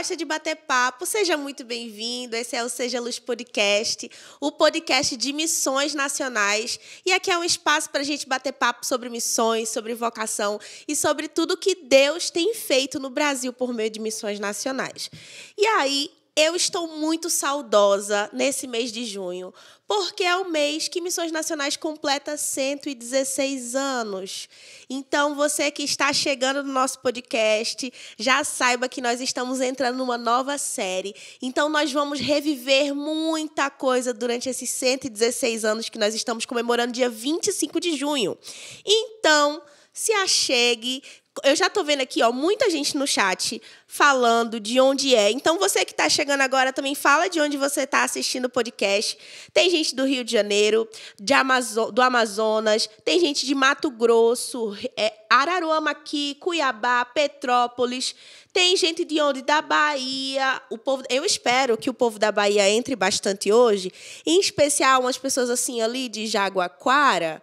gosta de bater papo, seja muito bem-vindo. Esse é o Seja Luz Podcast, o podcast de missões nacionais. E aqui é um espaço para a gente bater papo sobre missões, sobre vocação e sobre tudo que Deus tem feito no Brasil por meio de missões nacionais. E aí, eu estou muito saudosa nesse mês de junho, porque é o mês que Missões Nacionais completa 116 anos. Então, você que está chegando no nosso podcast, já saiba que nós estamos entrando numa nova série. Então, nós vamos reviver muita coisa durante esses 116 anos que nós estamos comemorando dia 25 de junho. Então, se achegue, eu já estou vendo aqui, ó, muita gente no chat falando de onde é. Então você que está chegando agora também fala de onde você está assistindo o podcast. Tem gente do Rio de Janeiro, de Amazo do Amazonas, tem gente de Mato Grosso, é, Araruama aqui, Cuiabá, Petrópolis. Tem gente de onde? Da Bahia. O povo, eu espero que o povo da Bahia entre bastante hoje, em especial umas pessoas assim ali de Jaguaquara,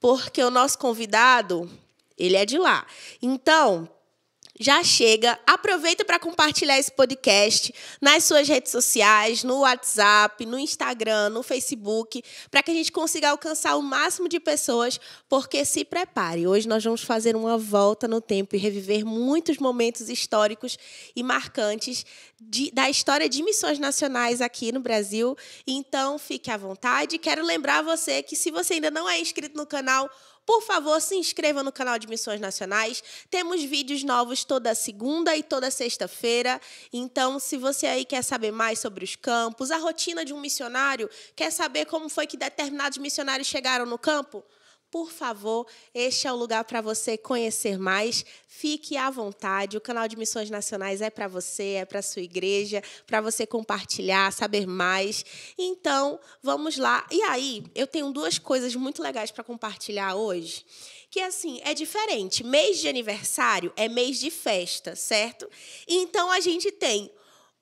porque o nosso convidado ele é de lá. Então, já chega. Aproveita para compartilhar esse podcast nas suas redes sociais, no WhatsApp, no Instagram, no Facebook, para que a gente consiga alcançar o máximo de pessoas, porque se prepare. Hoje nós vamos fazer uma volta no tempo e reviver muitos momentos históricos e marcantes de, da história de missões nacionais aqui no Brasil. Então, fique à vontade. Quero lembrar você que se você ainda não é inscrito no canal, por favor, se inscreva no canal de Missões Nacionais. Temos vídeos novos toda segunda e toda sexta-feira. Então, se você aí quer saber mais sobre os campos, a rotina de um missionário, quer saber como foi que determinados missionários chegaram no campo, por favor, este é o lugar para você conhecer mais. Fique à vontade. O canal de Missões Nacionais é para você, é para sua igreja, para você compartilhar, saber mais. Então, vamos lá. E aí, eu tenho duas coisas muito legais para compartilhar hoje que assim é diferente. Mês de aniversário é mês de festa, certo? Então a gente tem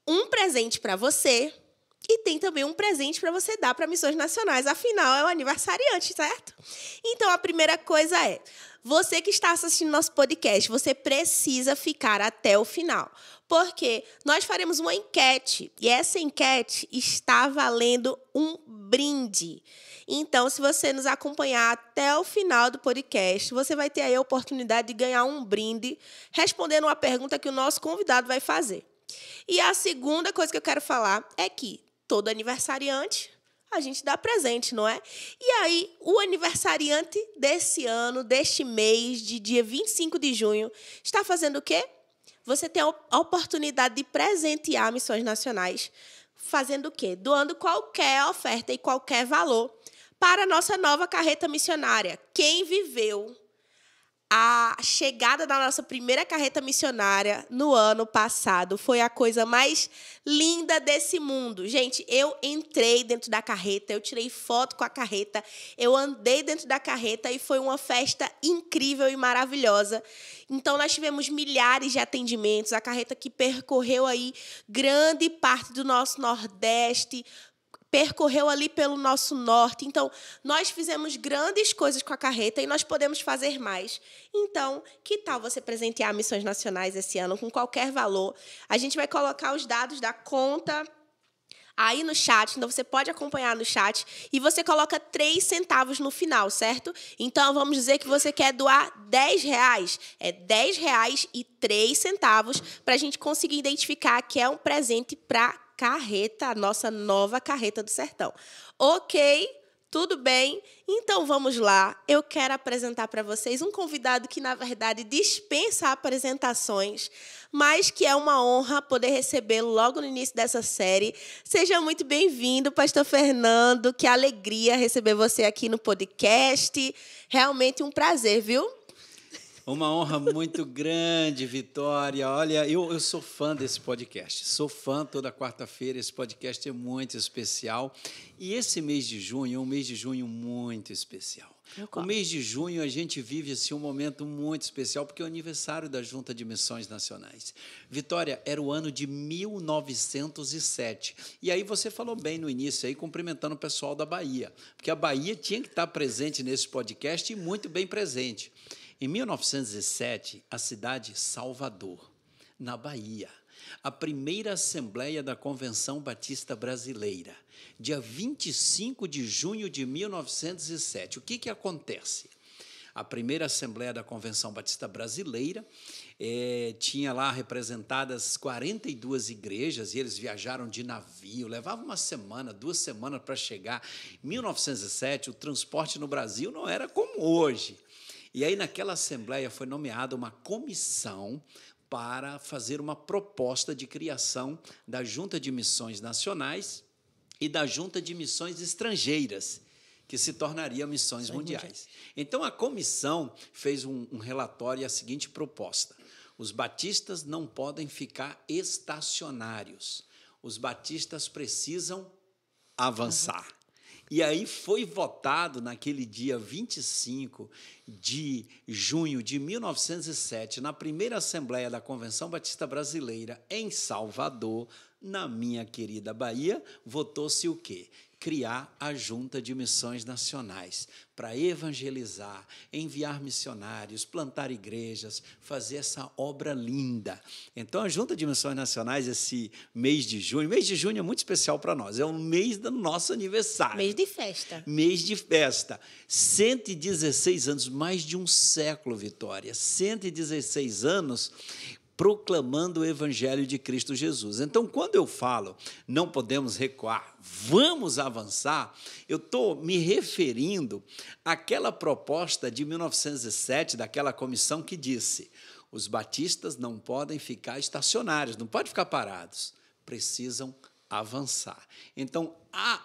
um presente para você, e tem também um presente para você dar para missões nacionais, afinal é o aniversariante, certo? Então a primeira coisa é: você que está assistindo nosso podcast, você precisa ficar até o final, porque nós faremos uma enquete e essa enquete está valendo um brinde. Então, se você nos acompanhar até o final do podcast, você vai ter aí a oportunidade de ganhar um brinde respondendo uma pergunta que o nosso convidado vai fazer. E a segunda coisa que eu quero falar é que todo aniversariante a gente dá presente, não é? E aí, o aniversariante desse ano, deste mês, de dia 25 de junho, está fazendo o quê? Você tem a oportunidade de presentear missões nacionais fazendo o quê? Doando qualquer oferta e qualquer valor para a nossa nova carreta missionária. Quem viveu a chegada da nossa primeira carreta missionária no ano passado foi a coisa mais linda desse mundo. Gente, eu entrei dentro da carreta, eu tirei foto com a carreta, eu andei dentro da carreta e foi uma festa incrível e maravilhosa. Então nós tivemos milhares de atendimentos, a carreta que percorreu aí grande parte do nosso Nordeste, percorreu ali pelo nosso norte. Então, nós fizemos grandes coisas com a carreta e nós podemos fazer mais. Então, que tal você presentear missões nacionais esse ano com qualquer valor? A gente vai colocar os dados da conta aí no chat, então você pode acompanhar no chat e você coloca 3 centavos no final, certo? Então vamos dizer que você quer doar 10 reais. É 10 reais e 3 centavos para a gente conseguir identificar que é um presente para carreta, a nossa nova carreta do sertão. Ok, tudo bem? Então vamos lá. Eu quero apresentar para vocês um convidado que, na verdade, dispensa apresentações, mas que é uma honra poder recebê-lo logo no início dessa série. Seja muito bem-vindo, Pastor Fernando. Que alegria receber você aqui no podcast. Realmente um prazer, viu? Uma honra muito grande, Vitória. Olha, eu, eu sou fã desse podcast. Sou fã toda quarta-feira. Esse podcast é muito especial. E esse mês de junho é um mês de junho muito especial. O mês de junho a gente vive assim, um momento muito especial, porque é o aniversário da Junta de Missões Nacionais. Vitória, era o ano de 1907. E aí você falou bem no início, aí cumprimentando o pessoal da Bahia, porque a Bahia tinha que estar presente nesse podcast e muito bem presente. Em 1907, a cidade Salvador, na Bahia, a primeira Assembleia da Convenção Batista Brasileira, dia 25 de junho de 1907. O que, que acontece? A primeira Assembleia da Convenção Batista Brasileira é, tinha lá representadas 42 igrejas e eles viajaram de navio, levava uma semana, duas semanas para chegar. Em 1907, o transporte no Brasil não era como hoje. E aí, naquela assembleia, foi nomeada uma comissão para fazer uma proposta de criação da Junta de Missões Nacionais e da Junta de Missões Estrangeiras que se tornaria missões mundiais. Então a comissão fez um, um relatório e a seguinte proposta: os batistas não podem ficar estacionários. Os batistas precisam avançar. E aí foi votado naquele dia 25 de junho de 1907, na primeira Assembleia da Convenção Batista Brasileira, em Salvador, na minha querida Bahia, votou-se o quê? criar a Junta de Missões Nacionais para evangelizar, enviar missionários, plantar igrejas, fazer essa obra linda. Então, a Junta de Missões Nacionais, esse mês de junho, mês de junho é muito especial para nós, é o mês do nosso aniversário. Mês de festa. Mês de festa. 116 anos, mais de um século, Vitória. 116 anos proclamando o evangelho de Cristo Jesus. Então, quando eu falo não podemos recuar, vamos avançar, eu estou me referindo àquela proposta de 1907 daquela comissão que disse: os batistas não podem ficar estacionários, não podem ficar parados, precisam avançar. Então,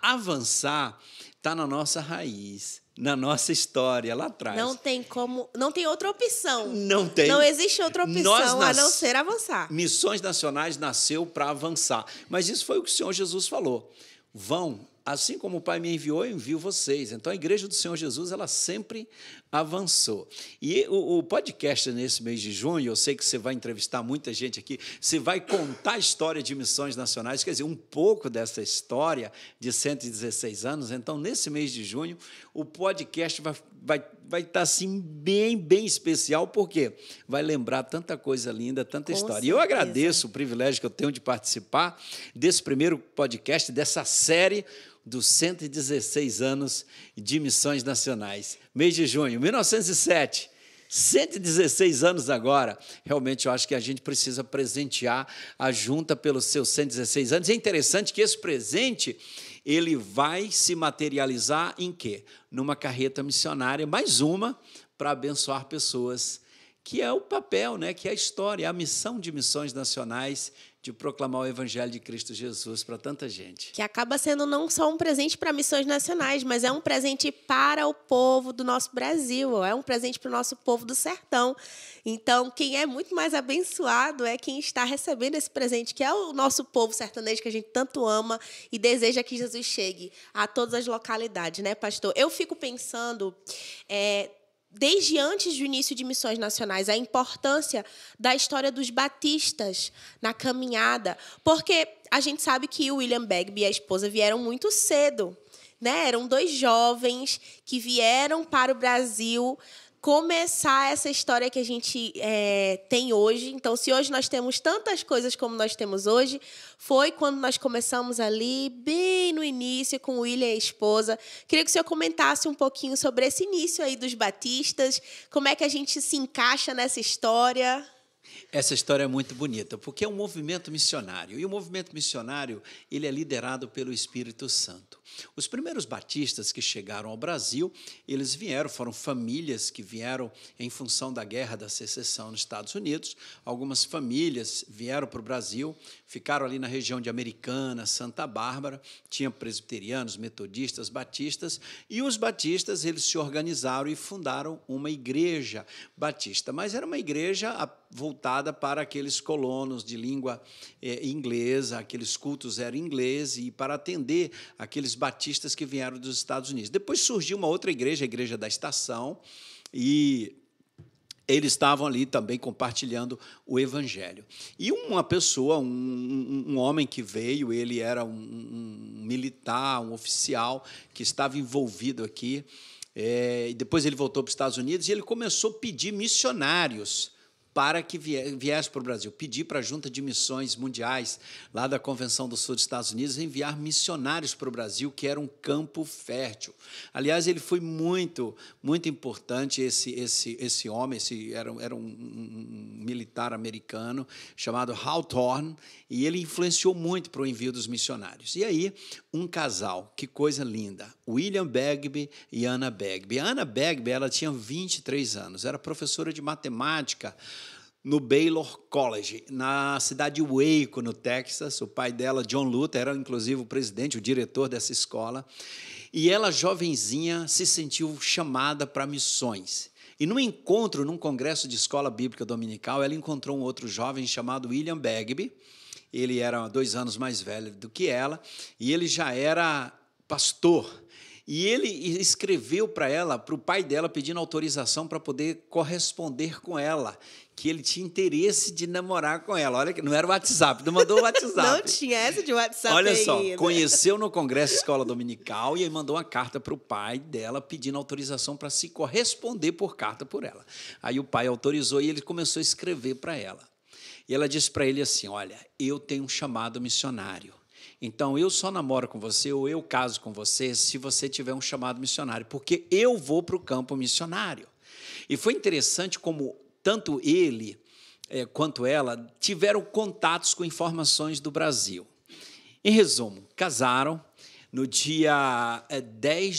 avançar está na nossa raiz na nossa história lá atrás. Não tem como, não tem outra opção. Não tem. Não existe outra opção nas... a não ser avançar. Missões Nacionais nasceu para avançar. Mas isso foi o que o Senhor Jesus falou. Vão, assim como o Pai me enviou, eu envio vocês. Então a igreja do Senhor Jesus, ela sempre avançou. E o, o, podcast nesse mês de junho, eu sei que você vai entrevistar muita gente aqui, você vai contar a história de missões nacionais, quer dizer, um pouco dessa história de 116 anos. Então, nesse mês de junho, o podcast vai, vai, vai estar tá, assim bem, bem especial, porque vai lembrar tanta coisa linda, tanta Com história. Certeza. E eu agradeço o privilégio que eu tenho de participar desse primeiro podcast, dessa série dos 116 anos de missões nacionais. Mês de junho, 1907. 116 anos agora. Realmente eu acho que a gente precisa presentear a junta pelos seus 116 anos. É interessante que esse presente ele vai se materializar em quê? Numa carreta missionária, mais uma para abençoar pessoas, que é o papel, né, que é a história, é a missão de missões nacionais de proclamar o Evangelho de Cristo Jesus para tanta gente. Que acaba sendo não só um presente para missões nacionais, mas é um presente para o povo do nosso Brasil, é um presente para o nosso povo do sertão. Então, quem é muito mais abençoado é quem está recebendo esse presente, que é o nosso povo sertanejo que a gente tanto ama e deseja que Jesus chegue a todas as localidades, né, pastor? Eu fico pensando. É, desde antes do início de missões nacionais, a importância da história dos batistas na caminhada, porque a gente sabe que o William Bagby e a esposa vieram muito cedo, né? Eram dois jovens que vieram para o Brasil começar essa história que a gente é, tem hoje. Então, se hoje nós temos tantas coisas como nós temos hoje, foi quando nós começamos ali, bem no início, com o William e a esposa. Queria que o senhor comentasse um pouquinho sobre esse início aí dos Batistas, como é que a gente se encaixa nessa história. Essa história é muito bonita, porque é um movimento missionário. E o movimento missionário, ele é liderado pelo Espírito Santo. Os primeiros batistas que chegaram ao Brasil, eles vieram, foram famílias que vieram em função da guerra da secessão nos Estados Unidos. Algumas famílias vieram para o Brasil, ficaram ali na região de Americana, Santa Bárbara, tinha presbiterianos, metodistas, batistas, e os batistas eles se organizaram e fundaram uma igreja batista, mas era uma igreja voltada para aqueles colonos de língua eh, inglesa, aqueles cultos eram ingleses e para atender aqueles batistas que vieram dos Estados Unidos. Depois surgiu uma outra igreja, a Igreja da Estação, e eles estavam ali também compartilhando o evangelho. E uma pessoa, um, um homem que veio, ele era um, um, militar, um oficial que estava envolvido aqui. É, depois ele voltou para os Estados Unidos e ele começou a pedir missionários para que viesse para o Brasil. Pedi para a Junta de Missões Mundiais, lá da Convenção do Sul dos Estados Unidos, enviar missionários para o Brasil, que era um campo fértil. Aliás, ele foi muito, muito importante, esse, esse, esse homem, esse, era, era um, um, um militar americano chamado Hawthorne, e ele influenciou muito para o envio dos missionários. E aí, um casal, que coisa linda, William Bagby e Anna Bagby. A Anna Bagby ela tinha 23 anos, era professora de matemática no Baylor College, na cidade de Waco, no Texas. O pai dela, John Luther, era inclusive o presidente, o diretor dessa escola. E ela, jovenzinha, se sentiu chamada para missões. E num encontro, num congresso de escola bíblica dominical, ela encontrou um outro jovem chamado William Bagby. Ele era dois anos mais velho do que ela e ele já era pastor e ele escreveu para ela, para o pai dela, pedindo autorização para poder corresponder com ela, que ele tinha interesse de namorar com ela. Olha que não era o WhatsApp, não mandou o WhatsApp. não tinha essa de WhatsApp. Olha só, conheceu no Congresso Escola Dominical e aí mandou uma carta para o pai dela pedindo autorização para se corresponder por carta por ela. Aí o pai autorizou e ele começou a escrever para ela. E ela disse para ele assim: Olha, eu tenho um chamado missionário então, eu só namoro com você ou eu caso com você se você tiver um chamado missionário, porque eu vou para o campo missionário. E foi interessante como tanto ele é, quanto ela tiveram contatos com informações do Brasil. Em resumo, casaram no dia 10 eh,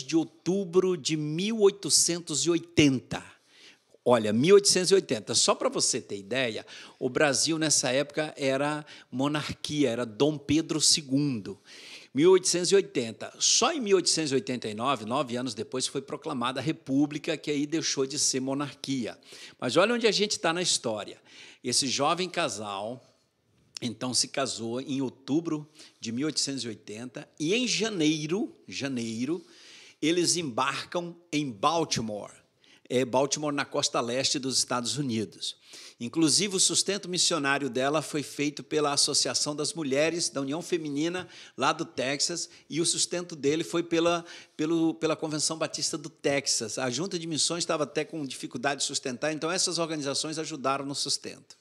de outubro de 1880 Olha, 1880, só para você ter ideia, o Brasil nessa época era monarquia, era Dom Pedro II. 1880. Só em 1889, nove anos depois, foi proclamada a República, que aí deixou de ser monarquia. Mas olha onde a gente está na história. Esse jovem casal, então, se casou em outubro de 1880 e em janeiro, janeiro, eles embarcam em Baltimore é Baltimore, na costa leste dos Estados Unidos. Inclusive, o sustento missionário dela foi feito pela Associação das Mulheres da União Feminina, lá do Texas, e o sustento dele foi pela, pelo, pela Convenção Batista do Texas. A Junta de Missões estava até com dificuldade de sustentar, então essas organizações ajudaram no sustento.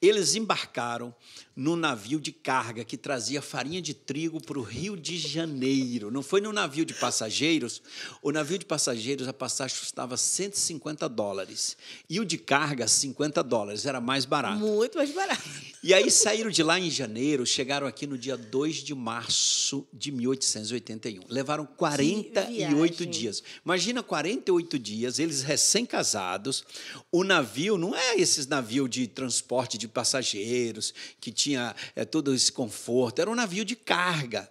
Eles embarcaram no navio de carga que trazia farinha de trigo para o Rio de Janeiro. Não foi no navio de passageiros. O navio de passageiros, a passagem custava 150 dólares. E o de carga, 50 dólares. Era mais barato. Muito mais barato. E aí saíram de lá em janeiro, chegaram aqui no dia 2 de março de 1881. Levaram 48 dias. Imagina 48 dias, eles recém-casados. O navio não é esses navios de transporte de passageiros que tinha é, todo esse conforto, era um navio de carga.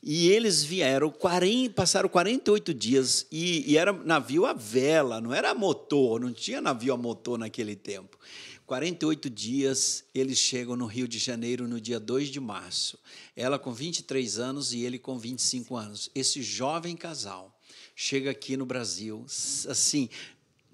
E eles vieram, 40, passaram 48 dias, e, e era navio a vela, não era motor, não tinha navio a motor naquele tempo. 48 dias, eles chegam no Rio de Janeiro no dia 2 de março. Ela com 23 anos e ele com 25 anos. Esse jovem casal chega aqui no Brasil, assim,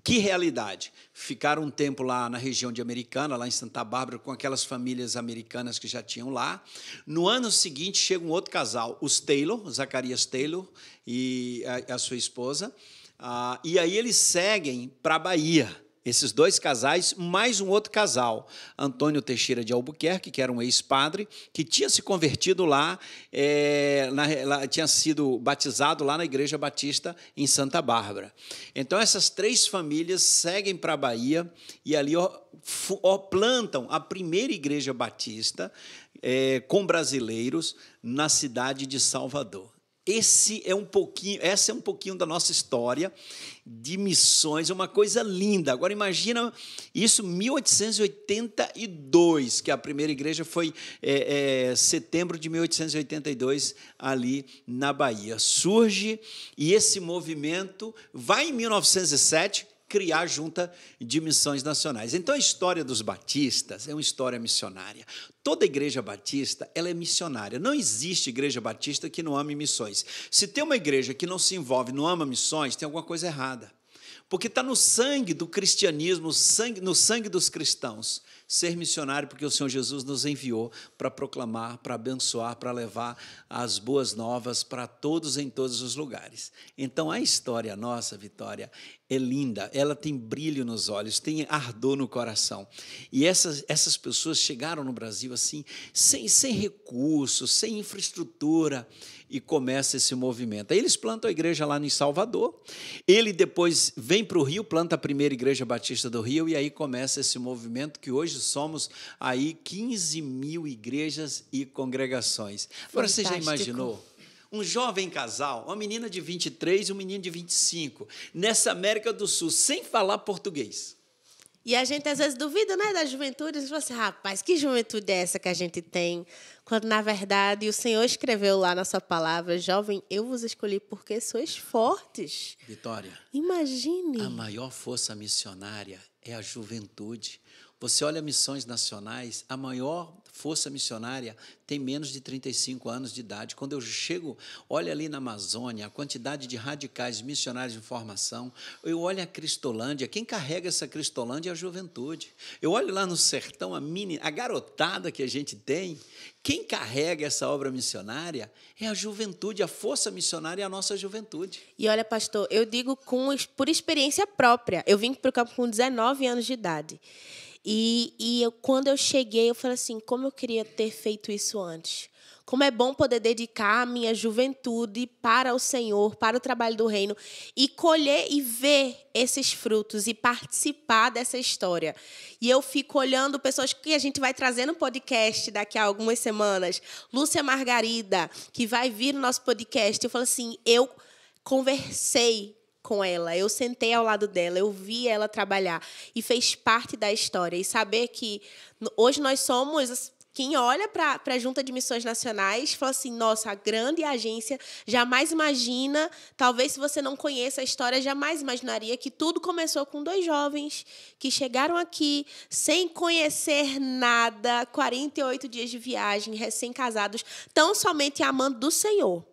que realidade! Ficar um tempo lá na região de Americana, lá em Santa Bárbara, com aquelas famílias americanas que já tinham lá. No ano seguinte chega um outro casal, os Taylor, Zacarias Taylor e a, a sua esposa. Ah, e aí eles seguem para a Bahia esses dois casais, mais um outro casal, Antônio Teixeira de Albuquerque, que era um ex-padre, que tinha se convertido lá, é, na, lá, tinha sido batizado lá na Igreja Batista em Santa Bárbara. Então, essas três famílias seguem para a Bahia e ali ó, ó, plantam a primeira Igreja Batista é, com brasileiros na cidade de Salvador. Esse é um pouquinho, essa é um pouquinho da nossa história de missões, é uma coisa linda. Agora imagina isso 1882, que a primeira igreja foi é, é, setembro de 1882 ali na Bahia. Surge e esse movimento vai em 1907 criar a Junta de Missões Nacionais. Então, a história dos batistas é uma história missionária. Toda igreja batista ela é missionária. Não existe igreja batista que não ame missões. Se tem uma igreja que não se envolve, não ama missões, tem alguma coisa errada. Porque está no sangue do cristianismo, no sangue dos cristãos, ser missionário, porque o Senhor Jesus nos enviou para proclamar, para abençoar, para levar as boas novas para todos em todos os lugares. Então a história nossa, Vitória, é linda, ela tem brilho nos olhos, tem ardor no coração. E essas, essas pessoas chegaram no Brasil assim, sem, sem recursos, sem infraestrutura e começa esse movimento. Aí eles plantam a igreja lá em Salvador, ele depois vem para o Rio, planta a primeira igreja batista do Rio, e aí começa esse movimento que hoje somos aí 15 mil igrejas e congregações. Agora, você já imaginou? um jovem casal, uma menina de 23 e um menino de 25, nessa América do Sul, sem falar português. E a gente às vezes duvida né, da juventude, e fala assim, rapaz, que juventude é essa que a gente tem? Quando, na verdade, o Senhor escreveu lá na sua palavra, jovem, eu vos escolhi porque sois fortes. Vitória. Imagine. A maior força missionária é a juventude. Você olha missões nacionais, a maior força missionária tem menos de 35 anos de idade. Quando eu chego, olha ali na Amazônia, a quantidade de radicais missionários em formação. Eu olho a Cristolândia, quem carrega essa Cristolândia é a juventude. Eu olho lá no sertão, a mini, a garotada que a gente tem, quem carrega essa obra missionária é a juventude, a força missionária é a nossa juventude. E olha, pastor, eu digo com, por experiência própria. Eu vim para o campo com 19 anos de idade. E, e eu, quando eu cheguei, eu falei assim: como eu queria ter feito isso antes. Como é bom poder dedicar a minha juventude para o Senhor, para o trabalho do reino, e colher e ver esses frutos e participar dessa história. E eu fico olhando pessoas que a gente vai trazer no podcast daqui a algumas semanas. Lúcia Margarida, que vai vir no nosso podcast. Eu falo assim: eu conversei com ela, eu sentei ao lado dela, eu vi ela trabalhar e fez parte da história. E saber que hoje nós somos quem olha para a Junta de Missões Nacionais fala assim: nossa, a grande agência jamais imagina, talvez se você não conheça a história, jamais imaginaria que tudo começou com dois jovens que chegaram aqui sem conhecer nada, 48 dias de viagem, recém-casados, tão somente amando do Senhor.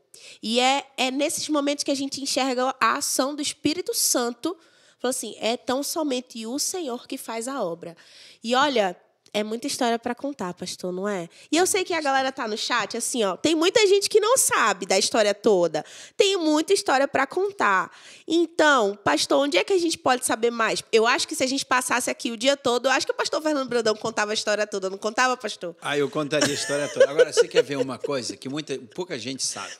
E é, é nesses momentos que a gente enxerga a ação do Espírito Santo. Falou assim: é tão somente o Senhor que faz a obra. E olha, é muita história para contar, pastor, não é? E eu sei que a galera tá no chat, assim, ó, tem muita gente que não sabe da história toda. Tem muita história para contar. Então, pastor, onde é que a gente pode saber mais? Eu acho que se a gente passasse aqui o dia todo, eu acho que o pastor Fernando Brandão contava a história toda, não contava, pastor? Ah, eu contaria a história toda. Agora, você quer ver uma coisa que muita, pouca gente sabe?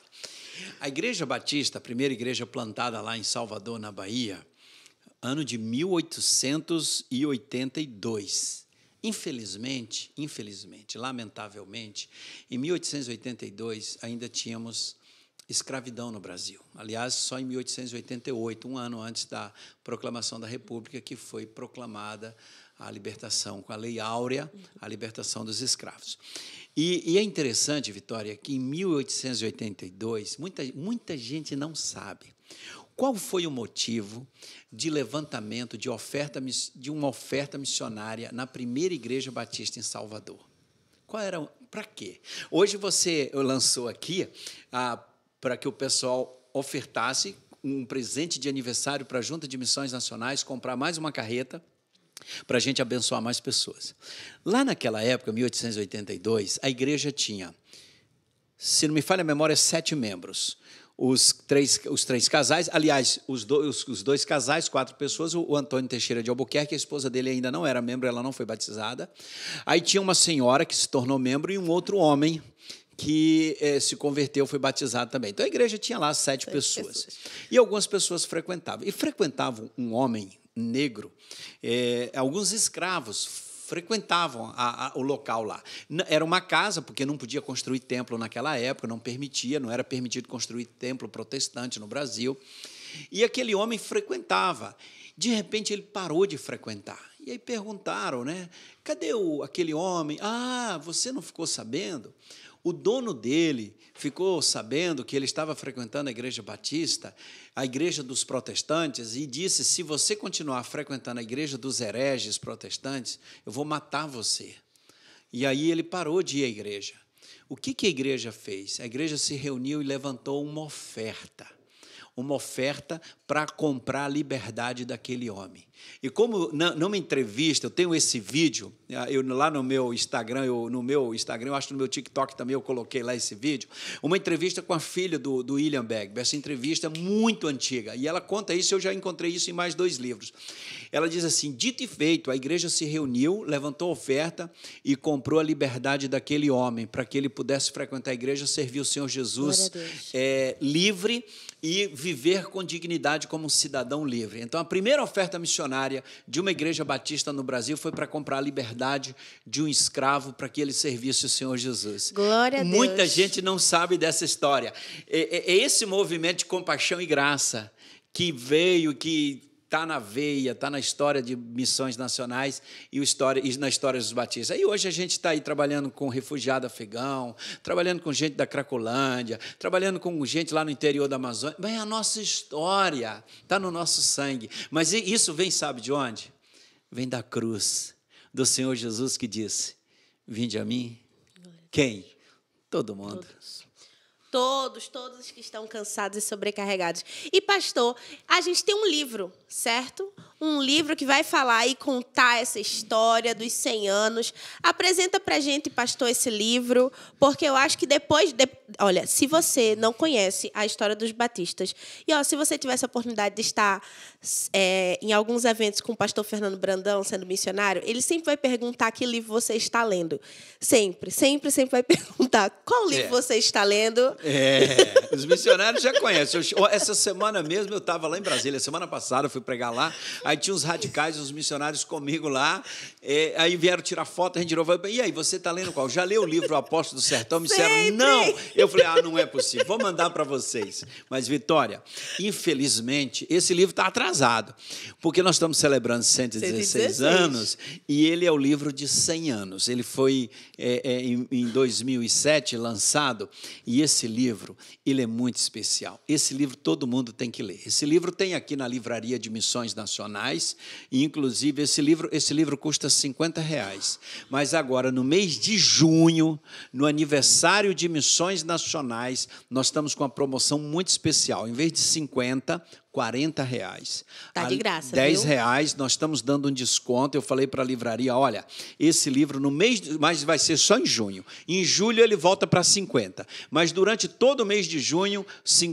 A Igreja Batista, a primeira igreja plantada lá em Salvador, na Bahia, ano de 1882. Infelizmente, infelizmente, lamentavelmente, em 1882 ainda tínhamos escravidão no Brasil. Aliás, só em 1888, um ano antes da proclamação da República, que foi proclamada a libertação com a Lei Áurea, a libertação dos escravos. E, e, é interessante, Vitória, que em 1882, muita, muita gente não sabe qual foi o motivo de levantamento de, oferta, de uma oferta missionária na primeira igreja batista em Salvador. Qual era? Para quê? Hoje você lançou aqui ah, para que o pessoal ofertasse um presente de aniversário para a Junta de Missões Nacionais, comprar mais uma carreta para a gente abençoar mais pessoas. Lá naquela época, 1882, a igreja tinha, se não me falha a memória, sete membros. Os três, os três casais, aliás, os, do, os, os dois casais, quatro pessoas, o, o Antônio Teixeira de Albuquerque, a esposa dele ainda não era membro, ela não foi batizada. Aí tinha uma senhora que se tornou membro e um outro homem que eh, se converteu, foi batizado também. Então a igreja tinha lá sete, sete pessoas. pessoas. E algumas pessoas frequentavam. E frequentavam um homem negro. É, alguns escravos frequentavam a, a, o local lá. Era uma casa, porque não podia construir templo naquela época, não permitia, não era permitido construir templo protestante no Brasil. E aquele homem frequentava. De repente ele parou de frequentar. E aí perguntaram, né? Cadê o, aquele homem? Ah, você não ficou sabendo? O dono dele ficou sabendo que ele estava frequentando a igreja batista, a igreja dos protestantes, e disse: se você continuar frequentando a igreja dos hereges protestantes, eu vou matar você. E aí ele parou de ir à igreja. O que, que a igreja fez? A igreja se reuniu e levantou uma oferta uma oferta para comprar a liberdade daquele homem. E como numa entrevista, eu tenho esse vídeo, ah, eu lá no meu Instagram, eu, no meu Instagram, eu acho que no meu TikTok também eu coloquei lá esse vídeo, uma entrevista com a filha do, do William Begbie, essa entrevista é muito antiga, e ela conta isso, eu já encontrei isso em mais dois livros. Ela diz assim: dito e feito, a igreja se reuniu, levantou oferta e comprou a liberdade daquele homem para que ele pudesse frequentar a igreja, servir o Senhor Jesus é, livre e viver com dignidade como um cidadão livre. Então, a primeira oferta missionária de uma igreja batista no Brasil foi para comprar a liberdade de um escravo para que ele servisse o Senhor Jesus. Glória a Deus. Muita gente não sabe dessa história. É, é, é esse movimento de compaixão e graça que veio, que está na veia, está na história de missões nacionais e, história, e na história dos batistas. E hoje a gente está aí trabalhando com refugiado afegão, trabalhando com gente da Cracolândia, trabalhando com gente lá no interior da Amazônia. Bem, é a nossa história está no nosso sangue. Mas isso vem, sabe de onde? Vem da cruz do Senhor Jesus que disse: Vinde a mim. Quem? Todo mundo. Todos todos, todos que estão cansados e sobrecarregados. E pastor, a gente tem um livro certo? Um livro que vai falar e contar essa história dos 100 anos. Apresenta para gente, pastor, esse livro, porque eu acho que depois. De... Olha, se você não conhece a história dos Batistas, e ó, se você tivesse a oportunidade de estar é, em alguns eventos com o pastor Fernando Brandão, sendo missionário, ele sempre vai perguntar que livro você está lendo. Sempre, sempre, sempre vai perguntar qual livro é. você está lendo. É, os missionários já conhecem. Essa semana mesmo eu estava lá em Brasília, semana passada eu fui pregar lá. Aí tinha uns radicais, uns missionários comigo lá. É, aí vieram tirar foto, a gente tirou. E aí, você está lendo qual? Já leu o livro Apóstolo do Sertão? Me disseram, Sempre. não. Eu falei, ah, não é possível, vou mandar para vocês. Mas, Vitória, infelizmente, esse livro está atrasado, porque nós estamos celebrando 116, 116 anos e ele é o livro de 100 anos. Ele foi é, é, em, em 2007 lançado e esse livro, ele é muito especial. Esse livro todo mundo tem que ler. Esse livro tem aqui na livraria de missões nacionais. E, inclusive, esse livro, esse livro custa 50 reais. Mas agora, no mês de junho, no aniversário de missões nacionais, nós estamos com uma promoção muito especial. Em vez de 50, 40 reais. Tá de graça. 10 viu? reais, nós estamos dando um desconto. Eu falei para a livraria: olha, esse livro no mês, mas vai ser só em junho. Em julho ele volta para 50. Mas durante todo o mês de junho,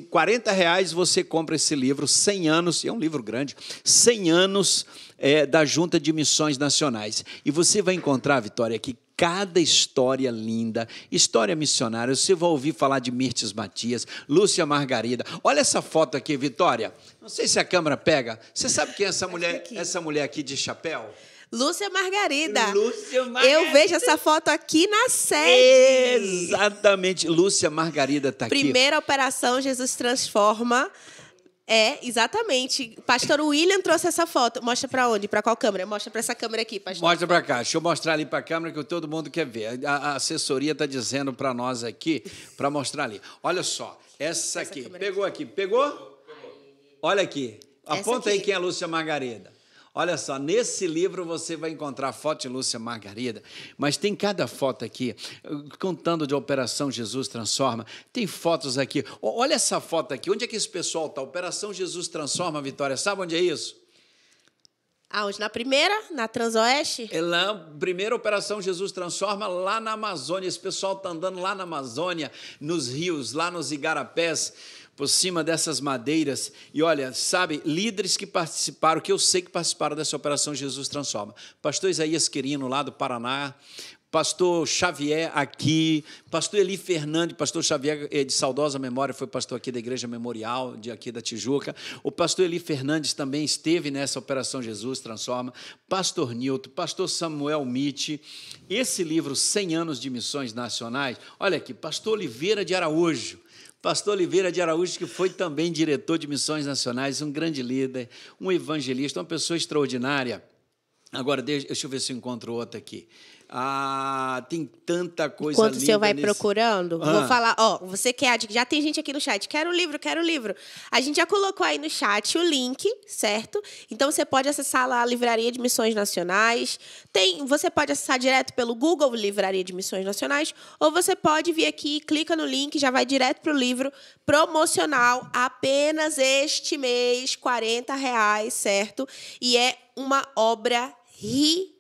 40 reais você compra esse livro, 100 anos, é um livro grande, 100 anos é, da Junta de Missões Nacionais. E você vai encontrar, Vitória, que cada história linda, história missionária. Você vai ouvir falar de Mirtes Matias, Lúcia Margarida. Olha essa foto aqui, Vitória. Não sei se a câmera pega. Você sabe quem é essa mulher, essa mulher aqui de chapéu? Lúcia Margarida. Lúcia Margarida. Eu vejo essa foto aqui na sede. Exatamente. Lúcia Margarida está aqui. Primeira operação Jesus transforma. É, exatamente. Pastor William trouxe essa foto. Mostra para onde? Para qual câmera? Mostra para essa câmera aqui, pastor. Mostra para cá. Deixa eu mostrar ali para a câmera que todo mundo quer ver. A, assessoria está dizendo para nós aqui, para mostrar ali. Olha só, essa, essa aqui. Pegou aqui. Pegou? Pegou. Olha aqui. Aponta aqui. aí quem é a Lúcia Margarida. Olha só, nesse livro você vai encontrar foto de Lúcia Margarida, mas tem cada foto aqui, contando de Operação Jesus Transforma, tem fotos aqui. Olha essa foto aqui, onde é que esse pessoal está? Operação Jesus Transforma, Vitória, sabe onde é isso? Aonde? Na primeira? Na Transoeste? É lá, primeira Operação Jesus Transforma, lá na Amazônia. Esse pessoal está andando lá na Amazônia, nos rios, lá nos igarapés por cima dessas madeiras. E olha, sabe, líderes que participaram, que eu sei que participaram dessa operação Jesus Transforma. Pastor Isaías Quirino, lá do Paraná, pastor Xavier aqui, pastor Eli Fernandes, pastor Xavier eh, de saudosa memória, foi pastor aqui da Igreja Memorial, de aqui da Tijuca. O pastor Eli Fernandes também esteve nessa Operação Jesus Transforma, pastor Nilton, pastor Samuel Mitch. Esse livro, 100 anos de missões nacionais, olha aqui, pastor Oliveira de Araújo, Pastor Oliveira de Araújo, que foi também diretor de missões nacionais, um grande líder, um evangelista, uma pessoa extraordinária. Agora, deixa eu ver se eu encontro outro aqui. Ah, tem tanta coisa Enquanto o senhor vai nesse... procurando, ah. vou falar, ó, você quer, é já tem gente aqui no chat, quero o livro, quero o livro. A gente já colocou aí no chat o link, certo? Então você pode acessar lá a Livraria de Missões Nacionais. Tem, você pode acessar direto pelo Google Livraria de Missões Nacionais, ou você pode vir aqui, clica no link, já vai direto pro livro promocional apenas este mês, 40 reais, certo? E é uma obra rica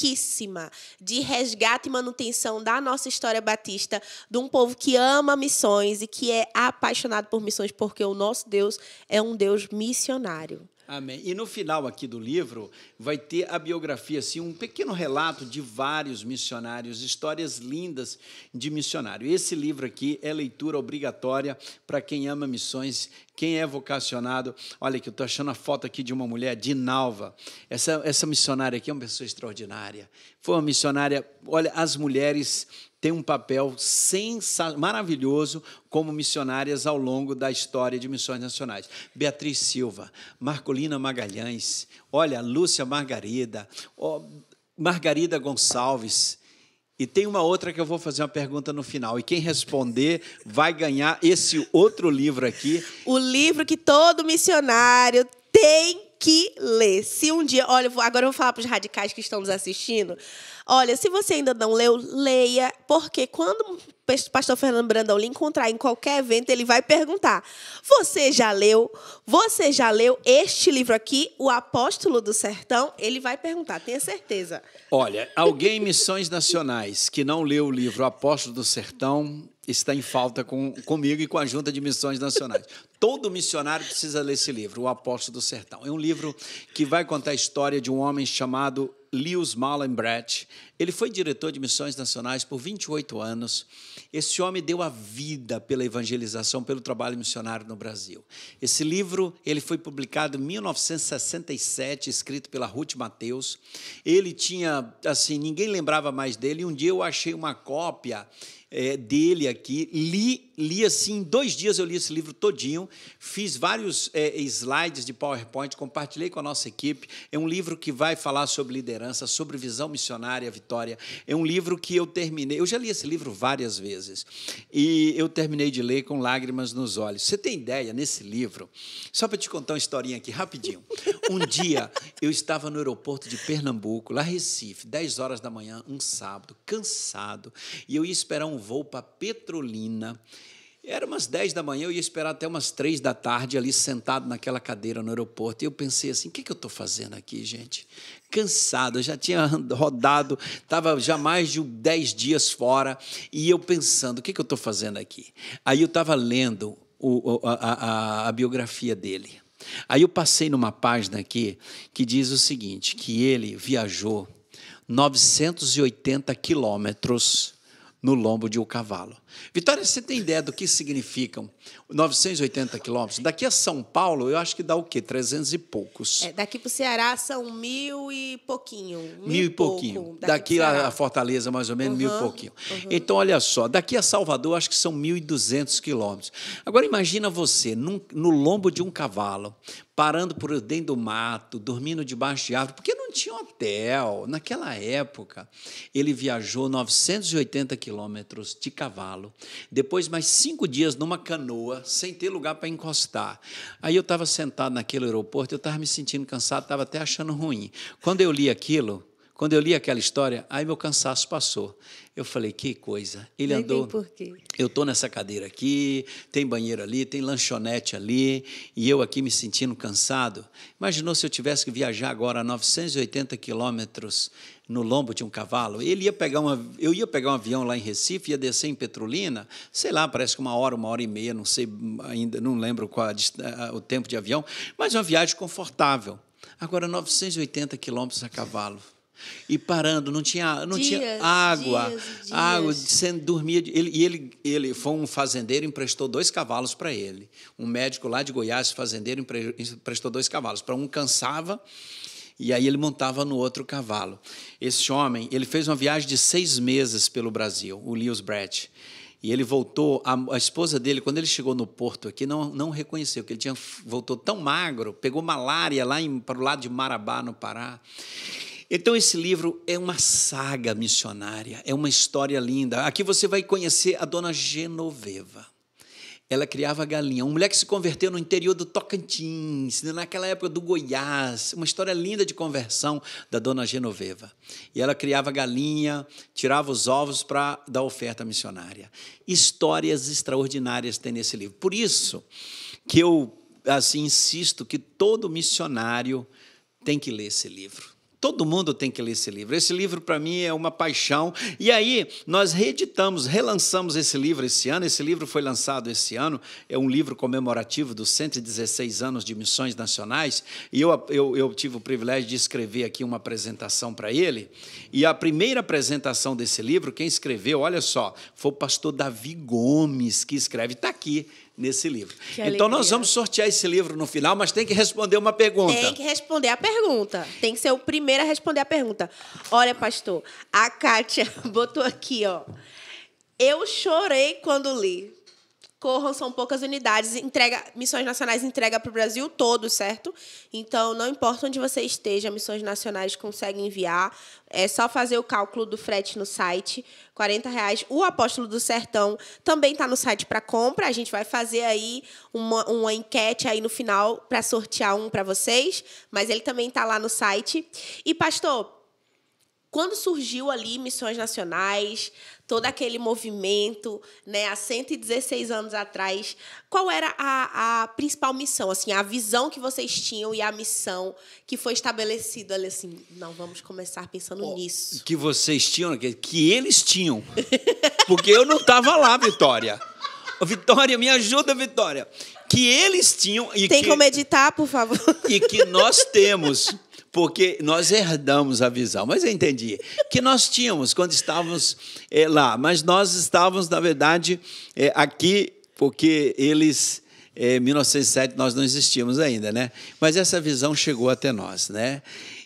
riquíssima de resgate e manutenção da nossa história batista, de um povo que ama missões e que é apaixonado por missões, porque o nosso Deus é um Deus missionário. Amém. E no final aqui do livro vai ter a biografia, assim, um pequeno relato de vários missionários, histórias lindas de missionário. Esse livro aqui é leitura obrigatória para quem ama missões, quem é vocacionado. Olha que eu estou achando a foto aqui de uma mulher, Dinalva. Essa, essa missionária aqui é uma pessoa extraordinária. Foi uma missionária. Olha, as mulheres tem um papel maravilhoso como missionárias ao longo da história de missões nacionais. Beatriz Silva, Marcolina Magalhães, olha, Lúcia Margarida, oh, Margarida Gonçalves. E tem uma outra que eu vou fazer uma pergunta no final. E quem responder vai ganhar esse outro livro aqui. O livro que todo missionário tem que ler. Se um dia. Olha, agora eu vou falar para os radicais que estão nos assistindo. Olha, se você ainda não leu, leia, porque quando o pastor Fernando Brandão lhe encontrar em qualquer evento, ele vai perguntar: Você já leu? Você já leu este livro aqui, O Apóstolo do Sertão? Ele vai perguntar, tenha certeza. Olha, alguém em Missões Nacionais que não leu o livro Apóstolo do Sertão está em falta com, comigo e com a Junta de Missões Nacionais. Todo missionário precisa ler esse livro, O Apóstolo do Sertão. É um livro que vai contar a história de um homem chamado Lewis Malenbrecht. Ele foi diretor de missões nacionais por 28 anos. Esse homem deu a vida pela evangelização, pelo trabalho missionário no Brasil. Esse livro ele foi publicado em 1967, escrito pela Ruth Mateus. Ele tinha, assim, ninguém lembrava mais dele. Um dia eu achei uma cópia é, dele aqui, li li assim, em dois dias eu li esse livro todinho, fiz vários é, slides de PowerPoint, compartilhei com a nossa equipe. É um livro que vai falar sobre liderança, sobre visão missionária, Vitória. É um livro que eu terminei, eu já li esse livro várias vezes, e eu terminei de ler com lágrimas nos olhos. Você tem ideia, nesse livro, só para te contar uma historinha aqui rapidinho. Um dia eu estava no aeroporto de Pernambuco, lá Recife, 10 horas da manhã, um sábado, cansado, e eu ia esperar um voo para Petrolina. Era umas 10 da manhã, eu ia esperar até umas 3 da tarde ali sentado naquela cadeira no aeroporto. E eu pensei assim: o que, que eu estou fazendo aqui, gente? Cansado, eu já tinha rodado, estava já mais de 10 dias fora. E eu pensando: o que, que eu estou fazendo aqui? Aí eu estava lendo o, a, a, a biografia dele. Aí eu passei numa página aqui que diz o seguinte: que ele viajou 980 quilômetros no lombo de um cavalo. Vitória, você tem ideia do que significam 980 quilômetros? Daqui a São Paulo, eu acho que dá o quê? 300 e poucos. É, daqui para o Ceará são mil e pouquinho. Mil, mil e pouquinho. Pouco, daqui, daqui a Fortaleza, mais ou menos, uhum, mil e pouquinho. Uhum. Então, olha só, daqui a Salvador, acho que são 1.200 quilômetros. Agora, imagina você num, no lombo de um cavalo, parando por dentro do mato, dormindo debaixo de árvore, porque não tinha hotel. Naquela época, ele viajou 980 quilômetros de cavalo, depois mais cinco dias numa canoa, sem ter lugar para encostar. Aí eu estava sentado naquele aeroporto, eu estava me sentindo cansado, estava até achando ruim. Quando eu li aquilo, quando eu li aquela história, aí meu cansaço passou. Eu falei, que coisa. Ele andou. Por quê? Eu estou nessa cadeira aqui, tem banheiro ali, tem lanchonete ali, e eu aqui me sentindo cansado. Imaginou se eu tivesse que viajar agora 980 quilômetros no lombo de um cavalo? Ele ia pegar uma, eu ia pegar um avião lá em Recife, ia descer em Petrolina, sei lá, parece que uma hora, uma hora e meia, não sei ainda, não lembro qual a, o tempo de avião, mas uma viagem confortável. Agora, 980 quilômetros a cavalo. E parando, não tinha, não dias, tinha água. Dias, água, Sendo, dormia. Ele, e ele, ele foi um fazendeiro emprestou dois cavalos para ele. Um médico lá de Goiás, fazendeiro, emprestou dois cavalos. Para um cansava e aí ele montava no outro cavalo. Esse homem, ele fez uma viagem de seis meses pelo Brasil, o Lewis Brett. E ele voltou, a, a, esposa dele, quando ele chegou no porto aqui, não, não reconheceu, que ele tinha, voltou tão magro, pegou malária lá em, para o lado de Marabá, no Pará. Então, esse livro é uma saga missionária, é uma história linda. Aqui você vai conhecer a dona Genoveva. Ela criava galinha. Um moleque se converteu no interior do Tocantins, né, naquela época do Goiás. Uma história linda de conversão da dona Genoveva. E ela criava galinha, tirava os ovos para dar oferta missionária. Histórias extraordinárias tem nesse livro. Por isso que eu assim insisto que todo missionário tem que ler esse livro Todo mundo tem que ler esse livro. Esse livro, para mim, é uma paixão. E aí, nós reeditamos, relançamos esse livro esse ano. Esse livro foi lançado esse ano. É um livro comemorativo dos 116 anos de missões nacionais. E eu, eu, eu tive o privilégio de escrever aqui uma apresentação para ele. E a primeira apresentação desse livro, quem escreveu, olha só, foi o pastor Davi Gomes, que escreve. Está aqui nesse livro. Que então alegria. nós vamos sortear esse livro no final, mas tem que responder uma pergunta. Tem que responder a pergunta. Tem que ser o primeiro a responder a pergunta. Olha, pastor, a Kátia botou aqui, ó. Eu chorei quando li. Corram são poucas unidades, entrega Missões Nacionais entrega para o Brasil todo, certo? Então, não importa onde você esteja, Missões Nacionais consegue enviar. É só fazer o cálculo do frete no site, R$ reais. O Apóstolo do Sertão também está no site para compra. A gente vai fazer aí uma, uma enquete aí no final para sortear um para vocês, mas ele também está lá no site. E pastor, quando surgiu ali Missões Nacionais, todo aquele movimento, né, há 116 anos atrás, qual era a, a principal missão, assim, a visão que vocês tinham e a missão que foi estabelecida ali, assim, não, vamos começar pensando oh, nisso. Que vocês tinham, que, que eles tinham, porque eu não estava lá, Vitória. Vitória, me ajuda, Vitória. Que eles tinham e tem que, como editar, por favor. E que nós temos porque nós herdamos a visão. Mas eu entendi que nós tínhamos quando estávamos é, lá, mas nós estávamos, na verdade, é, aqui, porque eles em 1907 nós não existíamos ainda, né? Mas essa visão chegou até nós, né?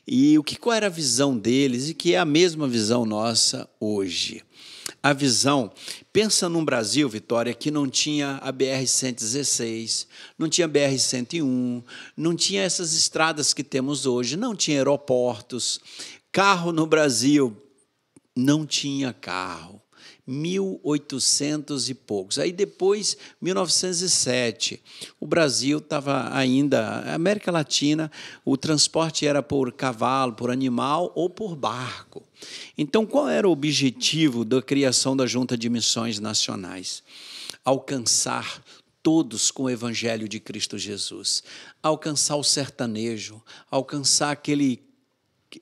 E o que qual era a visão deles e que é a mesma visão nossa hoje? A visão, pensa num Brasil, Vitória, que não tinha a BR-116, não tinha a BR-101, não tinha essas estradas que temos hoje, não tinha aeroportos, carro no Brasil, não tinha carro. 1800 e poucos. Aí depois, 1907, o Brasil estava ainda, América Latina, o transporte era por cavalo, por animal ou por barco. Então, qual era o objetivo da criação da Junta de Missões Nacionais? Alcançar todos com o Evangelho de Cristo Jesus, alcançar o sertanejo, alcançar aquele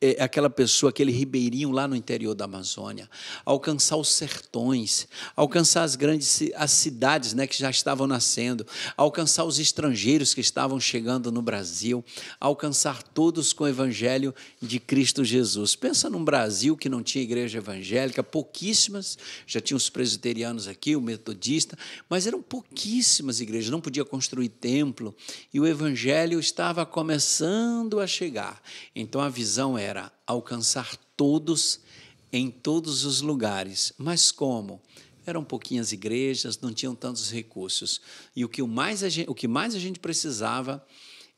é aquela pessoa, aquele ribeirinho lá no interior da Amazônia, alcançar os sertões, alcançar as grandes as cidades né, que já estavam nascendo, alcançar os estrangeiros que estavam chegando no Brasil, alcançar todos com o Evangelho de Cristo Jesus. Pensa num Brasil que não tinha igreja evangélica, pouquíssimas, já tinha os presbiterianos aqui, o metodista, mas eram pouquíssimas igrejas, não podia construir templo e o Evangelho estava começando a chegar. Então a visão é era alcançar todos em todos os lugares. Mas como? Eram pouquinhas igrejas, não tinham tantos recursos. E o que, mais a gente, o que mais a gente precisava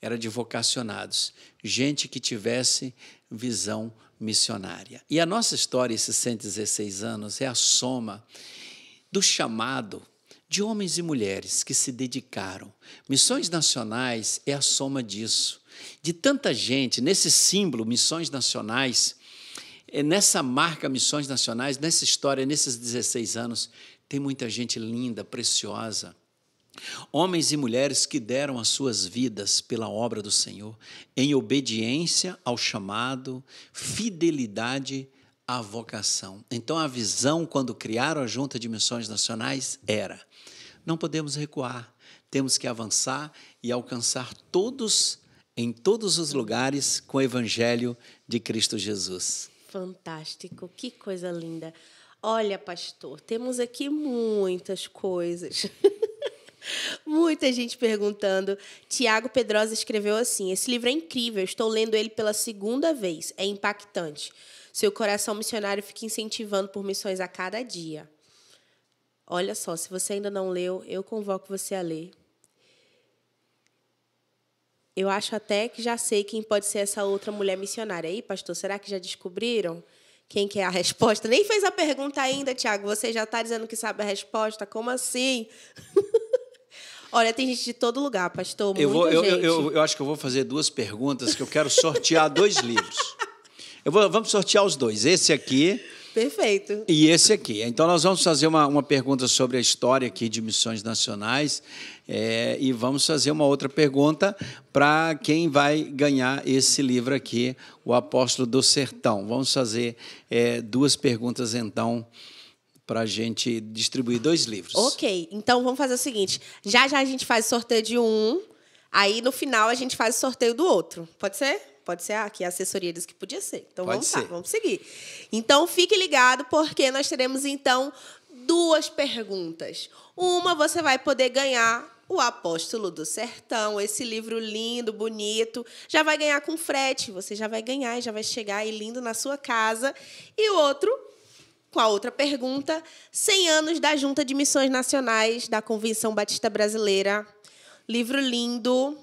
era de vocacionados, gente que tivesse visão missionária. E a nossa história, esses 116 anos, é a soma do chamado de homens e mulheres que se dedicaram. Missões Nacionais é a soma disso de tanta gente, nesse símbolo Missões Nacionais, eh, nessa marca Missões Nacionais, nessa história, nesses 16 anos, tem muita gente linda, preciosa. Homens e mulheres que deram as suas vidas pela obra do Senhor, em obediência ao chamado, fidelidade à vocação. Então, a visão, quando criaram a Junta de Missões Nacionais, era: não podemos recuar, temos que avançar e alcançar todos em todos os lugares com o Evangelho de Cristo Jesus. Fantástico, que coisa linda. Olha, pastor, temos aqui muitas coisas. Muita gente perguntando. Tiago Pedrosa escreveu assim: Esse livro é incrível, estou lendo ele pela segunda vez, é impactante. Seu coração missionário fica incentivando por missões a cada dia. Olha só, se você ainda não leu, eu convoco você a ler, eu acho até que já sei quem pode ser essa outra mulher missionária aí, pastor. Será que já descobriram quem que é a resposta? Nem fez a pergunta ainda, Tiago. Você já está dizendo que sabe a resposta? Como assim? Olha, tem gente de todo lugar, pastor. Eu, vou, eu, eu, eu, acho que eu vou fazer duas perguntas, que eu quero sortear dois livros. Vou, vamos sortear os dois. Esse aqui Perfeito. E esse aqui. Então, nós vamos fazer uma, uma pergunta sobre a história aqui de missões nacionais é, e vamos fazer uma outra pergunta para quem vai ganhar esse livro aqui, O Apóstolo do Sertão. Vamos fazer é, duas perguntas, então, para a gente distribuir dois livros. Ok. Então, vamos fazer o seguinte. Já já a gente faz sorteio de um, aí no final a gente faz o sorteio do outro. Pode ser? Pode ser ah, que é a assessoria disse que podia ser. Então Pode vamos ser. lá, vamos seguir. Então fique ligado, porque nós teremos então duas perguntas. Uma você vai poder ganhar o Apóstolo do Sertão, esse livro lindo, bonito, já vai ganhar com frete, você já vai ganhar e já vai chegar aí lindo na sua casa. E o outro, com a outra pergunta, 100 anos da Junta de Missões Nacionais da Convenção Batista Brasileira. Livro lindo,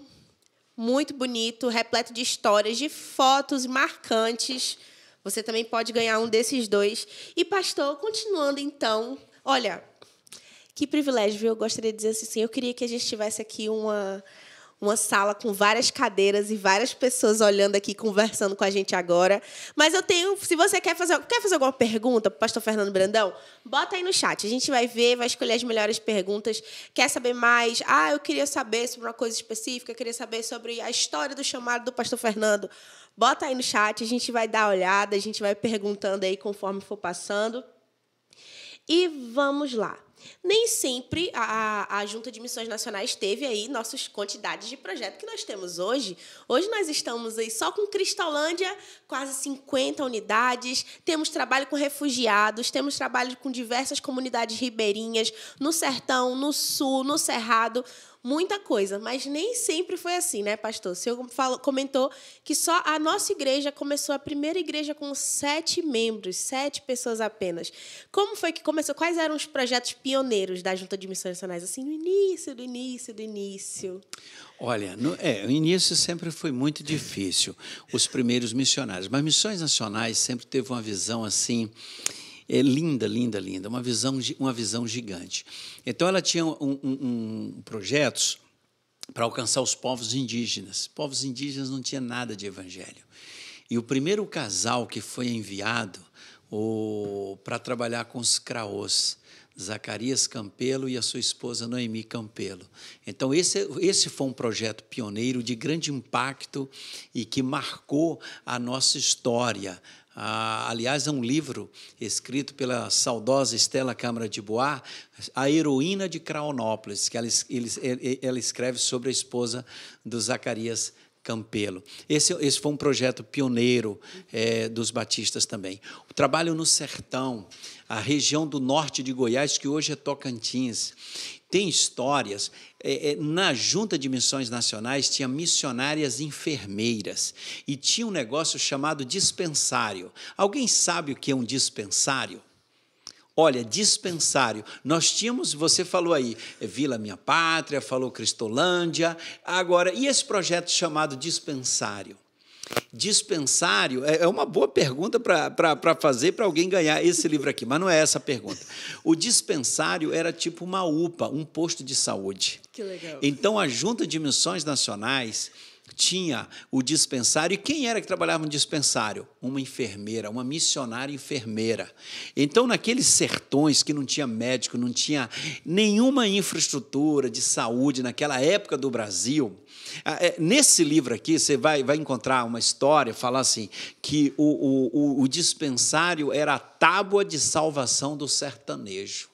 muito bonito, repleto de histórias, de fotos marcantes. Você também pode ganhar um desses dois. E, pastor, continuando então, olha, que privilégio, viu? Eu gostaria de dizer assim, eu queria que a gente tivesse aqui uma uma sala com várias cadeiras e várias pessoas olhando aqui, conversando com a gente agora. Mas eu tenho, se você quer fazer, quer fazer alguma pergunta para o pastor Fernando Brandão, bota aí no chat. A gente vai ver, vai escolher as melhores perguntas. Quer saber mais? Ah, eu queria saber sobre uma coisa específica, eu queria saber sobre a história do chamado do pastor Fernando. Bota aí no chat, a gente vai dar uma olhada, a gente vai perguntando aí conforme for passando. E vamos lá. Nem sempre a, a Junta de Missões Nacionais teve aí nossas quantidades de projeto que nós temos hoje. Hoje nós estamos aí só com Cristolândia, quase 50 unidades, temos trabalho com refugiados, temos trabalho com diversas comunidades ribeirinhas, no sertão, no sul, no cerrado muita coisa, mas nem sempre foi assim, né, pastor? O senhor falou, comentou que só a nossa igreja começou a primeira igreja com sete membros, sete pessoas apenas. Como foi que começou? Quais eram os projetos pioneiros da Junta de Missões Nacionais, assim, no início, do início, do início? Olha, no, é, o início sempre foi muito difícil, os primeiros missionários. Mas Missões Nacionais sempre teve uma visão assim é linda, linda, linda, uma visão, uma visão gigante. Então ela tinha um, um, um projetos para alcançar os povos indígenas. Povos indígenas não tinha nada de evangelho. E o primeiro casal que foi enviado para trabalhar com os craôs, Zacarias Campelo e a sua esposa Noemi Campelo. Então, esse, esse foi um projeto pioneiro de grande impacto e que marcou a nossa história, ah, aliás, é um livro escrito pela saudosa Estela Câmara de Bois, A Heroína de Craonópolis, que ela, ele, ela escreve sobre a esposa do Zacarias Campelo. Esse, esse foi um projeto pioneiro é, dos batistas também. O trabalho no sertão, a região do norte de Goiás, que hoje é Tocantins. Tem histórias. É, é, na Junta de Missões Nacionais tinha missionárias enfermeiras e tinha um negócio chamado dispensário. Alguém sabe o que é um dispensário? Olha, dispensário. Nós tínhamos, você falou aí, é, Vila Minha Pátria, falou Cristolândia. Agora, e esse projeto chamado dispensário? Dispensário é, é uma boa pergunta para fazer para alguém ganhar esse livro aqui, mas não é essa a pergunta. O dispensário era tipo uma UPA, um posto de saúde. Que legal. Então a Junta de Missões Nacionais tinha o dispensário. E quem era que trabalhava no dispensário? Uma enfermeira, uma missionária enfermeira. Então, naqueles sertões que não tinha médico, não tinha nenhuma infraestrutura de saúde naquela época do Brasil, ah, é, nesse livro aqui, você vai, vai encontrar uma história, falar assim, que o, o, o dispensário era a tábua de salvação do sertanejo.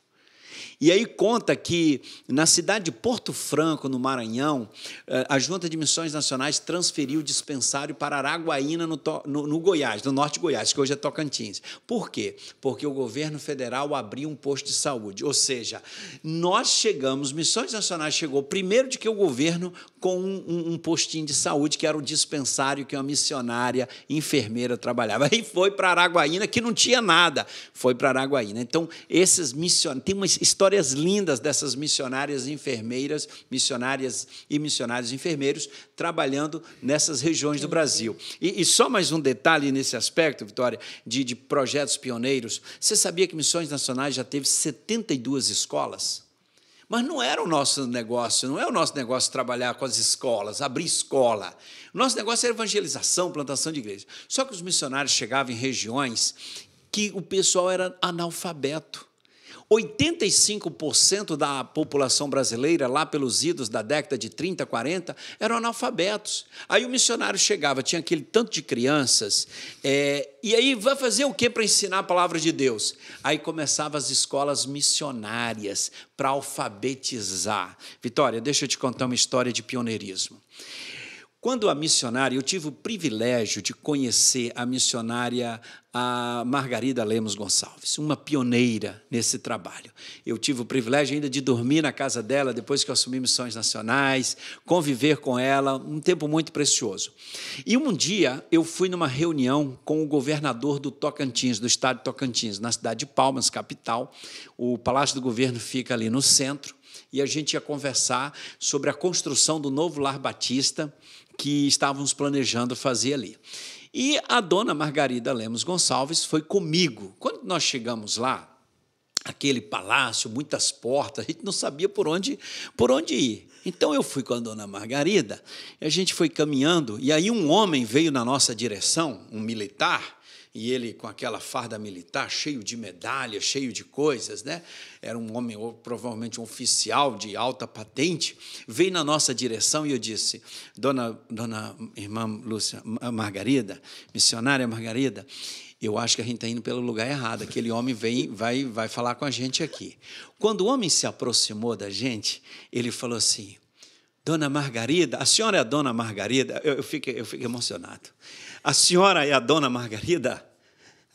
E aí conta que na cidade de Porto Franco, no Maranhão, eh, a Junta de Missões Nacionais transferiu o dispensário para Araguaína, no, no, no, Goiás, no norte de Goiás, que hoje é Tocantins. Por quê? Porque o governo federal abriu um posto de saúde. Ou seja, nós chegamos, Missões Nacionais chegou primeiro de que o governo com um, um, postinho de saúde, que era um dispensário que uma missionária enfermeira trabalhava. E foi para Araguaína, que não tinha nada, foi para Araguaína. Então, esses missionários, tem umas histórias lindas dessas missionárias enfermeiras, missionárias e missionários enfermeiros, trabalhando nessas regiões do Brasil. E, e só mais um detalhe nesse aspecto, Vitória, de, de projetos pioneiros. Você sabia que Missões Nacionais já teve 72 escolas? Mas não era o nosso negócio, não é o nosso negócio trabalhar com as escolas, abrir escola. O nosso negócio era evangelização, plantação de igreja. Só que os missionários chegavam em regiões que o pessoal era analfabeto. 85% da população brasileira, lá pelos idos da década de 30, 40, eram analfabetos. Aí o missionário chegava, tinha aquele tanto de crianças, é, e aí vai fazer o que para ensinar a palavra de Deus? Aí começavam as escolas missionárias para alfabetizar. Vitória, deixa eu te contar uma história de pioneirismo. Quando a missionária, eu tive o privilégio de conhecer a missionária a Margarida Lemos Gonçalves, uma pioneira nesse trabalho. Eu tive o privilégio ainda de dormir na casa dela depois que eu assumi missões nacionais, conviver com ela, um tempo muito precioso. E um dia eu fui numa reunião com o governador do Tocantins, do estado de Tocantins, na cidade de Palmas, capital. O Palácio do Governo fica ali no centro e a gente ia conversar sobre a construção do novo Lar Batista que estávamos planejando fazer ali. E a dona Margarida Lemos Gonçalves foi comigo. Quando nós chegamos lá, aquele palácio, muitas portas, a gente não sabia por onde, por onde ir. Então eu fui com a dona Margarida, a gente foi caminhando, e aí um homem veio na nossa direção, um militar, e ele com aquela farda militar, cheio de medalhas, cheio de coisas, né? Era um homem, provavelmente um oficial de alta patente, veio na nossa direção e eu disse: Dona, dona irmã Lúcia, Margarida, missionária Margarida, eu acho que a gente está indo pelo lugar errado. Aquele homem vem, vai, vai falar com a gente aqui. Quando o homem se aproximou da gente, ele falou assim: Dona Margarida, a senhora é a dona Margarida? Eu, eu, fico, eu fico emocionado. A senhora é a dona Margarida?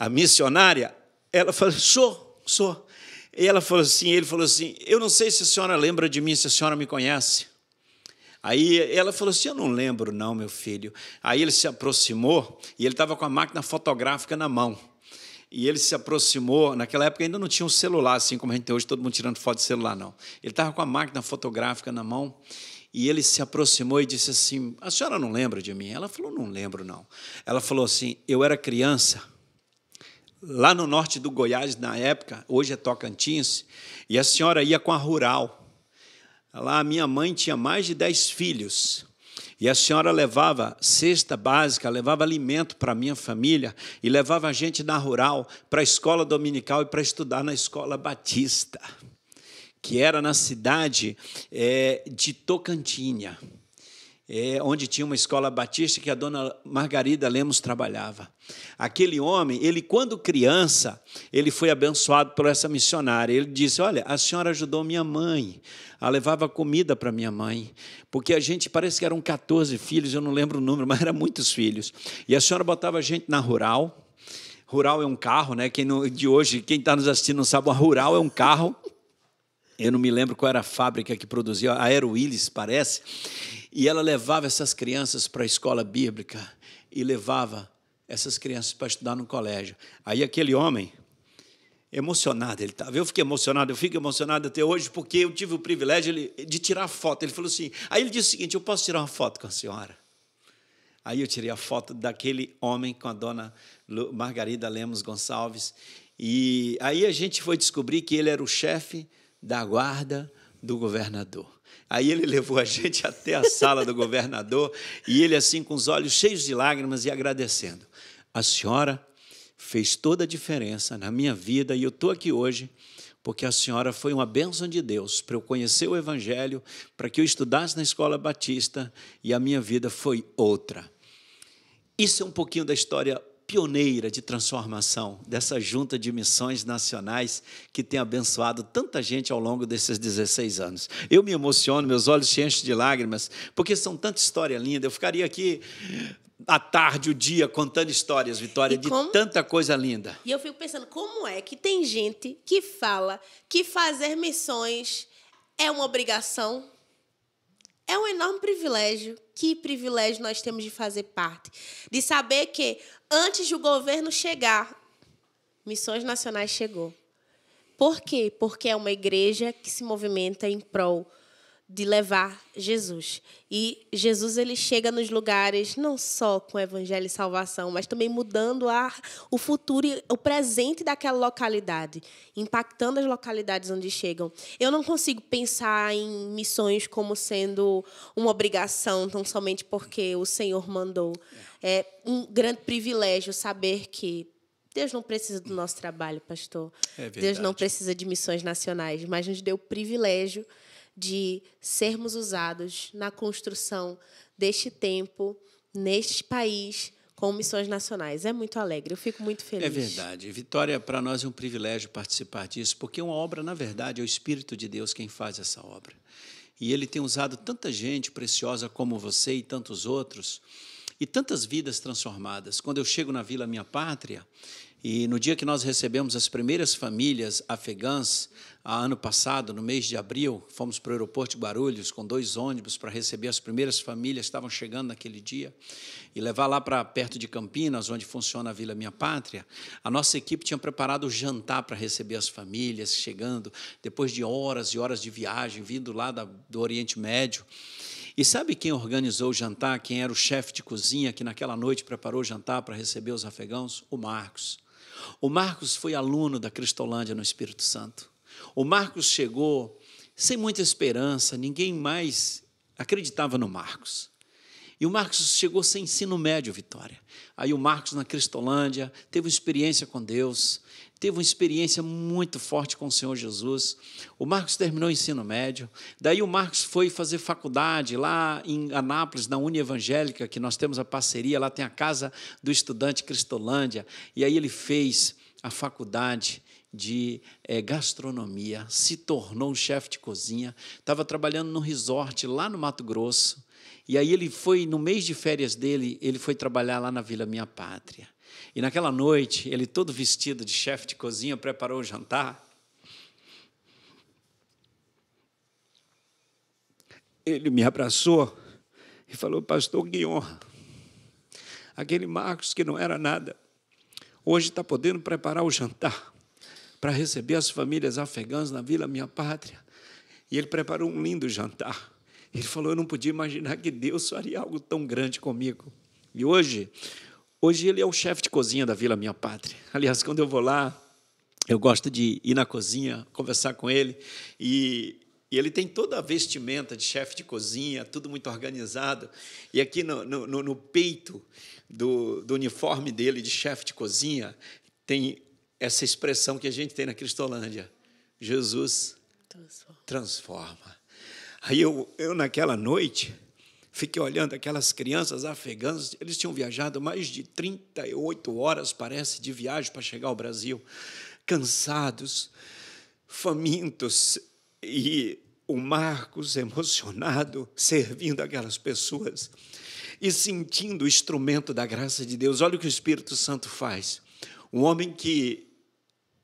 a missionária, ela falou: sou, sou. E ela falou assim, ele falou assim, eu não sei se a senhora lembra de mim, se a senhora me conhece. Aí ela falou assim: Eu não lembro, não, meu filho. Aí ele se aproximou e ele estava com a máquina fotográfica na mão. E ele se aproximou, naquela época ainda não tinha um celular, assim como a gente tem hoje, todo mundo tirando foto de celular, não. Ele estava com a máquina fotográfica na mão e ele se aproximou e disse assim: A senhora não lembra de mim? Ela falou: Não lembro, não. Ela falou assim: Eu era criança lá no norte do Goiás, na época, hoje é Tocantins, e a senhora ia com a rural. Lá a minha mãe tinha mais de dez filhos. E a senhora levava cesta básica, levava alimento para a minha família e levava a gente da rural para a escola dominical e para estudar na escola batista, que era na cidade é, de Tocantinha é, onde tinha uma escola batista que a dona Margarida Lemos trabalhava. Aquele homem, ele quando criança, ele foi abençoado por essa missionária. Ele disse: "Olha, a senhora ajudou minha mãe, a levava comida para minha mãe, porque a gente parece que eram 14 filhos, eu não lembro o número, mas eram muitos filhos. E a senhora botava a gente na rural, Rural é um carro, né? Quem não, de hoje, quem está nos assistindo não sabe, a Rural é um carro. Eu não me lembro qual era a fábrica que produzia, a Aero Willis, parece. E ela levava essas crianças para a escola bíblica e levava essas crianças para estudar no colégio. Aí aquele homem, emocionado, ele estava. Tá, eu fiquei emocionado, eu fico emocionado até hoje, porque eu tive o privilégio de tirar foto. Ele falou assim. Aí ele disse o seguinte: eu posso tirar uma foto com a senhora? Aí eu tirei a foto daquele homem com a dona Margarida Lemos Gonçalves. E aí a gente foi descobrir que ele era o chefe da guarda do governador. Aí ele levou a gente até a sala do governador e ele, assim, com os olhos cheios de lágrimas e agradecendo. A senhora fez toda a diferença na minha vida e eu estou aqui hoje porque a senhora foi uma bênção de Deus para eu conhecer o Evangelho, para que eu estudasse na escola batista e a minha vida foi outra. Isso é um pouquinho da história pioneira de transformação dessa junta de missões nacionais que tem abençoado tanta gente ao longo desses 16 anos. Eu me emociono, meus olhos se enchem de lágrimas, porque são tanta história linda. Eu ficaria aqui a tarde, o dia, contando histórias, Vitória, como... de tanta coisa linda. E eu fico pensando, como é que tem gente que fala que fazer missões é uma obrigação, é um enorme privilégio, que privilégio nós temos de fazer parte. De saber que antes do governo chegar, Missões Nacionais chegou. Por quê? Porque é uma igreja que se movimenta em prol de levar Jesus. E Jesus ele chega nos lugares não só com o evangelho e salvação, mas também mudando a, o futuro e o presente daquela localidade, impactando as localidades onde chegam. Eu não consigo pensar em missões como sendo uma obrigação, tão somente porque o Senhor mandou. É um grande privilégio saber que Deus não precisa do nosso trabalho, pastor. É Deus não precisa de missões nacionais, mas nos deu o privilégio de sermos usados na construção deste tempo, neste país, com missões nacionais. É muito alegre, eu fico muito é feliz. É verdade. Vitória, para nós é um privilégio participar disso, porque uma obra, na verdade, é o Espírito de Deus quem faz essa obra. E ele tem usado tanta gente preciosa como você e tantos outros, e tantas vidas transformadas. Quando eu chego na Vila Minha Pátria, e no dia que nós recebemos as primeiras famílias afegãs, ano passado, no mês de abril, fomos para o aeroporto de Guarulhos com dois ônibus para receber as primeiras famílias que estavam chegando naquele dia e levar lá para perto de Campinas, onde funciona a Vila Minha Pátria. A nossa equipe tinha preparado o jantar para receber as famílias chegando depois de horas e horas de viagem, vindo lá do Oriente Médio. E sabe quem organizou o jantar? Quem era o chefe de cozinha que naquela noite preparou o jantar para receber os afegãos? O Marcos. O Marcos foi aluno da Cristolândia no Espírito Santo. O Marcos chegou sem muita esperança, ninguém mais acreditava no Marcos. E o Marcos chegou sem ensino médio, Vitória. Aí o Marcos na Cristolândia teve uma experiência com Deus, teve uma experiência muito forte com o Senhor Jesus. O Marcos terminou o ensino médio. Daí o Marcos foi fazer faculdade lá em Anápolis, na Uni Evangélica, que nós temos a parceria, lá tem a casa do estudante Cristolândia. E aí ele fez a faculdade de é, gastronomia, se tornou chefe de cozinha, estava trabalhando num resort lá no Mato Grosso, e aí ele foi, no mês de férias dele, ele foi trabalhar lá na Vila Minha Pátria. E naquela noite, ele todo vestido de chefe de cozinha, preparou o jantar. Ele me abraçou e falou, pastor, que honra. Aquele Marcos que não era nada, hoje está podendo preparar o jantar para receber as famílias afegãs na Vila Minha Pátria. E ele preparou um lindo jantar. Ele falou: Eu não podia imaginar que Deus faria algo tão grande comigo. E hoje, hoje ele é o chefe de cozinha da Vila Minha Pátria. Aliás, quando eu vou lá, eu gosto de ir na cozinha, conversar com ele e e ele tem toda a vestimenta de chefe de cozinha, tudo muito organizado. E aqui no, no, no peito do, do uniforme dele de chefe de cozinha tem essa expressão que a gente tem na Cristolândia. Jesus transforma. transforma. Aí eu, eu, naquela noite, fiquei olhando aquelas crianças afegãs, eles tinham viajado mais de 38 horas, parece, de viagem para chegar ao Brasil, cansados, famintos, e o Marcos emocionado, servindo aquelas pessoas e sentindo o instrumento da graça de Deus. Olha o que o Espírito Santo faz. Um homem que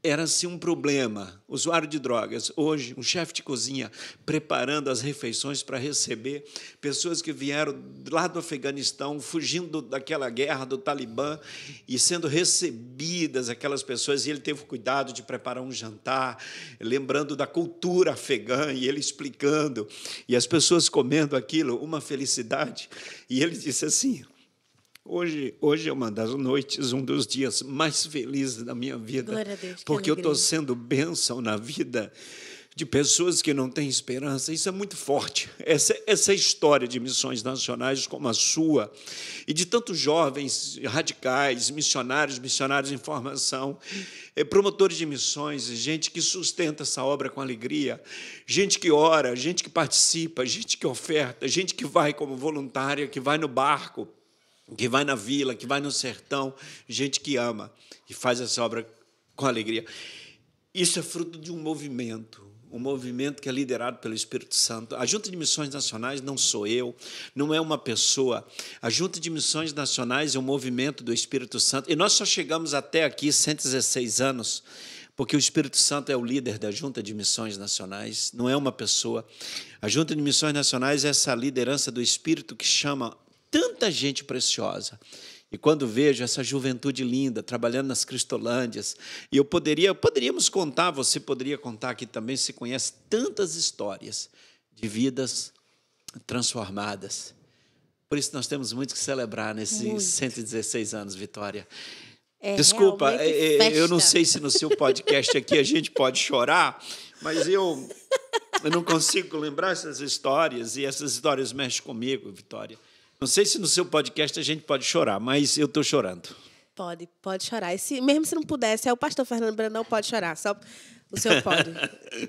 era-se assim um problema. Usuário de drogas, hoje, um chefe de cozinha preparando as refeições para receber pessoas que vieram lá do Afeganistão, fugindo daquela guerra do Talibã e sendo recebidas aquelas pessoas. E ele teve o cuidado de preparar um jantar, lembrando da cultura afegã e ele explicando. E as pessoas comendo aquilo, uma felicidade. E ele disse assim: Hoje, hoje é uma das noites, um dos dias mais felizes da minha vida. Glória a Deus, porque eu estou sendo bênção na vida de pessoas que não têm esperança. Isso é muito forte. Essa, essa história de missões nacionais como a sua, e de tantos jovens radicais, missionários, missionários em formação, eh, promotores de missões, gente que sustenta essa obra com alegria, gente que ora, gente que participa, gente que oferta, gente que vai como voluntária, que vai no barco que vai na vila, que vai no sertão, gente que ama e faz essa obra com alegria. Isso é fruto de um movimento, um movimento que é liderado pelo Espírito Santo. A Junta de Missões Nacionais não sou eu, não é uma pessoa. A Junta de Missões Nacionais é um movimento do Espírito Santo. E nós só chegamos até aqui 116 anos porque o Espírito Santo é o líder da Junta de Missões Nacionais, não é uma pessoa. A Junta de Missões Nacionais é essa liderança do Espírito que chama tanta gente preciosa. E quando vejo essa juventude linda trabalhando nas Cristolândias, e eu poderia, poderíamos contar, você poderia contar aqui também, se conhece tantas histórias de vidas transformadas. Por isso nós temos muito que celebrar nesses muito. 116 anos, Vitória. É Desculpa, é, é, eu não sei se no seu podcast aqui a gente pode chorar, mas eu, eu não consigo lembrar essas histórias e essas histórias mexem comigo, Vitória. Não sei se no seu podcast a gente pode chorar, mas eu estou chorando. Pode, pode chorar. E se, mesmo se não pudesse, é o pastor Fernando Brandão pode chorar. Só o senhor pode.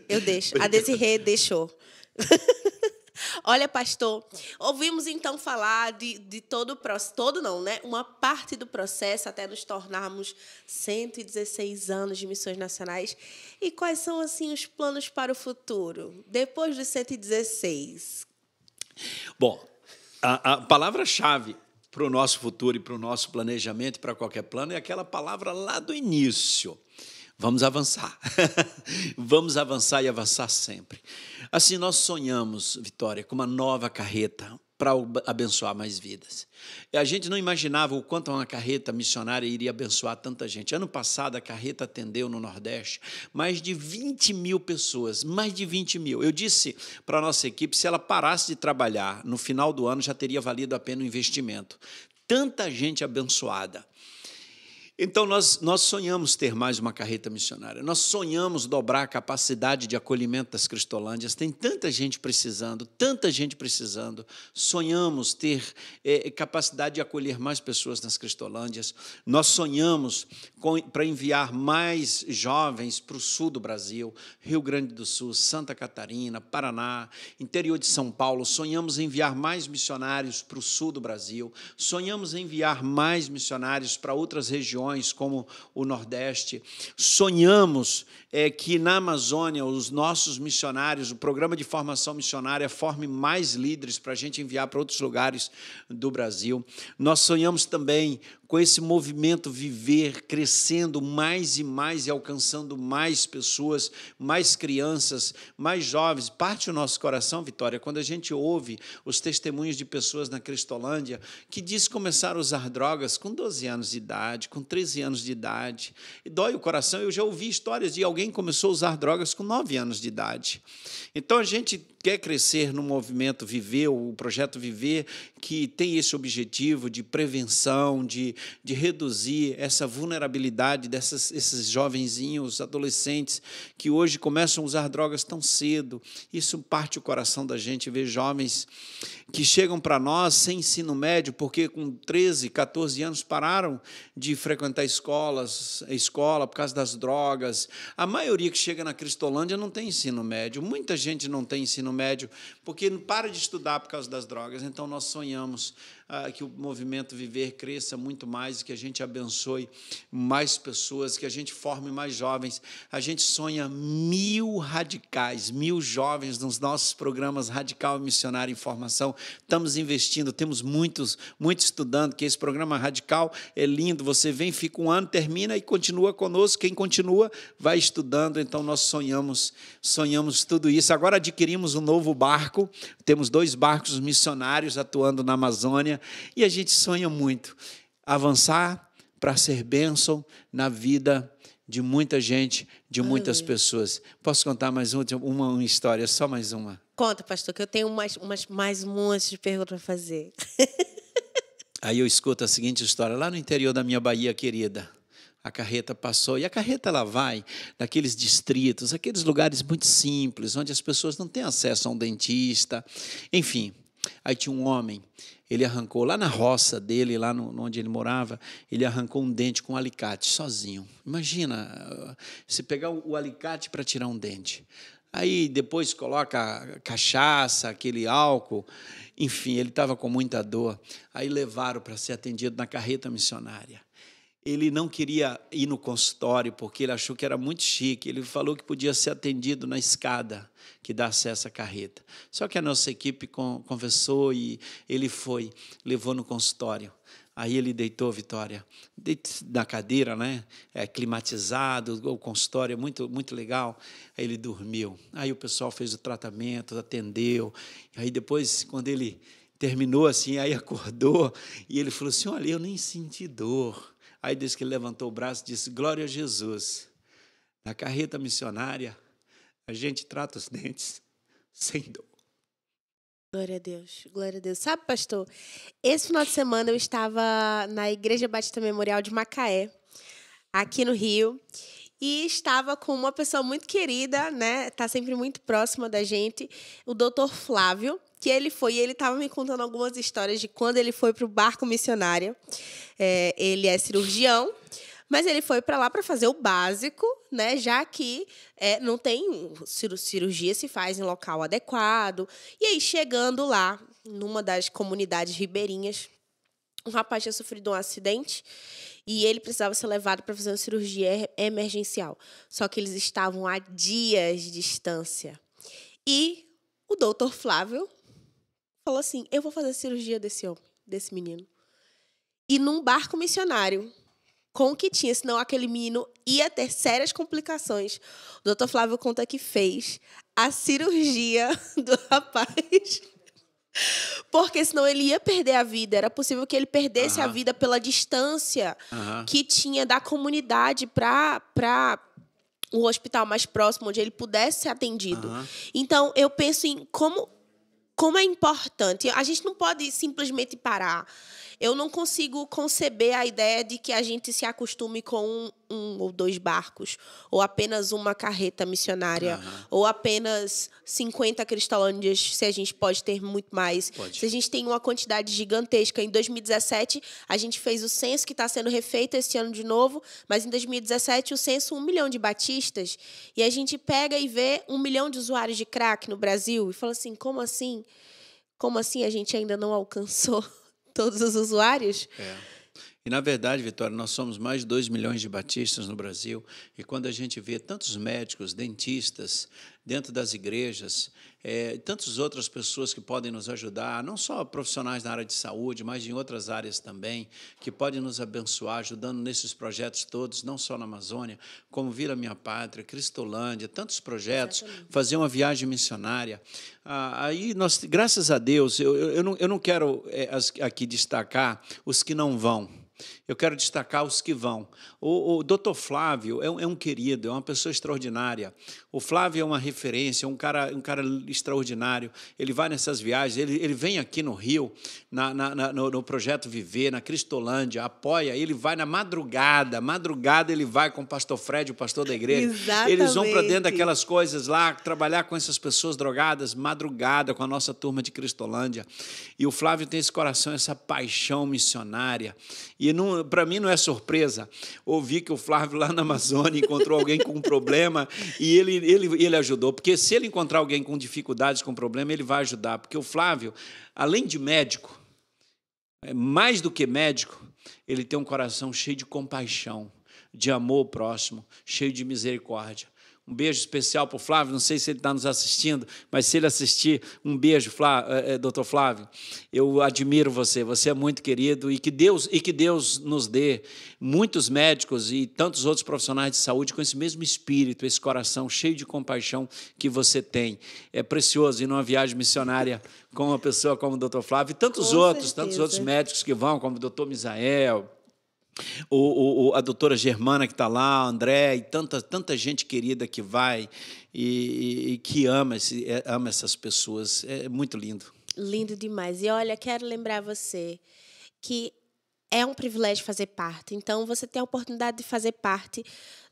Eu deixo. A Desirê deixou. Olha, pastor, ouvimos então falar de, de todo o processo, todo não, né? Uma parte do processo até nos tornarmos 116 anos de missões nacionais. E quais são, assim, os planos para o futuro, depois dos 116? Bom, a, a palavra-chave para o nosso futuro e para o nosso planejamento, para qualquer plano, é aquela palavra lá do início. Vamos avançar. Vamos avançar e avançar sempre. Assim, nós sonhamos, Vitória, com uma nova carreta, para abençoar mais vidas. E a gente não imaginava o quanto uma carreta missionária iria abençoar tanta gente. Ano passado, a carreta atendeu no Nordeste mais de 20 mil pessoas, mais de 20 mil. Eu disse para a nossa equipe, se ela parasse de trabalhar no final do ano, já teria valido a pena o investimento. Tanta gente abençoada. Então, nós, nós sonhamos ter mais uma carreta missionária, nós sonhamos dobrar a capacidade de acolhimento das Cristolândias. Tem tanta gente precisando, tanta gente precisando. Sonhamos ter é, capacidade de acolher mais pessoas nas Cristolândias. Nós sonhamos para enviar mais jovens para o sul do Brasil, Rio Grande do Sul, Santa Catarina, Paraná, interior de São Paulo. Sonhamos enviar mais missionários para o sul do Brasil, sonhamos enviar mais missionários para outras regiões regiões como o Nordeste. Sonhamos é, que na Amazônia os nossos missionários, o programa de formação missionária, forme mais líderes para a gente enviar para outros lugares do Brasil. Nós sonhamos também com esse movimento viver crescendo mais e mais e alcançando mais pessoas, mais crianças, mais jovens. Parte o nosso coração, Vitória, quando a gente ouve os testemunhos de pessoas na Cristolândia que diz começar a usar drogas com 12 anos de idade, com 13 anos de idade. E dói o coração. Eu já ouvi histórias de alguém que começou a usar drogas com 9 anos de idade. Então a gente quer crescer no movimento Viver, o projeto Viver, que tem esse objetivo de prevenção, de, de reduzir essa vulnerabilidade desses esses jovenzinhos, adolescentes, que hoje começam a usar drogas tão cedo, isso parte o coração da gente ver jovens que chegam para nós sem ensino médio, porque com 13, 14 anos pararam de frequentar escolas, escola por causa das drogas. A maioria que chega na Cristolândia não tem ensino médio, muita gente não tem ensino ensino médio, porque não para de estudar por causa das drogas. Então nós sonhamos ah, que o movimento Viver cresça muito mais, que a gente abençoe mais pessoas, que a gente forme mais jovens. A gente sonha mil radicais, mil jovens nos nossos programas Radical Missionário em Formação. Estamos investindo, temos muitos, muitos estudando, que esse programa Radical é lindo. Você vem, fica um ano, termina e continua conosco. Quem continua vai estudando. Então nós sonhamos, sonhamos tudo isso. Agora adquirimos um novo barco, temos dois barcos missionários atuando na Amazônia e a gente sonha muito avançar para ser bênção na vida de muita gente, de muitas pessoas. Posso contar mais uma, uma, história, só mais uma? Conta, pastor, que eu tenho mais, umas, mais um monte de perguntas para fazer. Aí eu escuto a seguinte história, lá no interior da minha Bahia querida. A carreta passou e a carreta ela vai naqueles distritos, aqueles lugares muito simples, onde as pessoas não têm acesso a um dentista. Enfim, aí tinha um homem ele arrancou lá na roça dele, lá no, onde ele morava, ele arrancou um dente com um alicate sozinho. Imagina se eh, pegar o, o alicate para tirar um dente. Aí depois coloca cachaça, aquele álcool. Enfim, ele estava com muita dor. Aí levaram para ser atendido na carreta missionária ele não queria ir no consultório porque ele achou que era muito chique. Ele falou que podia ser atendido na escada que dá acesso à carreta. Só que a nossa equipe conversou e ele foi, levou no consultório. Aí ele deitou Vitória na cadeira, né? É, climatizado, o consultório é muito, muito legal. Aí ele dormiu. Aí o pessoal fez o tratamento, atendeu. Aí depois, quando ele terminou assim, aí acordou e ele falou assim: Olha, eu nem senti dor. Aí disse que levantou o braço e disse: Glória a Jesus. Na carreta missionária, a gente trata os dentes sem dor. Glória a Deus, glória a Deus. Sabe, pastor, esse final de semana eu estava na Igreja Batista Memorial de Macaé, aqui no Rio, e estava com uma pessoa muito querida, né? Tá sempre muito próxima da gente, o doutor Flávio que ele foi. E ele estava me contando algumas histórias de quando ele foi para o barco missionário. É, ele é cirurgião, mas ele foi para lá para fazer o básico, né? Já que é, não tem cirurgia se faz em local adequado. E aí chegando lá, numa das comunidades ribeirinhas, um rapaz tinha sofrido um acidente e ele precisava ser levado para fazer uma cirurgia emergencial. Só que eles estavam a dias de distância. E o doutor Flávio falou assim: eu vou fazer cirurgia desse homem, desse menino. E num barco missionário, com o que tinha, senão aquele menino ia ter sérias complicações. O doutor Flávio conta que fez a cirurgia do rapaz. Porque senão ele ia perder a vida. Era possível que ele perdesse uhum. a vida pela distância uhum. que tinha da comunidade para o hospital mais próximo, onde ele pudesse ser atendido. Uhum. Então, eu penso em como como é importante. A gente não pode simplesmente parar eu não consigo conceber a ideia de que a gente se acostume com um, um ou dois barcos, ou apenas uma carreta missionária, uhum. ou apenas 50 cristalândias, se a gente pode ter muito mais. Pode. Se a gente tem uma quantidade gigantesca. Em 2017, a gente fez o censo que está sendo refeito este ano de novo, mas em 2017 o censo um milhão de batistas, e a gente pega e vê um milhão de usuários de crack no Brasil e fala assim, como assim? Como assim a gente ainda não alcançou todos os usuários. É. E, na verdade, Vitória, nós somos mais de 2 milhões de batistas no Brasil. E quando a gente vê tantos médicos, dentistas, dentro das igrejas, é, tantas outras pessoas que podem nos ajudar, não só profissionais na área de saúde, mas em outras áreas também, que podem nos abençoar, ajudando nesses projetos todos, não só na Amazônia, como vira Minha Pátria, Cristolândia, tantos projetos, Exatamente. fazer uma viagem missionária. Ah, aí nós, graças a Deus, eu, eu, eu, não, eu não quero é, aqui destacar os que não vão. Eu quero destacar os que vão. O, o doutor Flávio é um, é um, querido, é uma pessoa extraordinária. O Flávio é uma referência, um cara, um cara extraordinário. Ele vai nessas viagens, ele, ele vem aqui no Rio, na, na, na no, no, projeto Viver, na Cristolândia, apoia. Ele vai na madrugada, madrugada ele vai com o pastor Fred, o pastor da igreja. Exatamente. Eles vão para dentro daquelas coisas lá, trabalhar com essas pessoas drogadas, madrugada, com a nossa turma de Cristolândia. E o Flávio tem esse coração, essa paixão missionária. E para mim não é surpresa ouvir que o Flávio lá na Amazônia encontrou alguém com um problema e ele, ele, ele ajudou. Porque se ele encontrar alguém com dificuldades, com problema, ele vai ajudar. Porque o Flávio, além de médico, é mais do que médico, ele tem um coração cheio de compaixão, de amor ao próximo, cheio de misericórdia. Um beijo especial para o Flávio. Não sei se ele está nos assistindo, mas se ele assistir, um beijo, Flávio, é, eh, eh, doutor Flávio. Eu admiro você. Você é muito querido e que Deus e que Deus nos dê muitos médicos e tantos outros profissionais de saúde com esse mesmo espírito, esse coração cheio de compaixão que você tem. É precioso ir numa viagem missionária com uma pessoa como o doutor Flávio e tantos com outros, certeza. tantos outros médicos que vão, como o doutor Misael o, o, a doutora Germana que está lá, André, e tanta, tanta gente querida que vai e, e, que ama, esse, é, ama essas pessoas. É muito lindo. Lindo demais. E olha, quero lembrar você que é um privilégio fazer parte. Então, você tem a oportunidade de fazer parte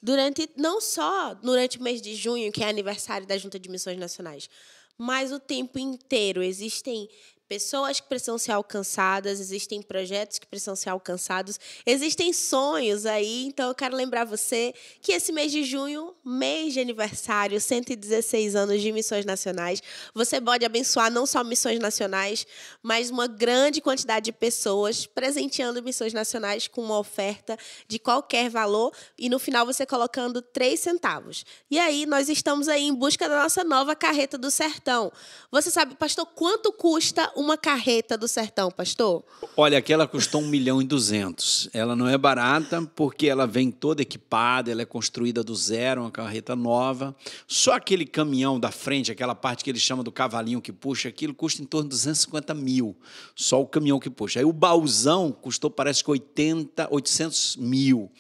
durante, não só durante o mês de junho, que é aniversário da Junta de Missões Nacionais, mas o tempo inteiro. Existem pessoas que precisam ser alcançadas, existem projetos que precisam ser alcançados, existem sonhos aí. Então eu quero lembrar você que esse mês de junho, mês de aniversário, 116 anos de missões nacionais, você pode abençoar não só missões nacionais, mas uma grande quantidade de pessoas presenteando missões nacionais com uma oferta de qualquer valor e no final você colocando 3 centavos. E aí nós estamos aí em busca da nossa nova carreta do sertão. Você sabe, pastor, quanto custa uma carreta do sertão, pastor? Olha, aquela custou 1 milhão e 200. Ela não é barata porque ela vem toda equipada, ela é construída do zero, uma carreta nova. Só aquele caminhão da frente, aquela parte que eles chamam do cavalinho que puxa, aquilo custa em torno de 250 mil. Só o caminhão que puxa. Aí o baúzão custou, parece que 80, 800 mil.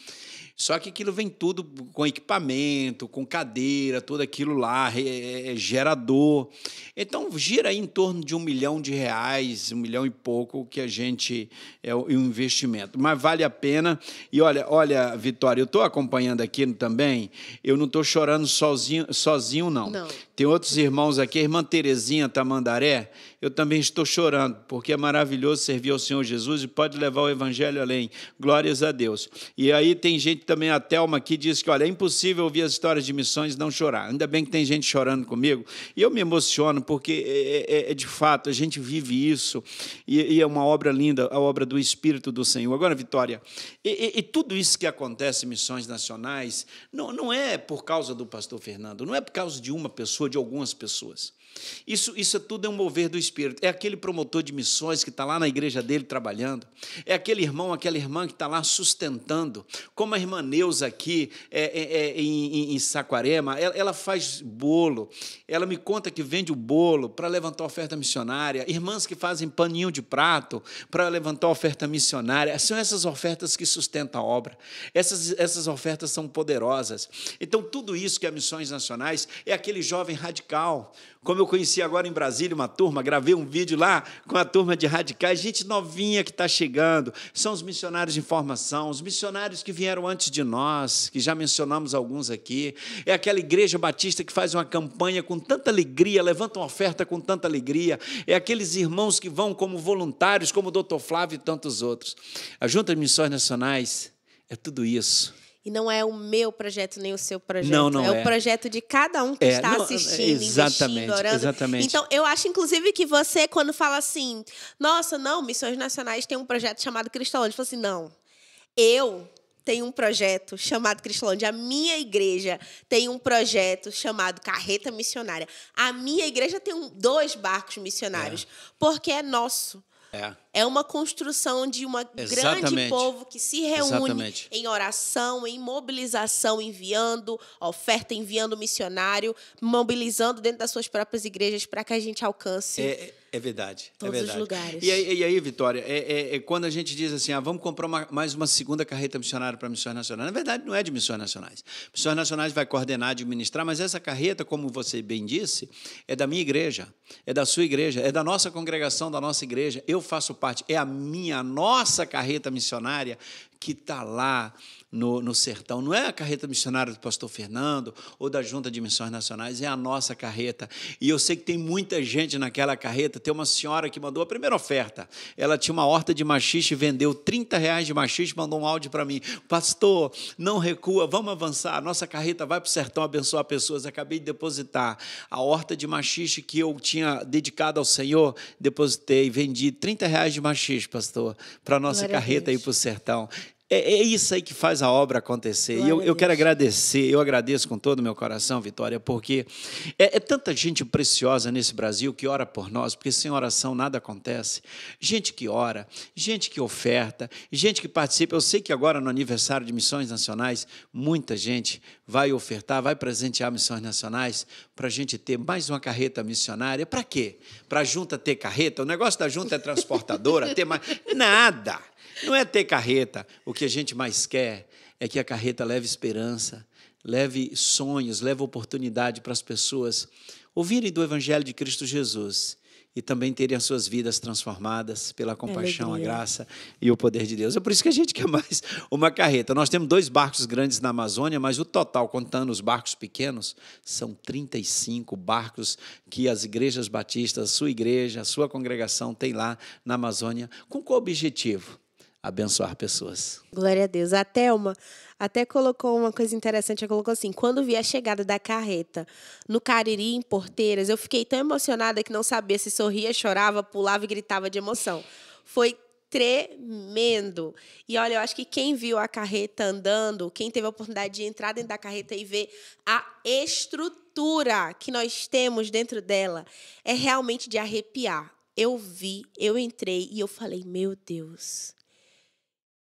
Só que aquilo vem tudo com equipamento, com cadeira, tudo aquilo lá, é, é, gerador. Então gira aí em torno de um milhão de reais, um milhão e pouco que a gente é o um investimento. Mas vale a pena. E olha, olha, Vitória, eu estou acompanhando aqui também. Eu não estou chorando sozinho, sozinho não. não. Tem outros irmãos aqui, a irmã Terezinha Tamandaré, eu também estou chorando, porque é maravilhoso servir ao Senhor Jesus e pode levar o evangelho além. Glórias a Deus. E aí tem gente também a Thelma aqui disse que, olha, é impossível ouvir as histórias de missões e não chorar. Ainda bem que tem gente chorando comigo. E eu me emociono, porque é, é, é, é de fato, a gente vive isso. E, e, é uma obra linda, a obra do Espírito do Senhor. Agora, Vitória, e, e, e tudo isso que acontece em missões nacionais não, não é por causa do pastor Fernando, não é por causa de uma pessoa, de algumas pessoas. Isso, isso é tudo é um mover do Espírito. É aquele promotor de missões que está lá na igreja dele trabalhando. É aquele irmão, aquela irmã que está lá sustentando. Como a irmã Neuza aqui é, é, é, em, em, Saquarema, ela, ela, faz bolo. Ela me conta que vende o bolo para levantar oferta missionária. Irmãs que fazem paninho de prato para levantar oferta missionária. São essas ofertas que sustentam a obra. Essas, essas ofertas são poderosas. Então, tudo isso que é Missões Nacionais é aquele jovem radical como eu conheci agora em Brasília uma turma, gravei um vídeo lá com a turma de radicais, gente novinha que está chegando. São os missionários de formação, os missionários que vieram antes de nós, que já mencionamos alguns aqui. É aquela igreja batista que faz uma campanha com tanta alegria, levanta uma oferta com tanta alegria. É aqueles irmãos que vão como voluntários, como o doutor Flávio e tantos outros. A Junta de Missões Nacionais é tudo isso. E não é o meu projeto nem o seu projeto. Não, não é. é. o projeto de cada um que é, está não, assistindo, exatamente, orando. Exatamente. Então, eu acho, inclusive, que você, quando fala assim, nossa, não, Missões Nacionais tem um projeto chamado Cristolândia. Você fala assim, não, eu tenho um projeto chamado Cristolândia. A minha igreja tem um projeto chamado Carreta Missionária. A minha igreja tem um, dois barcos missionários, é. porque é nosso. É. é uma construção de um grande povo que se reúne Exatamente. em oração, em mobilização, enviando oferta, enviando missionário, mobilizando dentro das suas próprias igrejas para que a gente alcance. É, é é verdade. É Todos é verdade. os lugares. E aí, e aí Vitória, é, é, é, quando a gente diz assim, ah, vamos comprar uma, mais uma segunda carreta missionária para missões nacionais. Na verdade, não é de missões nacionais. Missões nacionais vai coordenar, administrar, mas essa carreta, como você bem disse, é da minha igreja, é da sua igreja, é da nossa congregação, da nossa igreja. Eu faço parte. É a minha, a nossa carreta missionária que está lá no, no sertão. Não é a carreta missionária do pastor Fernando ou da Junta de Missões Nacionais, é a nossa carreta. E eu sei que tem muita gente naquela carreta. Tem uma senhora que mandou a primeira oferta. Ela tinha uma horta de machixe, vendeu 30 reais de machixe, mandou um áudio para mim. Pastor, não recua, vamos avançar. A nossa carreta vai para o sertão abençoar pessoas. Acabei de depositar a horta de machixe que eu tinha dedicado ao Senhor, depositei, vendi 30 reais de machixe, pastor, para a nossa Glória carreta ir para o sertão. É, é, isso aí que faz a obra acontecer. e eu, eu quero agradecer, eu agradeço com todo o meu coração, Vitória, porque é, é, tanta gente preciosa nesse Brasil que ora por nós, porque sem oração nada acontece. Gente que ora, gente que oferta, gente que participa. Eu sei que agora no aniversário de Missões Nacionais, muita gente vai ofertar, vai presentear Missões Nacionais para a gente ter mais uma carreta missionária. Para quê? Para a junta ter carreta? O negócio da junta é transportadora, ter mais. Nada! Não é ter carreta. O que a gente mais quer é que a carreta leve esperança, leve sonhos, leve oportunidade para as pessoas ouvirem do Evangelho de Cristo Jesus e também terem as suas vidas transformadas pela compaixão, Alegria. a graça e o poder de Deus. É por isso que a gente quer mais uma carreta. Nós temos dois barcos grandes na Amazônia, mas o total, contando os barcos pequenos, são 35 barcos que as igrejas batistas, a sua igreja, a sua congregação tem lá na Amazônia. Com qual objetivo? abençoar pessoas. Glória a Deus. A Thelma até colocou uma coisa interessante, ela colocou assim, quando vi a chegada da carreta no Cariri, em Porteiras, eu fiquei tão emocionada que não sabia se sorria, chorava, pulava e gritava de emoção. Foi tremendo. E olha, eu acho que quem viu a carreta andando, quem teve a oportunidade de entrar dentro da carreta e ver a estrutura que nós temos dentro dela, é realmente de arrepiar. Eu vi, eu entrei e eu falei, meu Deus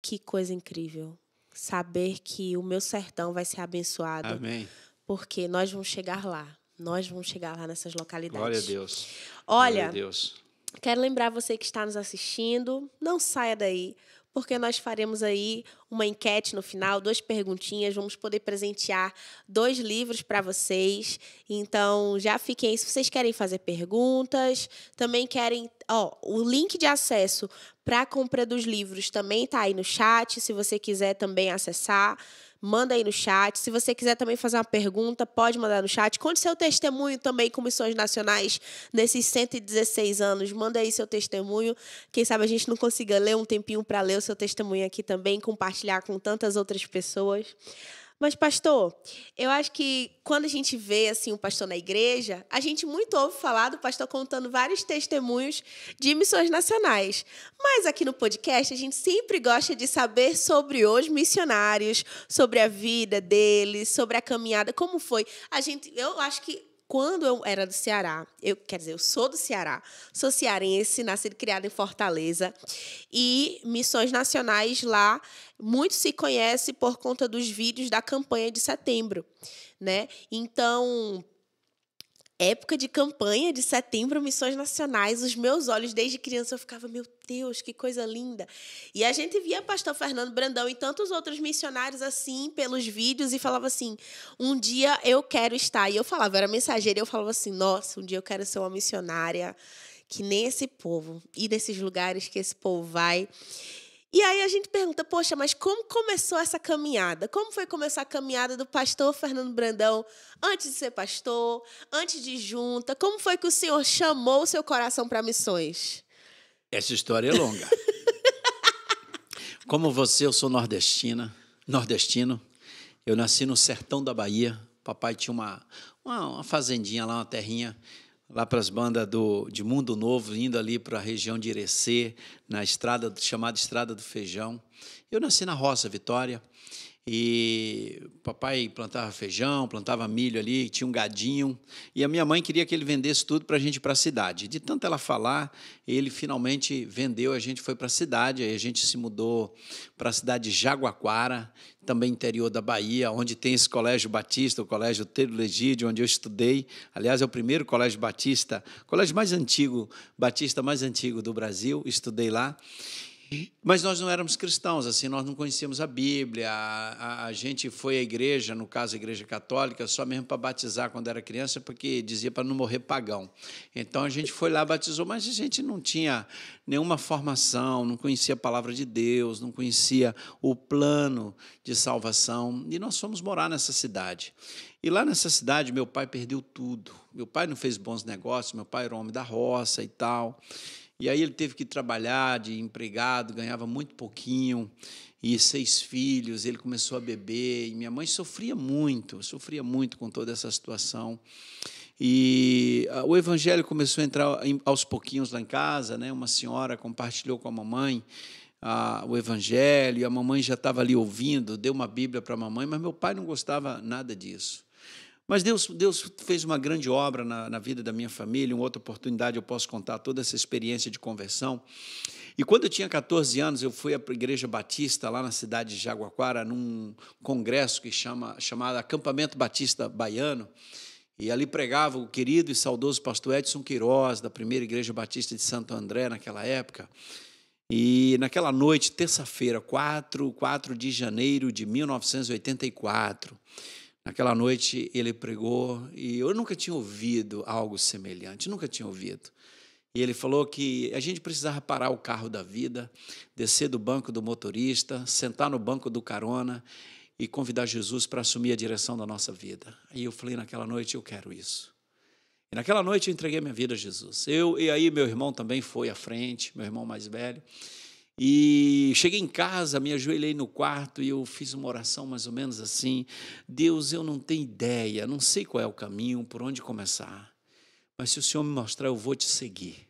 que coisa incrível. Saber que o meu sertão vai ser abençoado. Amém. Porque nós vamos chegar lá. Nós vamos chegar lá nessas localidades. Glória a Deus. Olha, Glória a Deus. quero lembrar você que está nos assistindo, não saia daí, porque nós faremos aí uma enquete no final, duas perguntinhas, vamos poder presentear dois livros para vocês. Então, já fiquem aí se vocês querem fazer perguntas, também querem, ó, o link de acesso para a compra dos livros também tá aí no chat, se você quiser também acessar, manda aí no chat. Se você quiser também fazer uma pergunta, pode mandar no chat. Conte seu testemunho também com missões nacionais nesses 116 anos. Manda aí seu testemunho. Quem sabe a gente não consiga ler um tempinho para ler o seu testemunho aqui também, compartilhar com tantas outras pessoas. Mas, pastor, eu acho que quando a gente vê assim o um pastor na igreja, a gente muito ouve falar do pastor contando vários testemunhos de missões nacionais. Mas aqui no podcast a gente sempre gosta de saber sobre os missionários, sobre a vida deles, sobre a caminhada, como foi. A gente, eu acho que quando eu era do Ceará, eu quer dizer, eu sou do Ceará, sou cearense, nascido e criada em Fortaleza, e missões nacionais lá muito se conhece por conta dos vídeos da campanha de setembro, né? Então, época de campanha de setembro, missões nacionais, os meus olhos, desde criança, eu ficava, meu Deus, que coisa linda. E a gente via pastor Fernando Brandão e tantos outros missionários assim, pelos vídeos, e falava assim: um dia eu quero estar. E eu falava, eu era mensageira, e eu falava assim: nossa, um dia eu quero ser uma missionária, que nem esse povo, e desses lugares que esse povo vai. E aí a gente pergunta, poxa, mas como começou essa caminhada? Como foi começar a caminhada do pastor Fernando Brandão antes de ser pastor, antes de junta? Como foi que o senhor chamou o seu coração para missões? Essa história é longa. como você, eu sou nordestina, nordestino. Eu nasci no sertão da Bahia. Papai tinha uma, uma, uma fazendinha lá, uma terrinha lá para as bandas do, de Mundo Novo, indo ali para a região de Irecê, na estrada chamada Estrada do Feijão. Eu nasci na roça, Vitória, e papai plantava feijão, plantava milho ali, tinha um gadinho. E a minha mãe queria que ele vendesse tudo para a gente ir para a cidade. De tanto ela falar, ele finalmente vendeu, a gente foi para a cidade. Aí a gente se mudou para a cidade de Jaguaquara, também interior da Bahia, onde tem esse Colégio Batista, o Colégio Teiro Legídio, onde eu estudei. Aliás, é o primeiro colégio batista, colégio mais antigo, batista mais antigo do Brasil. Estudei lá. Mas nós não éramos cristãos, assim, nós não conhecíamos a Bíblia. A, a, a gente foi à igreja, no caso a igreja católica, só mesmo para batizar quando era criança, porque dizia para não morrer pagão. Então a gente foi lá, batizou, mas a gente não tinha nenhuma formação, não conhecia a palavra de Deus, não conhecia o plano de salvação. E nós fomos morar nessa cidade. E lá nessa cidade, meu pai perdeu tudo. Meu pai não fez bons negócios, meu pai era homem da roça e tal. E aí ele teve que trabalhar de empregado, ganhava muito pouquinho, e seis filhos, ele começou a beber, e minha mãe sofria muito, sofria muito com toda essa situação. E ah, o evangelho começou a entrar aos pouquinhos lá em casa, né? Uma senhora compartilhou com a mamãe ah, o evangelho, e a mamãe já estava ali ouvindo, deu uma Bíblia para a mamãe, mas meu pai não gostava nada disso. Mas Deus, Deus fez uma grande obra na, na vida da minha família. Em outra oportunidade eu posso contar toda essa experiência de conversão. E quando eu tinha 14 anos, eu fui à Igreja Batista, lá na cidade de Jaguaquara, num congresso que chama chamado Acampamento Batista Baiano. E ali pregava o querido e saudoso pastor Edson Queiroz, da primeira Igreja Batista de Santo André, naquela época. E naquela noite, terça-feira, 4, 4 de janeiro de 1984, Naquela noite ele pregou e eu nunca tinha ouvido algo semelhante, nunca tinha ouvido. E ele falou que a gente precisava parar o carro da vida, descer do banco do motorista, sentar no banco do carona e convidar Jesus para assumir a direção da nossa vida. E eu falei naquela noite, eu quero isso. E naquela noite eu entreguei minha vida a Jesus. Eu e aí meu irmão também foi à frente, meu irmão mais velho. E cheguei em casa, me ajoelhei no quarto e eu fiz uma oração mais ou menos assim: Deus, eu não tenho ideia, não sei qual é o caminho, por onde começar, mas se o Senhor me mostrar, eu vou te seguir.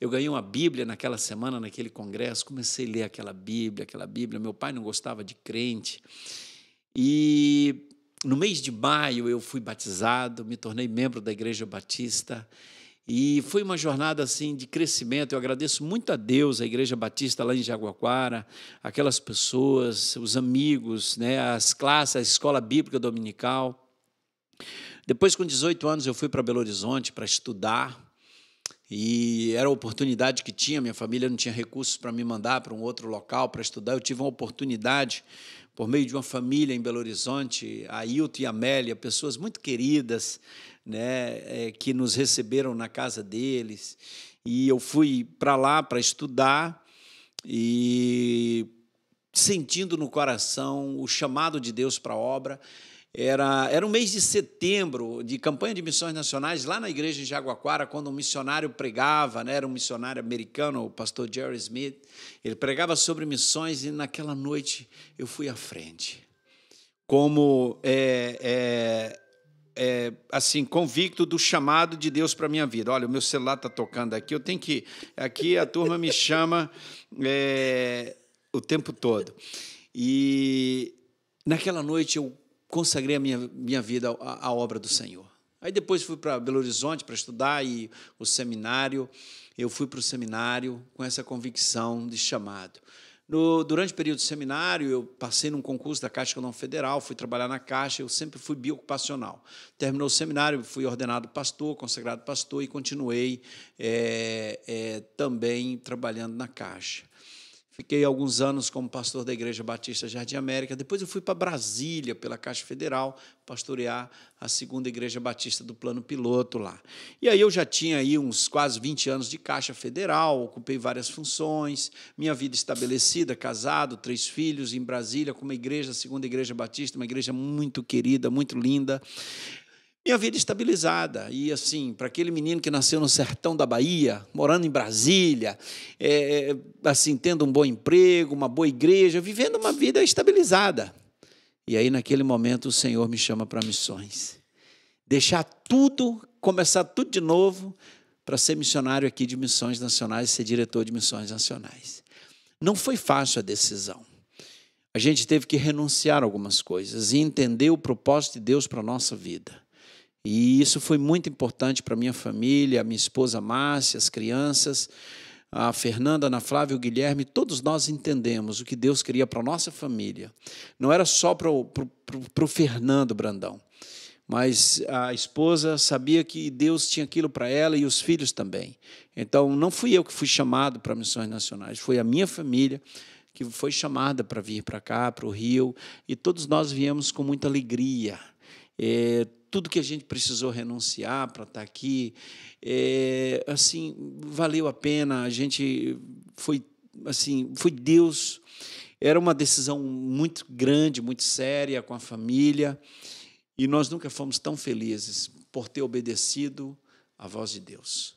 Eu ganhei uma Bíblia naquela semana, naquele congresso, comecei a ler aquela Bíblia, aquela Bíblia. Meu pai não gostava de crente. E no mês de maio eu fui batizado, me tornei membro da Igreja Batista. E foi uma jornada assim de crescimento. Eu agradeço muito a Deus, a Igreja Batista lá em Jaguaquara, aquelas pessoas, os amigos, né, as classes, a escola bíblica dominical. Depois, com 18 anos, eu fui para Belo Horizonte para estudar. E era a oportunidade que tinha, minha família não tinha recursos para me mandar para um outro local para estudar. Eu tive uma oportunidade por meio de uma família em Belo Horizonte, a Ailton e a Amélia, pessoas muito queridas, né, é, que nos receberam na casa deles. E eu fui para lá para estudar e sentindo no coração o chamado de Deus para a obra. Era, era um mês de setembro, de campanha de missões nacionais, lá na igreja de Jaguaquara, quando um missionário pregava, né? era um missionário americano, o pastor Jerry Smith. Ele pregava sobre missões e naquela noite eu fui à frente. Como é, é é, assim convicto do chamado de Deus para minha vida. Olha, o meu celular está tocando aqui, eu tenho que ir. Aqui a turma me chama é, o tempo todo. E naquela noite eu consagrei a minha, minha vida à, à obra do Senhor. Aí depois fui para Belo Horizonte para estudar e o seminário. Eu fui para o seminário com essa convicção de chamado. No, durante o período do seminário, eu passei num concurso da Caixa Econômica Federal, fui trabalhar na Caixa, eu sempre fui biocupacional. Terminou o seminário, fui ordenado pastor, consagrado pastor e continuei é, é, também trabalhando na Caixa. Fiquei alguns anos como pastor da Igreja Batista Jardim América. Depois eu fui para Brasília, pela Caixa Federal, pastorear a segunda Igreja Batista do Plano Piloto lá. E aí eu já tinha aí uns quase 20 anos de Caixa Federal, ocupei várias funções, minha vida estabelecida, casado, três filhos, em Brasília, com uma igreja, a segunda Igreja Batista, uma igreja muito querida, muito linda. Minha vida estabilizada. E assim, para aquele menino que nasceu no sertão da Bahia, morando em Brasília, é, é, assim, tendo um bom emprego, uma boa igreja, vivendo uma vida estabilizada. E aí, naquele momento, o Senhor me chama para missões. Deixar tudo, começar tudo de novo, para ser missionário aqui de missões nacionais, ser diretor de missões nacionais. Não foi fácil a decisão. A gente teve que renunciar a algumas coisas e entender o propósito de Deus para a nossa vida. E isso foi muito importante para minha família, a minha esposa Márcia, as crianças, a Fernanda, Ana Flávia, o Guilherme, todos nós entendemos o que Deus queria para a nossa família. Não era só para o Fernando Brandão, mas a esposa sabia que Deus tinha aquilo para ela e os filhos também. Então, não fui eu que fui chamado para missões nacionais, foi a minha família que foi chamada para vir para cá, para o Rio, e todos nós viemos com muita alegria. É, tudo que a gente precisou renunciar para estar tá aqui. É, assim, valeu a pena. A gente foi assim, foi Deus. Era uma decisão muito grande, muito séria com a família, e nós nunca fomos tão felizes por ter obedecido à voz de Deus,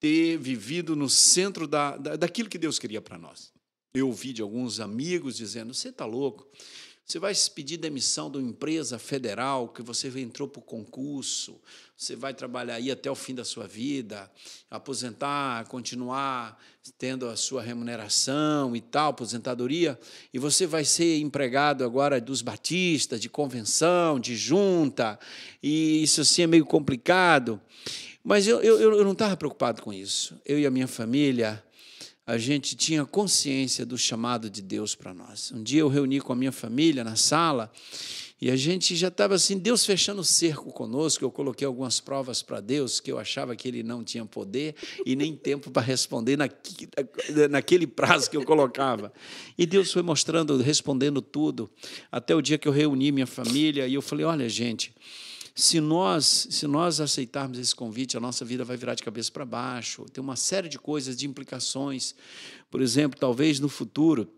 ter vivido no centro da, da daquilo que Deus queria para nós. Eu ouvi de alguns amigos dizendo: "Você está louco?" Você vai pedir demissão de uma empresa federal que você entrou para o concurso, você vai trabalhar aí até o fim da sua vida, aposentar, continuar tendo a sua remuneração e tal, aposentadoria, e você vai ser empregado agora dos batistas, de convenção, de junta, e isso assim é meio complicado. Mas eu, eu, eu não estava preocupado com isso. Eu e a minha família a gente tinha consciência do chamado de Deus para nós. Um dia eu reuni com a minha família na sala e a gente já estava assim, Deus fechando o cerco conosco. Eu coloquei algumas provas para Deus que eu achava que Ele não tinha poder e nem tempo para responder naque, naquele prazo que eu colocava. E Deus foi mostrando, respondendo tudo, até o dia que eu reuni minha família e eu falei: Olha, gente. Se nós, se nós aceitarmos esse convite, a nossa vida vai virar de cabeça para baixo. Tem uma série de coisas, de implicações. Por exemplo, talvez no futuro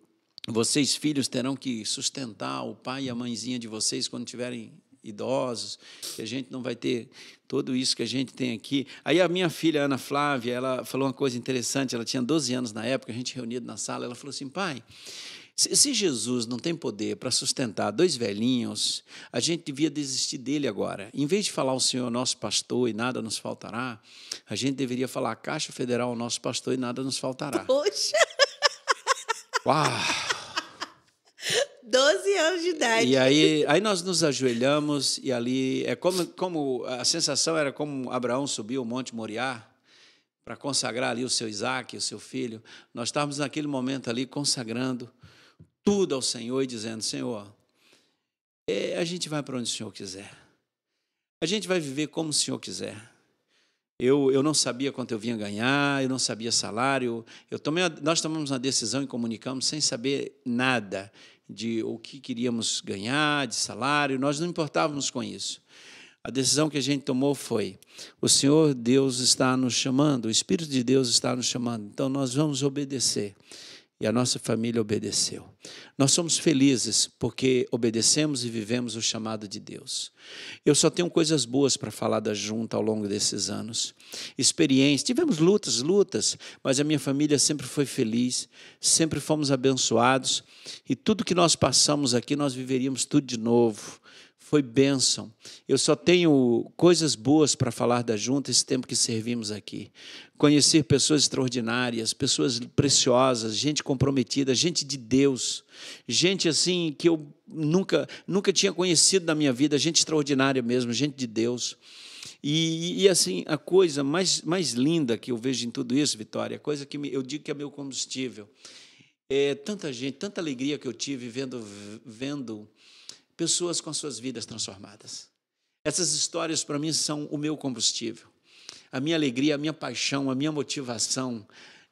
vocês filhos terão que sustentar o pai e a mãezinha de vocês quando tiverem idosos, que a gente não vai ter tudo isso que a gente tem aqui. Aí a minha filha, Ana Flávia, ela falou uma coisa interessante, ela tinha 12 anos na época, a gente reunido na sala, ela falou assim, pai, se Jesus não tem poder para sustentar dois velhinhos, a gente devia desistir dele agora. Em vez de falar o Senhor é nosso pastor e nada nos faltará, a gente deveria falar a Caixa Federal é nosso pastor e nada nos faltará. Poxa! Uau! 12 anos de idade. E aí, aí nós nos ajoelhamos e ali é como, como a sensação era como Abraão subiu o Monte Moriá para consagrar ali o seu Isaac, o seu filho. Nós estávamos naquele momento ali consagrando tudo ao Senhor e dizendo: Senhor, é, a gente vai para onde o Senhor quiser. A gente vai viver como o Senhor quiser. Eu, eu não sabia quanto eu vinha ganhar, eu não sabia salário. Eu tomei, nós tomamos uma decisão e comunicamos sem saber nada de o que queríamos ganhar, de salário. Nós não importávamos com isso. A decisão que a gente tomou foi: o Senhor Deus está nos chamando, o Espírito de Deus está nos chamando, então nós vamos obedecer e a nossa família obedeceu. Nós somos felizes porque obedecemos e vivemos o chamado de Deus. Eu só tenho coisas boas para falar da junta ao longo desses anos. Experiência, tivemos lutas, lutas, mas a minha família sempre foi feliz, sempre fomos abençoados e tudo que nós passamos aqui nós viveríamos tudo de novo foi bênção. Eu só tenho coisas boas para falar da junta esse tempo que servimos aqui. Conhecer pessoas extraordinárias, pessoas preciosas, gente comprometida, gente de Deus, gente assim que eu nunca nunca tinha conhecido na minha vida, gente extraordinária mesmo, gente de Deus. E, e, assim, a coisa mais, mais linda que eu vejo em tudo isso, Vitória, a coisa que me, eu digo que é meu combustível, é tanta gente, tanta alegria que eu tive vendo, vendo pessoas com suas vidas transformadas. Essas histórias para mim são o meu combustível, a minha alegria, a minha paixão, a minha motivação.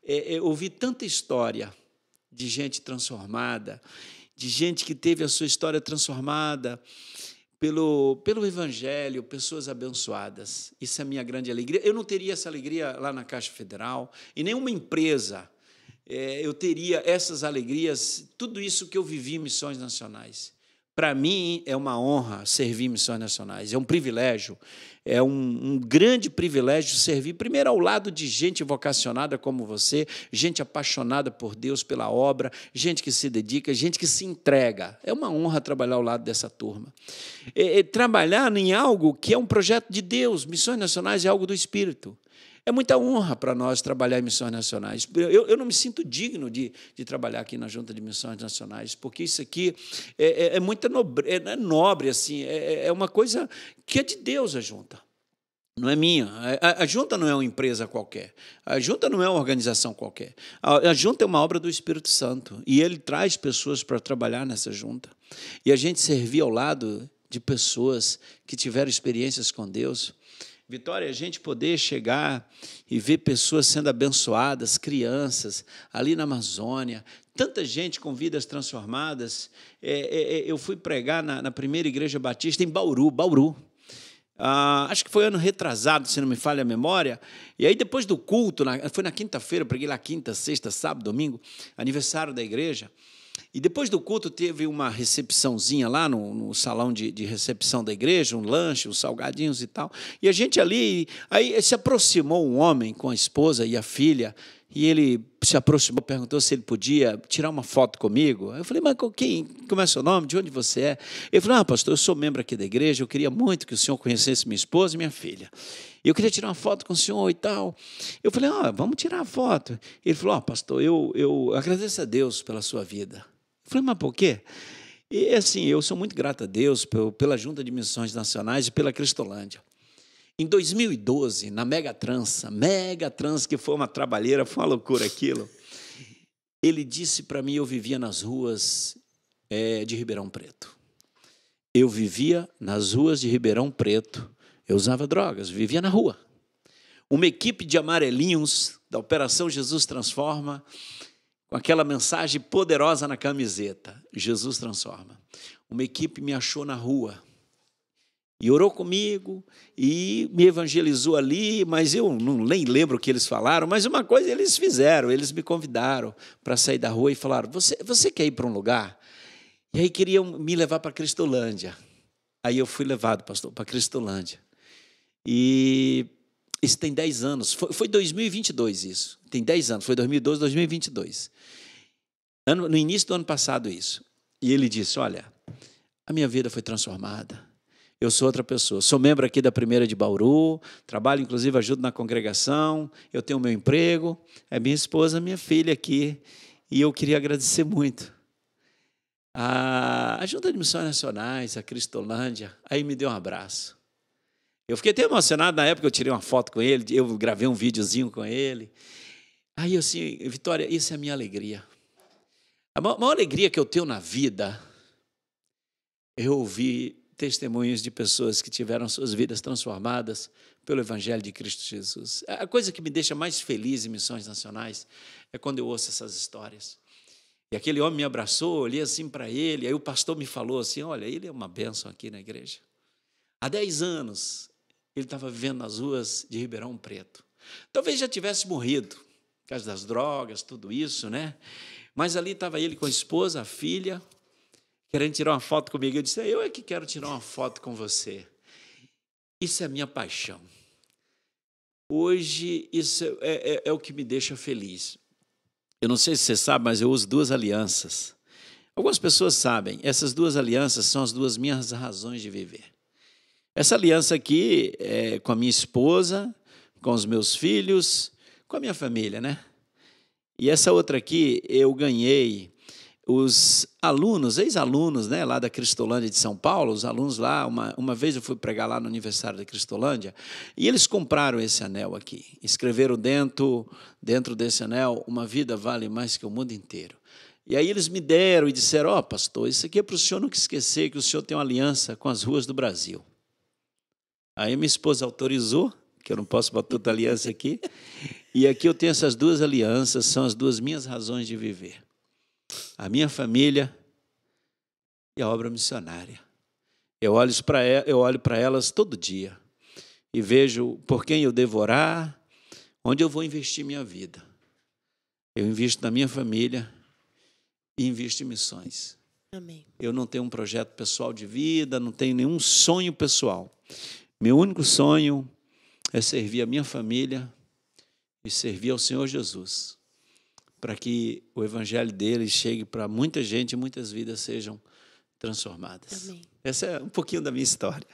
É, é, ouvi tanta história de gente transformada, de gente que teve a sua história transformada pelo, pelo Evangelho, pessoas abençoadas. Isso é a minha grande alegria. Eu não teria essa alegria lá na Caixa Federal, e nenhuma empresa é, eu teria essas alegrias, tudo isso que eu vivi em missões nacionais. Para mim é uma honra servir missões nacionais, é um privilégio, é um, um, grande privilégio servir, primeiro ao lado de gente vocacionada como você, gente apaixonada por Deus, pela obra, gente que se dedica, gente que se entrega. É uma honra trabalhar ao lado dessa turma. E, e, trabalhar em algo que é um projeto de Deus, missões nacionais é algo do Espírito. É muita honra para nós trabalhar em missões nacionais. Eu, eu não me sinto digno de, de trabalhar aqui na Junta de Missões Nacionais, porque isso aqui é, é, é muita nobre, é, é nobre assim, é, é, é uma coisa que é de Deus a junta. Não é minha. A, a, junta não é uma empresa qualquer. A junta não é uma organização qualquer. A, a junta é uma obra do Espírito Santo. E ele traz pessoas para trabalhar nessa junta. E a gente servir ao lado de pessoas que tiveram experiências com Deus Vitória a gente poder chegar e ver pessoas sendo abençoadas, crianças, ali na Amazônia, tanta gente com vidas transformadas. É, é, é, eu fui pregar na, na, primeira igreja batista em Bauru, Bauru. Ah, acho que foi ano retrasado, se não me falha a memória. E aí, depois do culto, na, foi na quinta-feira, preguei lá quinta, sexta, sábado, domingo, aniversário da igreja. E depois do culto teve uma recepçãozinha lá no, no salão de, de, recepção da igreja, um lanche, uns salgadinhos e tal. E a gente ali, aí se aproximou um homem com a esposa e a filha, e ele se aproximou, perguntou se ele podia tirar uma foto comigo. Eu falei, mas quem, como é o seu nome? De onde você é? Ele falou, ah, pastor, eu sou membro aqui da igreja, eu queria muito que o senhor conhecesse minha esposa e minha filha. Eu queria tirar uma foto com o senhor e tal. Eu falei, ah, vamos tirar a foto. Ele falou, ah, pastor, eu, eu agradeço a Deus pela sua vida. Falei, mas por quê? E assim, eu sou muito grato a Deus pela Junta de Missões Nacionais e pela Cristolândia. Em 2012, na Mega Trança, Mega Trança, que foi uma trabalheira, foi uma loucura aquilo. Ele disse para mim: eu vivia nas ruas é, de Ribeirão Preto. Eu vivia nas ruas de Ribeirão Preto. Eu usava drogas, vivia na rua. Uma equipe de amarelinhos da Operação Jesus Transforma com aquela mensagem poderosa na camiseta. Jesus transforma. Uma equipe me achou na rua e orou comigo e me evangelizou ali, mas eu não nem lembro o que eles falaram, mas uma coisa eles fizeram, eles me convidaram para sair da rua e falaram: "Você, você quer ir para um lugar?" E aí queriam me levar para Cristolândia. Aí eu fui levado, pastor, para Cristolândia. E isso tem 10 anos. Foi, foi 2022 isso. Tem 10 anos. Foi 2012, 2022. Ano, no início do ano passado isso. E ele disse, olha, a minha vida foi transformada. Eu sou outra pessoa. Sou membro aqui da Primeira de Bauru, trabalho, inclusive, ajudo na congregação, eu tenho meu emprego, é minha esposa, minha filha aqui, e eu queria agradecer muito. A, a Junta de Missões Nacionais, a Cristolândia, aí me deu um abraço. Eu fiquei até emocionado na época, eu tirei uma foto com ele, eu gravei um videozinho com ele. Aí eu assim, Vitória, isso é a minha alegria. A maior alegria que eu tenho na vida, eu ouvi testemunhos de pessoas que tiveram suas vidas transformadas pelo Evangelho de Cristo Jesus. A coisa que me deixa mais feliz em missões nacionais é quando eu ouço essas histórias. E aquele homem me abraçou, olhei assim para ele, aí o pastor me falou assim: Olha, ele é uma bênção aqui na igreja. Há 10 anos ele estava vivendo nas ruas de Ribeirão Preto. Talvez já tivesse morrido, por causa das drogas, tudo isso, né? Mas ali estava ele com a esposa, a filha, querendo tirar uma foto comigo. Eu disse: Eu é que quero tirar uma foto com você. Isso é minha paixão. Hoje, isso é, é, é, é o que me deixa feliz. Eu não sei se você sabe, mas eu uso duas alianças. Algumas pessoas sabem, essas duas alianças são as duas minhas razões de viver. Essa aliança aqui é com a minha esposa, com os meus filhos, com a minha família, né? E essa outra aqui eu ganhei os alunos, ex-alunos, né, lá da Cristolândia de São Paulo, os alunos lá, uma, uma vez eu fui pregar lá no aniversário da Cristolândia, e eles compraram esse anel aqui. Escreveram dentro, dentro desse anel, uma vida vale mais que o mundo inteiro. E aí eles me deram e disseram, ó oh, pastor, isso aqui é para o senhor nunca esquecer que o senhor tem uma aliança com as ruas do Brasil. Aí minha esposa autorizou, que eu não posso botar outra aliança aqui. E aqui eu tenho essas duas alianças, são as duas minhas razões de viver. A minha família e a obra missionária. Eu olho para eu olho para elas todo dia e vejo por quem eu devo orar, onde eu vou investir minha vida. Eu invisto na minha família e invisto em missões. Amém. Eu não tenho um projeto pessoal de vida, não tenho nenhum sonho pessoal. Meu único sonho é servir a minha família e servir ao Senhor Jesus, para que o evangelho dele chegue para muita gente e muitas vidas sejam transformadas. Amém. Essa é um pouquinho da minha história.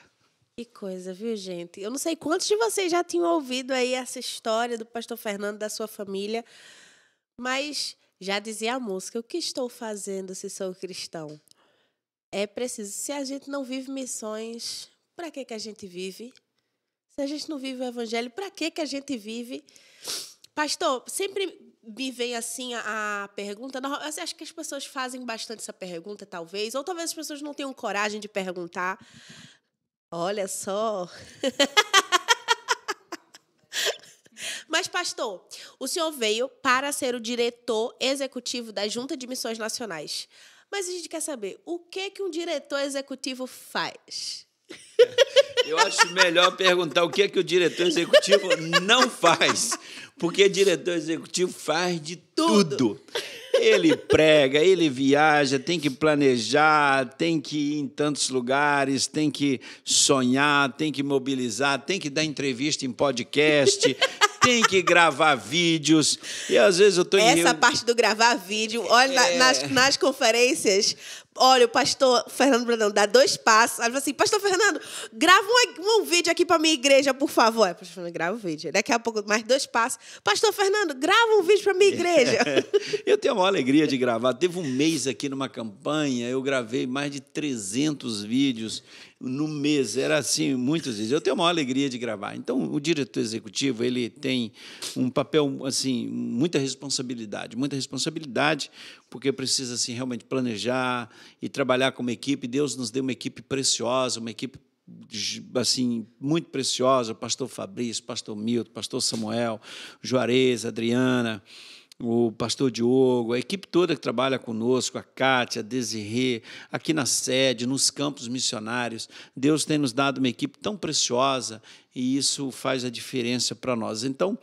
Que coisa, viu, gente? Eu não sei quantos de vocês já tinham ouvido aí essa história do pastor Fernando da sua família, mas já dizia a música: o que estou fazendo se sou cristão? É preciso, se a gente não vive missões, para que, que a gente vive? Se a gente não vive o evangelho, para que, que a gente vive? Pastor, sempre me vem assim a, a pergunta. Eu acho que as pessoas fazem bastante essa pergunta, talvez, ou talvez as pessoas não tenham coragem de perguntar. Olha só. Mas, pastor, o senhor veio para ser o diretor executivo da Junta de Missões Nacionais. Mas a gente quer saber o que que um diretor executivo faz? Eu acho melhor perguntar o que é que o diretor executivo não faz, porque diretor executivo faz de tudo. Ele prega, ele viaja, tem que planejar, tem que ir em tantos lugares, tem que sonhar, tem que mobilizar, tem que dar entrevista em podcast, tem que gravar vídeos. E às vezes eu tô Essa em... parte do gravar vídeo, olha, é... nas, nas conferências, Olha, o pastor Fernando Brandão dá dois passos. ele fala assim: Pastor Fernando, grava um, um vídeo aqui para minha igreja, por favor. Aí, pastor Fernando, grava o um vídeo. Daqui a pouco, mais dois passos. Pastor Fernando, grava um vídeo para minha igreja. É. eu tenho uma alegria de gravar. Teve um mês aqui numa campanha, eu gravei mais de 300 vídeos no mês. Era assim, muitos vídeos. Eu tenho uma alegria de gravar. Então, o diretor executivo, ele tem um papel, assim, muita responsabilidade. Muita responsabilidade, porque precisa assim, realmente planejar e trabalhar como equipe. Deus nos deu uma equipe preciosa, uma equipe assim muito preciosa, o pastor Fabrício, pastor Milton, pastor Samuel, Juarez, Adriana, o pastor Diogo, a equipe toda que trabalha conosco, a Cátia, a Desirê, aqui na sede, nos campos missionários. Deus tem nos dado uma equipe tão preciosa e isso faz a diferença para nós. Então,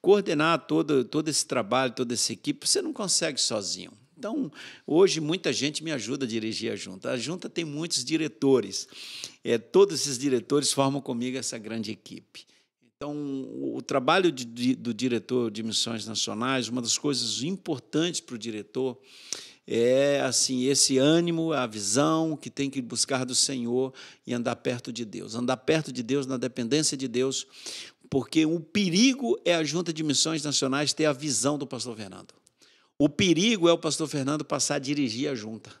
coordenar todo, todo esse trabalho, toda essa equipe, você não consegue sozinho. Então, hoje muita gente me ajuda a dirigir a junta. A junta tem muitos diretores. É, todos esses diretores formam comigo essa grande equipe. Então, o trabalho de, de, do diretor de missões nacionais, uma das coisas importantes para o diretor é assim esse ânimo, a visão que tem que buscar do Senhor e andar perto de Deus, andar perto de Deus na dependência de Deus, porque o perigo é a Junta de Missões Nacionais ter a visão do Pastor Fernando. O perigo é o pastor Fernando passar a dirigir a junta.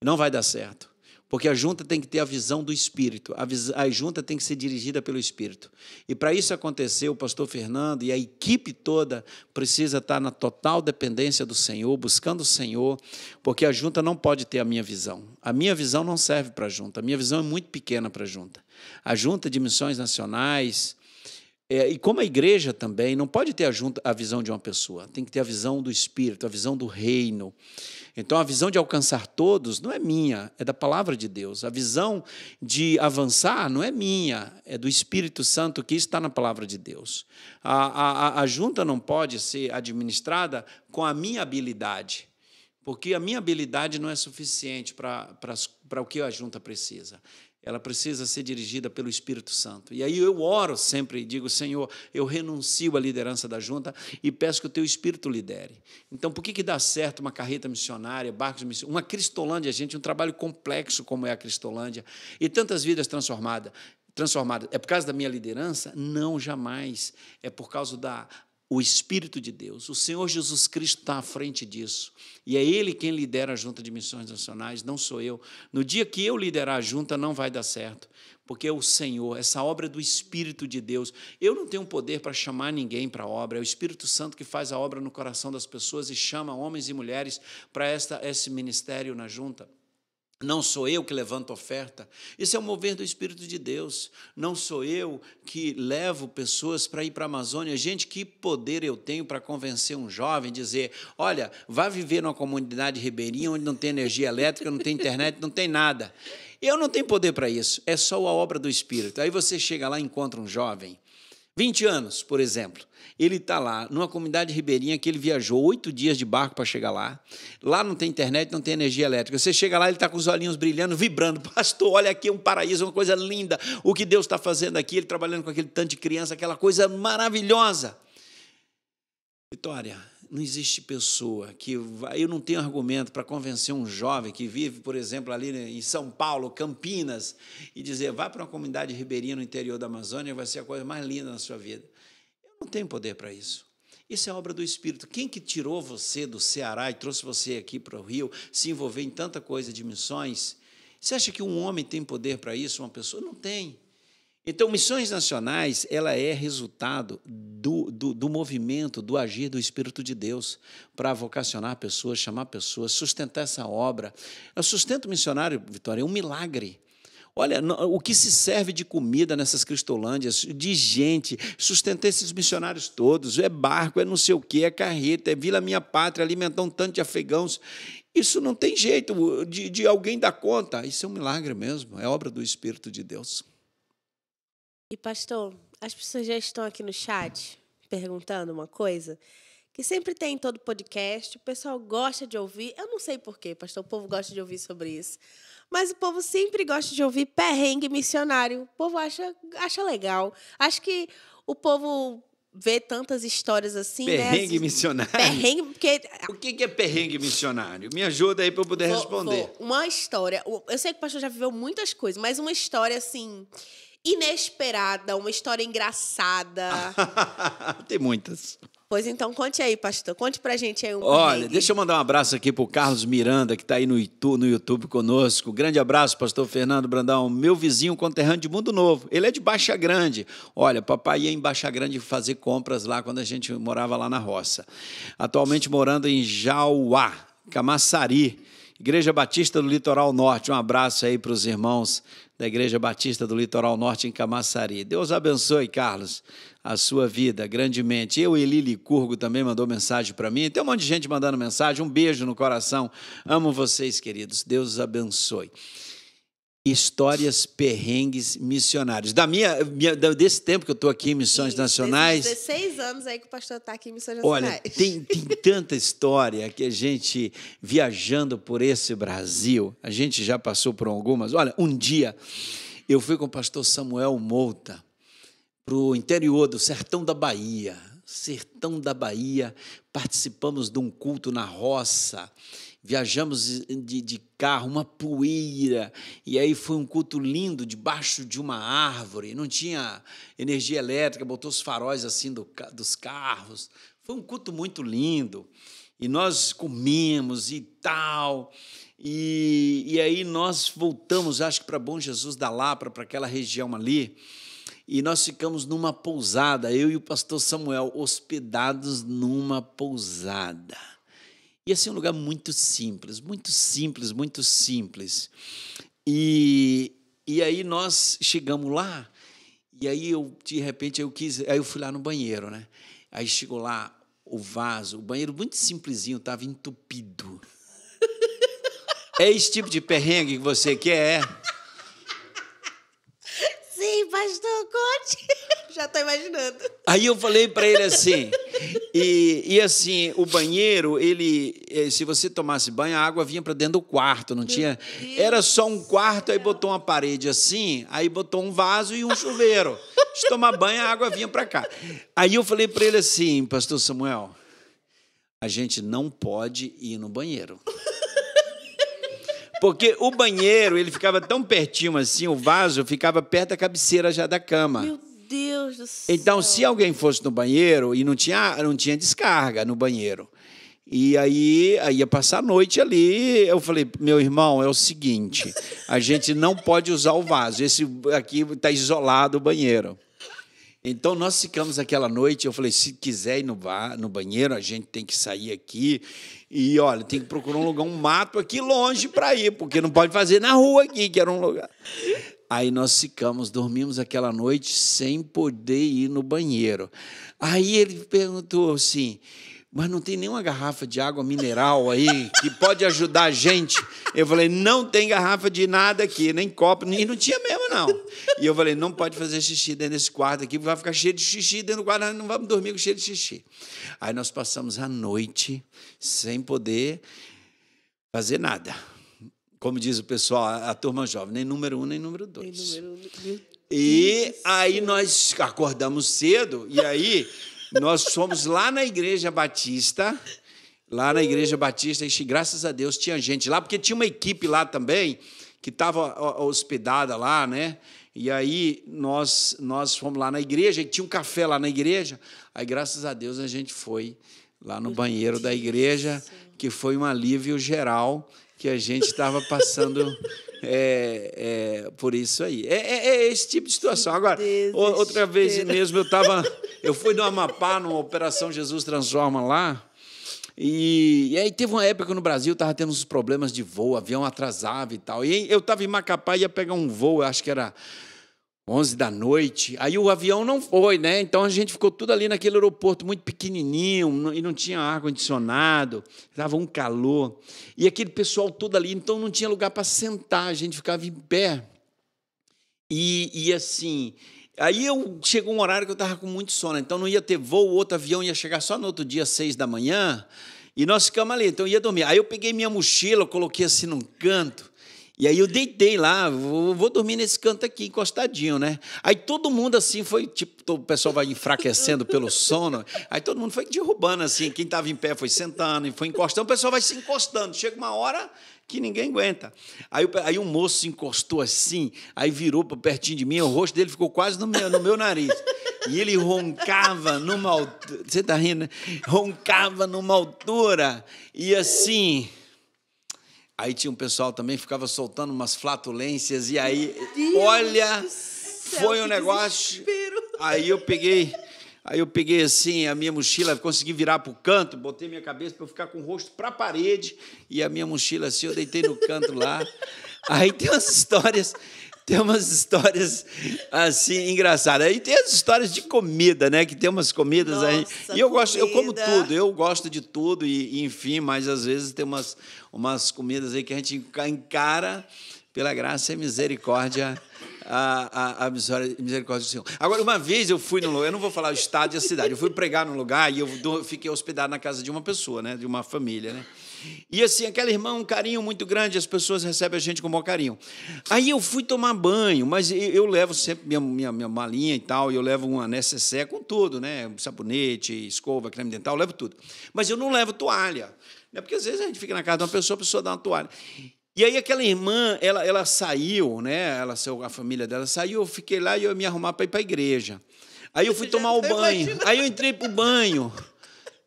Não vai dar certo. Porque a junta tem que ter a visão do Espírito, a, a junta tem que ser dirigida pelo Espírito. E para isso acontecer, o pastor Fernando e a equipe toda precisa estar na total dependência do Senhor, buscando o Senhor, porque a junta não pode ter a minha visão. A minha visão não serve para a junta, a minha visão é muito pequena para a junta. A junta de missões nacionais, é, e como a igreja também não pode ter a, junta, a visão de uma pessoa, tem que ter a visão do Espírito, a visão do reino. Então, a visão de alcançar todos não é minha, é da palavra de Deus. A visão de avançar não é minha, é do Espírito Santo que está na palavra de Deus. A, a, a junta não pode ser administrada com a minha habilidade, porque a minha habilidade não é suficiente para o que a junta precisa ela precisa ser dirigida pelo Espírito Santo. E aí eu oro sempre e digo, Senhor, eu renuncio à liderança da junta e peço que o teu Espírito lidere. Então, por que, que dá certo uma carreta missionária, barcos missionários, uma Cristolândia, gente, um trabalho complexo como é a Cristolândia, e tantas vidas transformadas? Transformada. É por causa da minha liderança? Não, jamais. É por causa da o Espírito de Deus. O Senhor Jesus Cristo está à frente disso. E é Ele quem lidera a Junta de Missões Nacionais, não sou eu. No dia que eu liderar a junta, não vai dar certo. Porque é o Senhor, essa obra é do Espírito de Deus. Eu não tenho poder para chamar ninguém para a obra, é o Espírito Santo que faz a obra no coração das pessoas e chama homens e mulheres para esse ministério na junta. Não sou eu que levanto oferta. Esse é o mover do Espírito de Deus. Não sou eu que levo pessoas para ir para a Amazônia. Gente, que poder eu tenho para convencer um jovem, dizer: olha, vá viver numa comunidade ribeirinha onde não tem energia elétrica, não tem internet, não tem nada. Eu não tenho poder para isso. É só a obra do Espírito. Aí você chega lá e encontra um jovem 20 anos, por exemplo. Ele está lá, numa comunidade ribeirinha que ele viajou oito dias de barco para chegar lá. Lá não tem internet, não tem energia elétrica. Você chega lá, ele está com os olhinhos brilhando, vibrando. Pastor, olha aqui um paraíso, uma coisa linda. O que Deus está fazendo aqui, ele trabalhando com aquele tanto de criança, aquela coisa maravilhosa. Vitória, não existe pessoa que vai. Eu não tenho argumento para convencer um jovem que vive, por exemplo, ali em São Paulo, Campinas, e dizer: vá para uma comunidade ribeirinha no interior da Amazônia, vai ser a coisa mais linda na sua vida. Eu não tenho poder para isso. Isso é obra do Espírito. Quem que tirou você do Ceará e trouxe você aqui para o Rio, se envolver em tanta coisa de missões? Você acha que um homem tem poder para isso, uma pessoa? Não tem. Então, missões nacionais, ela é resultado do, do, do movimento, do agir do Espírito de Deus para vocacionar pessoas, chamar pessoas, sustentar essa obra. É o sustento missionário, Vitória, é um milagre. Olha, o que se serve de comida nessas cristolândias, de gente, sustentar esses missionários todos, é barco, é não sei o quê, é carreta, é Vila Minha Pátria, alimentar um tanto de afegãos. Isso não tem jeito de, de alguém dar conta. Isso é um milagre mesmo, é obra do Espírito de Deus. E pastor, as pessoas já estão aqui no chat perguntando uma coisa que sempre tem em todo podcast, o pessoal gosta de ouvir. Eu não sei por que, pastor, o povo gosta de ouvir sobre isso. Mas o povo sempre gosta de ouvir perrengue missionário. O povo acha, acha legal. Acho que o povo vê tantas histórias assim, né? Perrengue né? missionário. Perrengue, porque... O que é perrengue missionário? Me ajuda aí para eu poder vou, responder. Vou. Uma história... Eu sei que o pastor já viveu muitas coisas, mas uma história, assim, inesperada, uma história engraçada? Tem muitas. Pois então, conte aí, pastor. Conte pra gente aí um Olha, perrengue. deixa eu mandar um abraço aqui pro Carlos Miranda, que tá aí no, no YouTube conosco. Grande abraço, pastor Fernando Brandão, meu vizinho conterrâneo de Mundo Novo. Ele é de Baixa Grande. Olha, papai ia em Baixa Grande fazer compras lá quando a gente morava lá na roça. Atualmente morando em Jauá, Camaçari. Igreja Batista do Litoral Norte. Um abraço aí para os irmãos da Igreja Batista do Litoral Norte em Camaçari. Deus abençoe, Carlos, a sua vida grandemente. Eu, Eli Licurgo, também mandou mensagem para mim. Tem um monte de gente mandando mensagem. Um beijo no coração. Amo vocês, queridos. Deus abençoe. Histórias perrengues missionários. Da minha, minha desse tempo que eu estou aqui em Missões Sim, Nacionais. 16 anos aí que o pastor está aqui em Missões Nacionais. Olha, tem, tem tanta história que a gente viajando por esse Brasil, a gente já passou por algumas. Olha, um dia eu fui com o pastor Samuel Mouta para o interior do sertão da Bahia. Sertão da Bahia, participamos de um culto na roça viajamos de, de, carro, uma poeira, e aí foi um culto lindo debaixo de uma árvore, não tinha energia elétrica, botou os faróis assim do, dos carros. Foi um culto muito lindo. E nós comemos e tal. E, e aí nós voltamos, acho que para Bom Jesus da Lapa, para aquela região ali. E nós ficamos numa pousada, eu e o pastor Samuel, hospedados numa pousada. E assim, um lugar muito simples, muito simples, muito simples. E, e aí nós chegamos lá, e aí eu, de repente, eu quis. Aí eu fui lá no banheiro, né? Aí chegou lá o vaso, o banheiro muito simplesinho, estava entupido. É esse tipo de perrengue que você quer, é? assim, pastor, conte. Já estou imaginando. Aí eu falei para ele assim, e, e, assim, o banheiro, ele, eh, se você tomasse banho, a água vinha para dentro do quarto, não tinha? Era só um quarto, aí botou uma parede assim, aí botou um vaso e um chuveiro. Se tomar banho, a água vinha para cá. Aí eu falei para ele assim, pastor Samuel, a gente não pode ir no banheiro. Porque o banheiro, ele ficava tão pertinho assim, o vaso ficava perto da cabeceira já da cama. Meu Deus do céu. Então, se alguém fosse no banheiro e não tinha, não tinha descarga no banheiro. E aí, aí ia passar a noite ali. Eu falei, meu irmão, é o seguinte: a gente não pode usar o vaso. Esse aqui está isolado o banheiro. Então nós ficamos aquela noite, eu falei, se quiser ir no, no banheiro, a gente tem que sair aqui. E olha, tem que procurar um lugar, um mato aqui longe para ir, porque não pode fazer na rua aqui, que era um lugar. Aí nós ficamos, dormimos aquela noite sem poder ir no banheiro. Aí ele perguntou assim: mas não tem nenhuma garrafa de água mineral aí que pode ajudar a gente. Eu falei, não tem garrafa de nada aqui, nem copo, nem não tinha mesmo, não. E eu falei, não pode fazer xixi dentro desse quarto aqui, porque vai ficar cheio de xixi dentro do quarto, não vamos dormir com cheio de xixi. Aí nós passamos a noite sem poder fazer nada. Como diz o pessoal, a turma jovem, nem número um, nem número dois. Nem número um. E aí nós acordamos cedo, e aí nós fomos lá na Igreja Batista, lá na Igreja Batista, e graças a Deus tinha gente lá, porque tinha uma equipe lá também, que estava hospedada lá, né? E aí nós, nós fomos lá na igreja, e tinha um café lá na igreja, aí graças a Deus a gente foi lá no banheiro da igreja, que foi um alívio geral que a gente estava passando é, é, por isso aí. É, é, é esse tipo de situação. Agora, outra tipo vez mesmo, eu estava. Eu fui no Amapá, numa Operação Jesus Transforma lá. E, e aí teve uma época no Brasil, estava tendo uns problemas de voo, avião atrasava e tal. E eu estava em Macapá, ia pegar um voo, acho que era 11 da noite. Aí o avião não foi, né? Então a gente ficou tudo ali naquele aeroporto muito pequenininho e não tinha ar condicionado, estava um calor. E aquele pessoal todo ali, então não tinha lugar para sentar, a gente ficava em pé. E, e assim, aí eu chegou um horário que eu estava com muito sono, então não ia ter voo, o outro avião ia chegar só no outro dia, às seis da manhã, e nós ficamos ali, então eu ia dormir. Aí eu peguei minha mochila, coloquei assim num canto, e aí eu deitei lá, vou, vou, dormir nesse canto aqui, encostadinho, né? Aí todo mundo assim foi, tipo, o pessoal vai enfraquecendo pelo sono. Aí todo mundo foi derrubando assim, quem estava em pé foi sentando, e foi encostando, o pessoal vai se encostando. Chega uma hora que ninguém aguenta. Aí, aí um moço se encostou assim, aí virou para pertinho de mim, o rosto dele ficou quase no meu, no meu nariz. E ele roncava numa altura. Você tá rindo, né? Roncava numa altura. E assim. Aí tinha um pessoal também ficava soltando umas flatulências e aí, Deus olha, céu, foi um negócio. Desespero. Aí eu peguei, aí eu peguei assim a minha mochila, consegui virar para o canto, botei minha cabeça para eu ficar com o rosto para a parede e a minha mochila assim, eu deitei no canto lá. Aí tem umas histórias tem umas histórias assim engraçadas. E tem as histórias de comida, né? Que tem umas comidas Nossa, aí. E eu comida. gosto, eu como tudo, eu gosto de tudo e, e, enfim, mas às vezes tem umas umas comidas aí que a gente encara pela graça e misericórdia a, a, a, misericórdia do Senhor. Agora, uma vez eu fui no lugar, eu não vou falar o estado e a cidade, eu fui pregar num lugar e eu fiquei hospedado na casa de uma pessoa, né, de uma família, né? E assim, aquela irmã, um carinho muito grande, as pessoas recebem a gente com bom carinho. Aí eu fui tomar banho, mas eu, eu levo sempre minha, minha, minha, malinha e tal, e eu levo uma necessaire com tudo, né? Sabonete, escova, creme dental, eu levo tudo. Mas eu não levo toalha, né? porque às vezes a gente fica na casa de uma pessoa, a pessoa dá uma toalha. E aí aquela irmã, ela, ela saiu, né? Ela, a família dela saiu, eu fiquei lá e eu ia me arrumar para ir para a igreja. Aí eu fui tomar o tá banho. Aí eu entrei para o banho.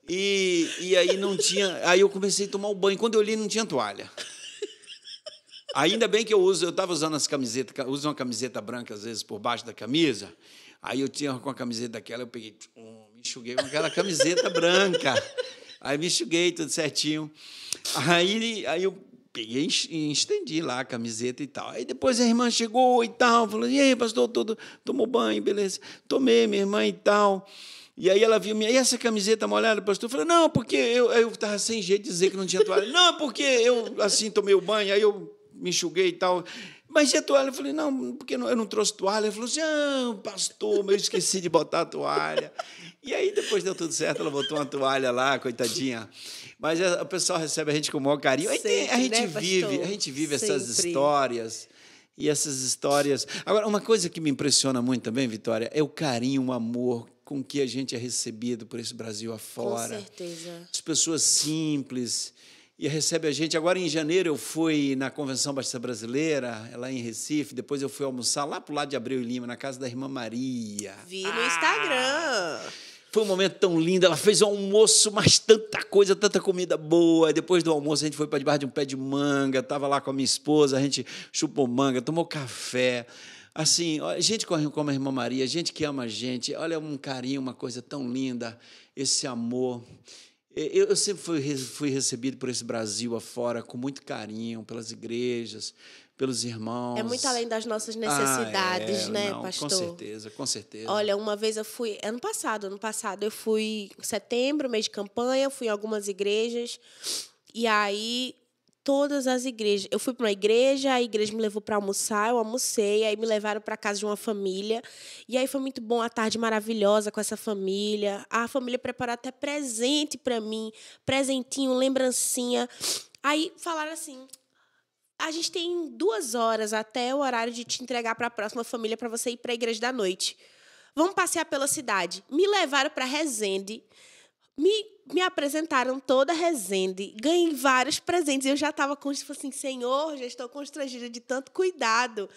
E, e aí não tinha. Aí eu comecei a tomar o banho. Quando eu li, não tinha toalha. Ainda bem que eu uso, eu estava usando as camisetas, uso uma camiseta branca às vezes por baixo da camisa. Aí eu tinha com a camiseta daquela, eu peguei, um, me enxuguei com aquela camiseta branca. Aí me enxuguei tudo certinho. Aí, aí eu peguei e estendi lá a camiseta e tal. Aí depois a irmã chegou e tal, falou: e aí, pastor, todo, tomou banho, beleza? Tomei, minha irmã e tal. E aí ela viu minha, e essa camiseta molhada, pastor? Eu falei, não, porque eu estava sem jeito de dizer que não tinha toalha. não, porque eu assim tomei o banho, aí eu me enxuguei e tal. Mas e a toalha? Eu falei, não, porque eu não trouxe toalha. Ele falou assim, ah, pastor, eu esqueci de botar a toalha. E aí depois deu tudo certo, ela botou uma toalha lá, coitadinha. Mas o pessoal recebe a gente com o maior carinho. Sempre, a, gente né, vive, a gente vive Sempre. essas histórias. E essas histórias. Agora, uma coisa que me impressiona muito também, Vitória, é o carinho, o amor com que a gente é recebido por esse Brasil afora. Com certeza. As pessoas simples e recebe a gente. Agora, em janeiro, eu fui na Convenção Batista Brasileira, lá em Recife. Depois eu fui almoçar lá pro lado de Abreu e Lima, na casa da irmã Maria. Vi ah! no Instagram. Ah, foi um momento tão lindo. Ela fez o um almoço, mas tanta coisa, tanta comida boa. Depois do almoço, a gente foi para debaixo de um pé de manga. Tava lá com a minha esposa, a gente chupou manga, tomou café assim, gente como a irmã Maria, gente que ama a gente, olha é um carinho, uma coisa tão linda, esse amor. Eu, eu sempre fui, fui recebido por esse Brasil afora com muito carinho, pelas igrejas, pelos irmãos. É muito além das nossas ah, necessidades, ah, é, né, não, pastor? Com certeza, com certeza. Olha, uma vez eu fui, ano passado, ano passado eu fui em setembro, mês de campanha, fui em algumas igrejas. E aí todas as igrejas. Eu fui para uma igreja, a igreja me levou para almoçar, eu almocei, aí me levaram para casa de uma família. E aí foi muito bom a tarde maravilhosa com essa família. A família preparou até presente para mim, presentinho, lembrancinha. Aí falaram assim: a gente tem duas horas até o horário de te entregar para a próxima família para você ir para a igreja da noite. Vamos passear pela cidade. Me levaram para Resende me, me apresentaram toda a Resende, ganhei vários presentes. Eu já estava com tipo assim, senhor, já estou constrangida de tanto cuidado.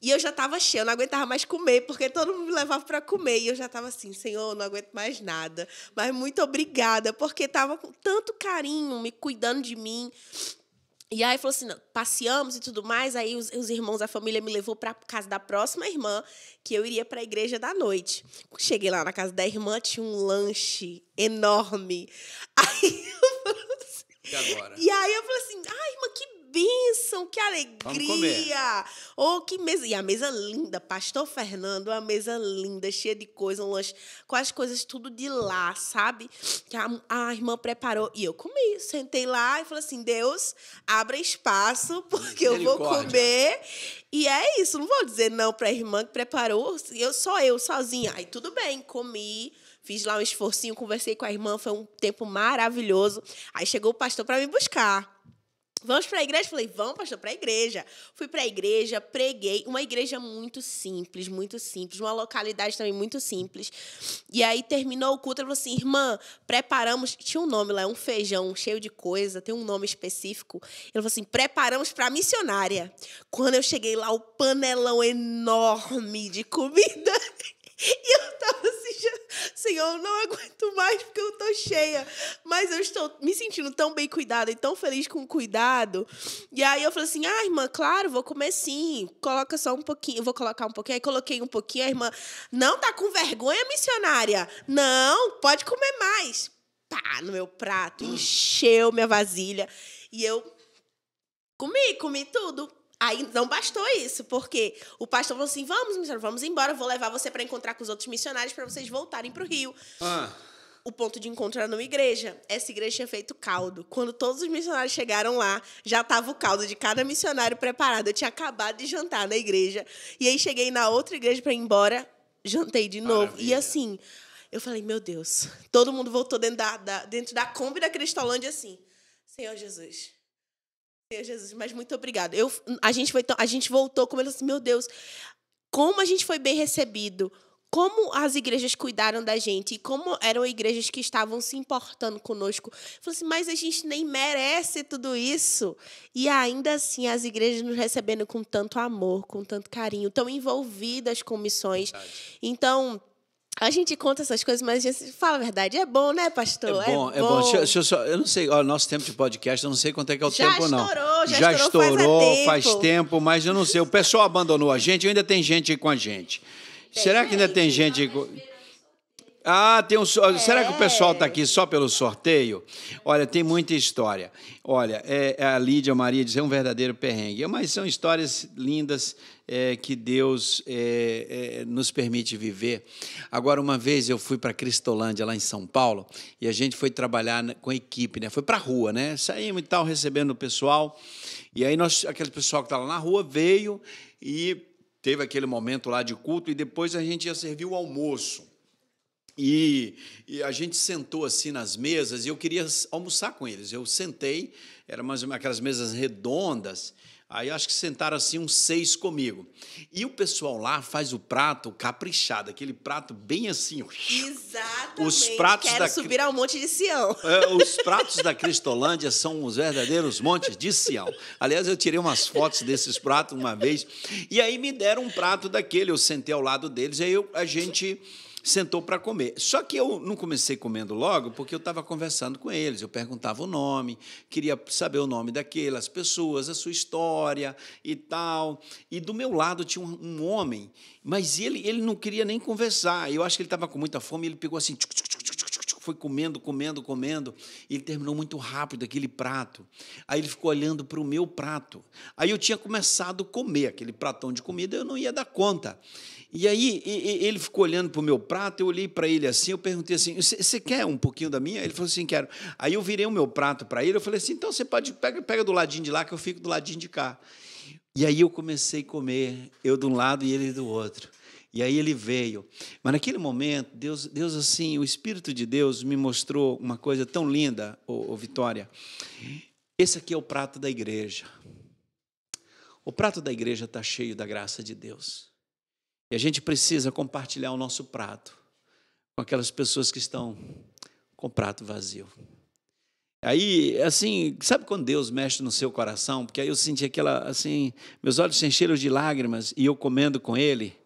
E eu já estava cheia, eu não aguentava mais comer, porque todo mundo me levava para comer. E eu já estava assim, senhor, não aguento mais nada. Mas muito obrigada, porque estava com tanto carinho, me cuidando de mim. E aí falou assim, passeamos e tudo mais. Aí os, os irmãos da família me levou para casa da próxima irmã, que eu iria para a igreja da noite. Cheguei lá na casa da irmã, tinha um lanche enorme. Aí eu falei assim, e agora? E aí eu falei assim, ai, irmã, que bênção, que alegria! Oh, que mesa! E a mesa linda, Pastor Fernando, uma mesa linda, cheia de coisa, um lanche, com as coisas tudo de lá, sabe? Que a, a irmã preparou. E eu comi, sentei lá e falei assim: Deus, abra espaço, porque eu vou comer. E é isso, não vou dizer não para a irmã que preparou, eu só eu sozinha. Aí tudo bem, comi fiz lá um esforcinho, conversei com a irmã, foi um tempo maravilhoso. Aí chegou o pastor para me buscar. Vamos para a igreja? Falei, vamos, pastor, para a igreja. Fui para a igreja, preguei. Uma igreja muito simples, muito simples. Uma localidade também muito simples. E aí terminou o culto, ela falou assim, irmã, preparamos... Tinha um nome lá, um feijão cheio de coisa, tem um nome específico. Ela falou assim, preparamos para missionária. Quando eu cheguei lá, o panelão enorme de comida... E eu tava assim, já, Senhor, assim, eu não aguento mais porque eu tô cheia. Mas eu estou me sentindo tão bem cuidada e tão feliz com o cuidado. E aí eu falei assim: ah, irmã, claro, vou comer sim. Coloca só um pouquinho. vou colocar um pouquinho. Aí coloquei um pouquinho. A irmã, não tá com vergonha, missionária? Não, pode comer mais. Pá, no meu prato, encheu minha vasilha. E eu comi, comi tudo. Aí não bastou isso, porque o pastor falou assim: vamos, missionário, vamos embora, vou levar você para encontrar com os outros missionários para vocês voltarem para o Rio. Ah. O ponto de encontro era numa igreja. Essa igreja tinha feito caldo. Quando todos os missionários chegaram lá, já estava o caldo de cada missionário preparado. Eu tinha acabado de jantar na igreja. E aí cheguei na outra igreja para ir embora, jantei de novo. Maravilha. E assim, eu falei, meu Deus, todo mundo voltou dentro da, da, dentro da Kombi da Cristolândia assim. Senhor Jesus, meu Jesus, mas muito obrigado. Eu, a, gente foi, a gente voltou como assim, meu Deus, como a gente foi bem recebido como as igrejas cuidaram da gente e como eram igrejas que estavam se importando conosco. Falei assim, mas a gente nem merece tudo isso. E ainda assim, as igrejas nos recebendo com tanto amor, com tanto carinho, tão envolvidas com missões. Verdade. Então a gente conta essas coisas, mas a gente fala a verdade. É bom, né, pastor? É bom, é bom. É bom. Deixa, deixa eu, só, eu não sei, ó, nosso tempo de podcast, eu não sei quanto é que é o já tempo, estourou, não. Já, já estourou, estourou faz, tempo. faz, tempo. mas eu não sei. O pessoal abandonou a gente, ainda tem gente aí com a gente. Tem Será que ainda tem gente aí com... Ah, tem um. É. Será que o pessoal está é. aqui só pelo sorteio? Olha, tem muita história. Olha, é, é, a Lídia Maria diz é um verdadeiro perrengue. Mas são histórias lindas é, que Deus é, nos permite viver. Agora, uma vez eu fui para Cristolândia, lá em São Paulo, e a gente foi trabalhar com a equipe, né? Foi para a rua, né? Saímos e tal, recebendo o pessoal. E aí nós, aquele pessoal que estava na rua veio e teve aquele momento lá de culto, e depois a gente ia servir o almoço. E, e, a gente sentou assim nas mesas e eu queria almoçar com eles. Eu sentei, eram mais uma, aquelas mesas redondas. Aí acho que sentaram assim uns seis comigo. E o pessoal lá faz o prato caprichado, aquele prato bem assim. Exatamente. Os pratos Quero da subir ao Monte de Sião. É, os pratos da Cristolândia são os verdadeiros montes de Sião. Aliás, eu tirei umas fotos desses pratos uma vez. E aí me deram um prato daquele, eu sentei ao lado deles, e aí eu, a gente sentou para comer. Só que eu não comecei comendo logo porque eu estava conversando com eles. Eu perguntava o nome, queria saber o nome daquelas pessoas, a sua história e tal. E do meu lado tinha um, um homem, mas ele, ele não queria nem conversar. Eu acho que ele estava com muita fome. Ele pegou assim, tchuc, tchuc, foi comendo, comendo, comendo, e ele terminou muito rápido aquele prato. Aí ele ficou olhando para o meu prato. Aí eu tinha começado a comer aquele pratão de comida, eu não ia dar conta. E aí ele ficou olhando para o meu prato, eu olhei para ele assim, eu perguntei assim, você quer um pouquinho da minha? Ele falou assim, quero. Aí eu virei o meu prato para ele, eu falei assim, então você pode, pega, pega do ladinho de lá que eu fico do ladinho de cá. E aí eu comecei a comer, eu de um lado e ele do outro. E aí ele veio. Mas naquele momento, Deus, Deus assim, o Espírito de Deus me mostrou uma coisa tão linda, ô, ô Vitória. Esse aqui é o prato da igreja. O prato da igreja está cheio da graça de Deus. E a gente precisa compartilhar o nosso prato com aquelas pessoas que estão com o prato vazio. Aí, assim, sabe quando Deus mexe no seu coração? Porque aí eu senti aquela, assim, meus olhos se encheram de lágrimas e eu comendo com ele.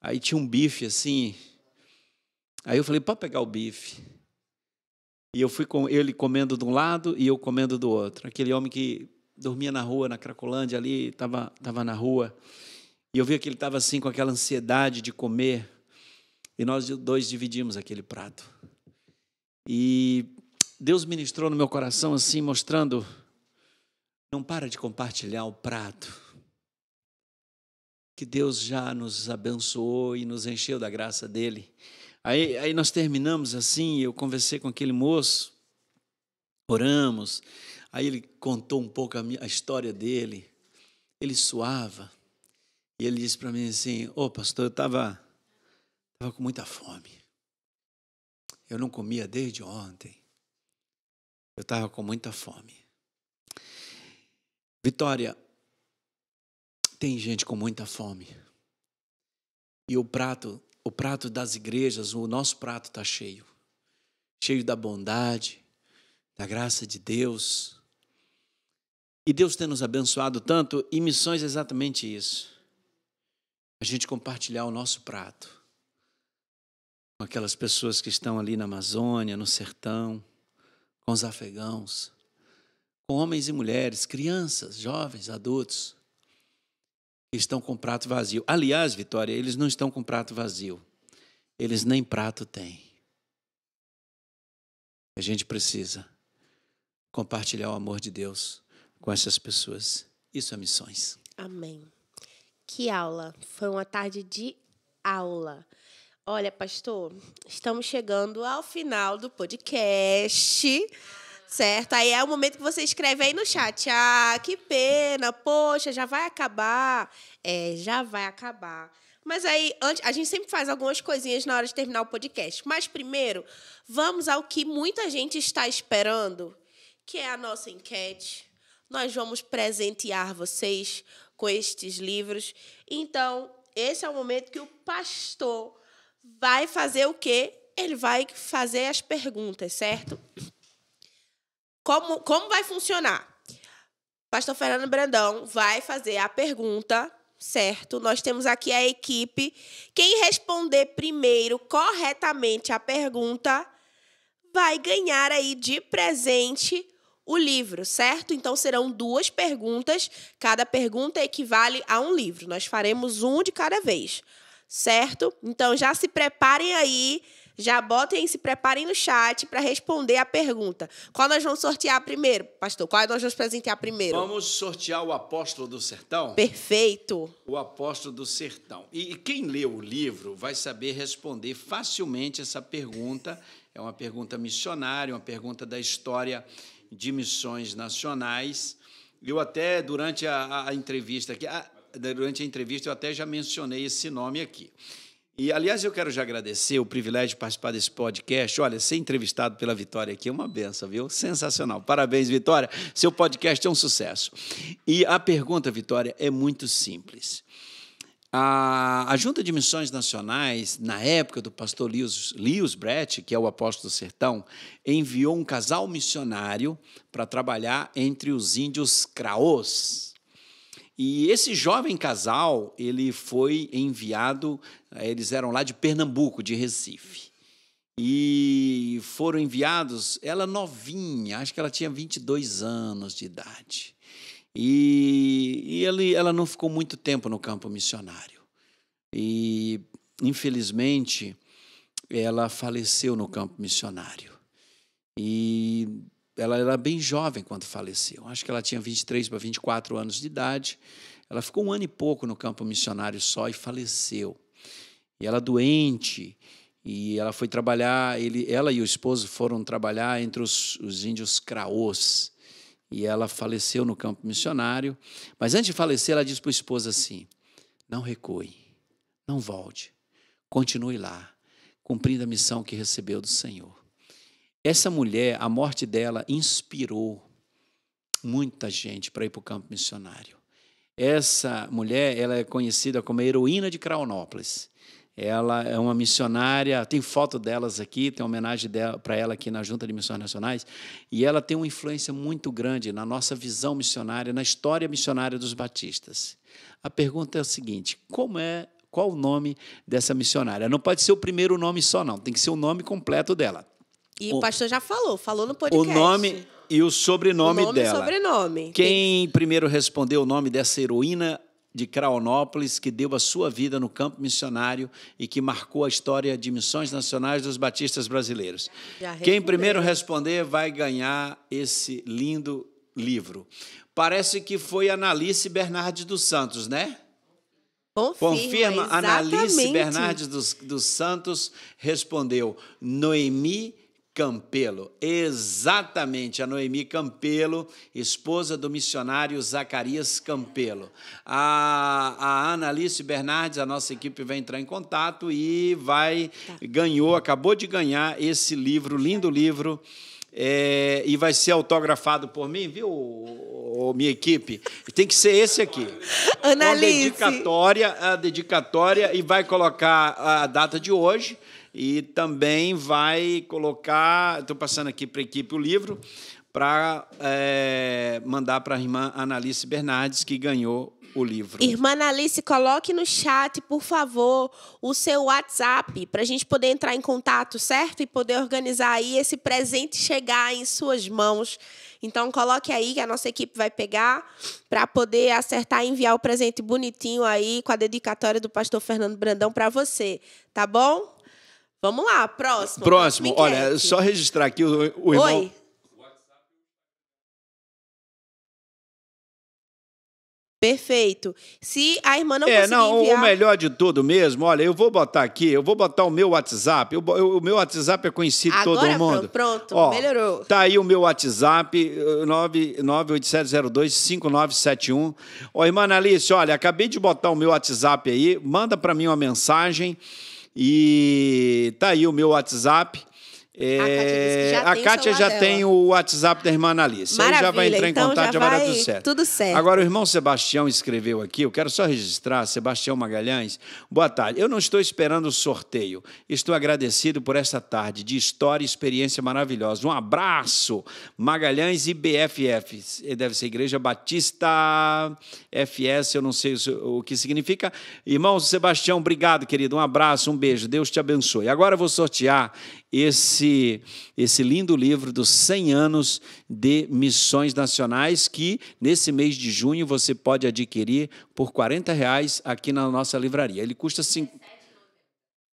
Aí tinha um bife assim. Aí eu falei, pode pegar o bife. E eu fui com ele comendo de um lado e eu comendo do outro. Aquele homem que dormia na rua, na Cracolândia ali, estava tava na rua. E eu vi que ele estava assim com aquela ansiedade de comer. E nós dois dividimos aquele prato. E Deus ministrou no meu coração assim, mostrando: não para de compartilhar o prato. Que Deus já nos abençoou e nos encheu da graça dele. Aí, aí nós terminamos assim, eu conversei com aquele moço, oramos. Aí ele contou um pouco a, minha, a história dele. Ele suava e ele disse para mim assim: Ô oh, pastor, eu estava tava com muita fome. Eu não comia desde ontem. Eu estava com muita fome. Vitória, tem gente com muita fome. E o prato, o prato das igrejas, o nosso prato está cheio. Cheio da bondade, da graça de Deus. E Deus tem nos abençoado tanto, e missões é exatamente isso a gente compartilhar o nosso prato com aquelas pessoas que estão ali na Amazônia, no sertão, com os afegãos, com homens e mulheres, crianças, jovens, adultos, que estão com prato vazio. Aliás, Vitória, eles não estão com prato vazio, eles nem prato têm. A gente precisa compartilhar o amor de Deus com essas pessoas. Isso é missões. Amém. Que aula! Foi uma tarde de aula. Olha, pastor, estamos chegando ao final do podcast. Certo? Aí é o momento que você escreve aí no chat. Ah, que pena, poxa, já vai acabar. É, já vai acabar. Mas aí, antes, a gente sempre faz algumas coisinhas na hora de terminar o podcast. Mas primeiro, vamos ao que muita gente está esperando, que é a nossa enquete. Nós vamos presentear vocês com estes livros. Então, esse é o momento que o pastor vai fazer o quê? Ele vai fazer as perguntas, certo? Como, como vai funcionar? Pastor Fernando Brandão vai fazer a pergunta, certo? Nós temos aqui a equipe. Quem responder primeiro corretamente a pergunta vai ganhar aí de presente o livro, certo? Então serão duas perguntas, cada pergunta equivale a um livro. Nós faremos um de cada vez, certo? Então já se preparem aí, já botem, se preparem no chat para responder a pergunta. Qual nós vamos sortear primeiro, pastor? Qual nós vamos presentear primeiro? Vamos sortear o Apóstolo do Sertão? Perfeito. O Apóstolo do Sertão. E quem lê o livro vai saber responder facilmente essa pergunta. É uma pergunta missionária, uma pergunta da história de Missões Nacionais. Eu até, durante a, a entrevista aqui, a, durante a entrevista, eu até já mencionei esse nome aqui. E, aliás, eu quero já agradecer o privilégio de participar desse podcast. Olha, ser entrevistado pela Vitória aqui é uma benção, viu? Sensacional. Parabéns, Vitória. Seu podcast é um sucesso. E a pergunta, Vitória, é muito simples. A, a, Junta de Missões Nacionais, na época do pastor Lewis, Lewis Brett, que é o apóstolo do sertão, enviou um casal missionário para trabalhar entre os índios Craôs. E esse jovem casal, ele foi enviado, eles eram lá de Pernambuco, de Recife. E foram enviados, ela novinha, acho que ela tinha 22 anos de idade. E, e ele, ela não ficou muito tempo no campo missionário. E, infelizmente, ela faleceu no campo missionário. E ela era bem jovem quando faleceu. Acho que ela tinha 23 para 24 anos de idade. Ela ficou um ano e pouco no campo missionário só e faleceu. E ela doente, e ela foi trabalhar, ele, ela e o esposo foram trabalhar entre os, os índios craôs e ela faleceu no campo missionário. Mas antes de falecer, ela disse para a esposa assim: Não recue, não volte, continue lá, cumprindo a missão que recebeu do Senhor. Essa mulher, a morte dela inspirou muita gente para ir para o campo missionário. Essa mulher, ela é conhecida como a heroína de Craonópolis. Ela é uma missionária, tem foto delas aqui, tem homenagem para ela aqui na Junta de Missões Nacionais, e ela tem uma influência muito grande na nossa visão missionária, na história missionária dos batistas. A pergunta é a seguinte: como é, qual o nome dessa missionária? Não pode ser o primeiro nome só, não, tem que ser o nome completo dela. E o, o pastor já falou, falou no podcast. O nome e o sobrenome o nome dela. E sobrenome. Quem primeiro respondeu o nome dessa heroína de Craonópolis, que deu a sua vida no campo missionário e que marcou a história de missões nacionais dos batistas brasileiros. Quem primeiro responder vai ganhar esse lindo livro. Parece que foi Analice Bernardes dos Santos, né? Confirma, Confirma Analice Bernardes dos, dos Santos respondeu: Noemi Campelo. Exatamente, a Noemi Campelo, esposa do missionário Zacarias Campelo. A, a Ana Alice Bernardes, a nossa equipe vai entrar em contato e vai tá. ganhou, acabou de ganhar esse livro, lindo livro. É, e vai ser autografado por mim, viu, minha equipe? Tem que ser esse aqui. A Com dedicatória, a dedicatória e vai colocar a data de hoje e também vai colocar. Estou passando aqui para a equipe o livro para é, eh, mandar para a irmã Analice Bernardes, que ganhou o livro. Irmã Analice, coloque no chat, por favor, o seu WhatsApp para a gente poder entrar em contato, certo? E poder organizar aí esse presente chegar em suas mãos. Então, coloque aí que a nossa equipe vai pegar para poder acertar e enviar o presente bonitinho aí com a dedicatória do pastor Fernando Brandão para você, tá bom? Vamos lá, próximo. Próximo. olha, só registrar aqui o, o irmão. Oi. Perfeito. Se a irmã não é, não, enviar... o melhor de tudo mesmo, olha, eu vou botar aqui, eu vou botar o meu WhatsApp. Eu, eu, o meu WhatsApp é conhecido Agora, todo mundo. Pronto, pronto Ó, melhorou. Tá aí o meu WhatsApp, 987025971. Eh, Ó, irmã Alice, olha, acabei de botar o meu WhatsApp aí, manda para mim uma mensagem. E tá aí o meu WhatsApp é, a Kátia, é, já, tem, o WhatsApp da irmã Analice. Ele já vai entrar em então contato, já, vai, já vai dar tudo certo. tudo certo. Agora, o irmão Sebastião escreveu aqui, eu quero só registrar, Sebastião Magalhães. Boa tarde. Eu não estou esperando o sorteio. Estou agradecido por essa tarde de história e experiência maravilhosa. Um abraço, Magalhães e BFF. Deve ser Igreja Batista FS, eu não sei o que significa. Irmão Sebastião, obrigado, querido. Um abraço, um beijo. Deus te abençoe. Agora eu vou sortear esse, esse lindo livro dos 100 anos de missões nacionais, que nesse mês de junho você pode adquirir por R$ reais aqui na nossa livraria. Ele custa... 5...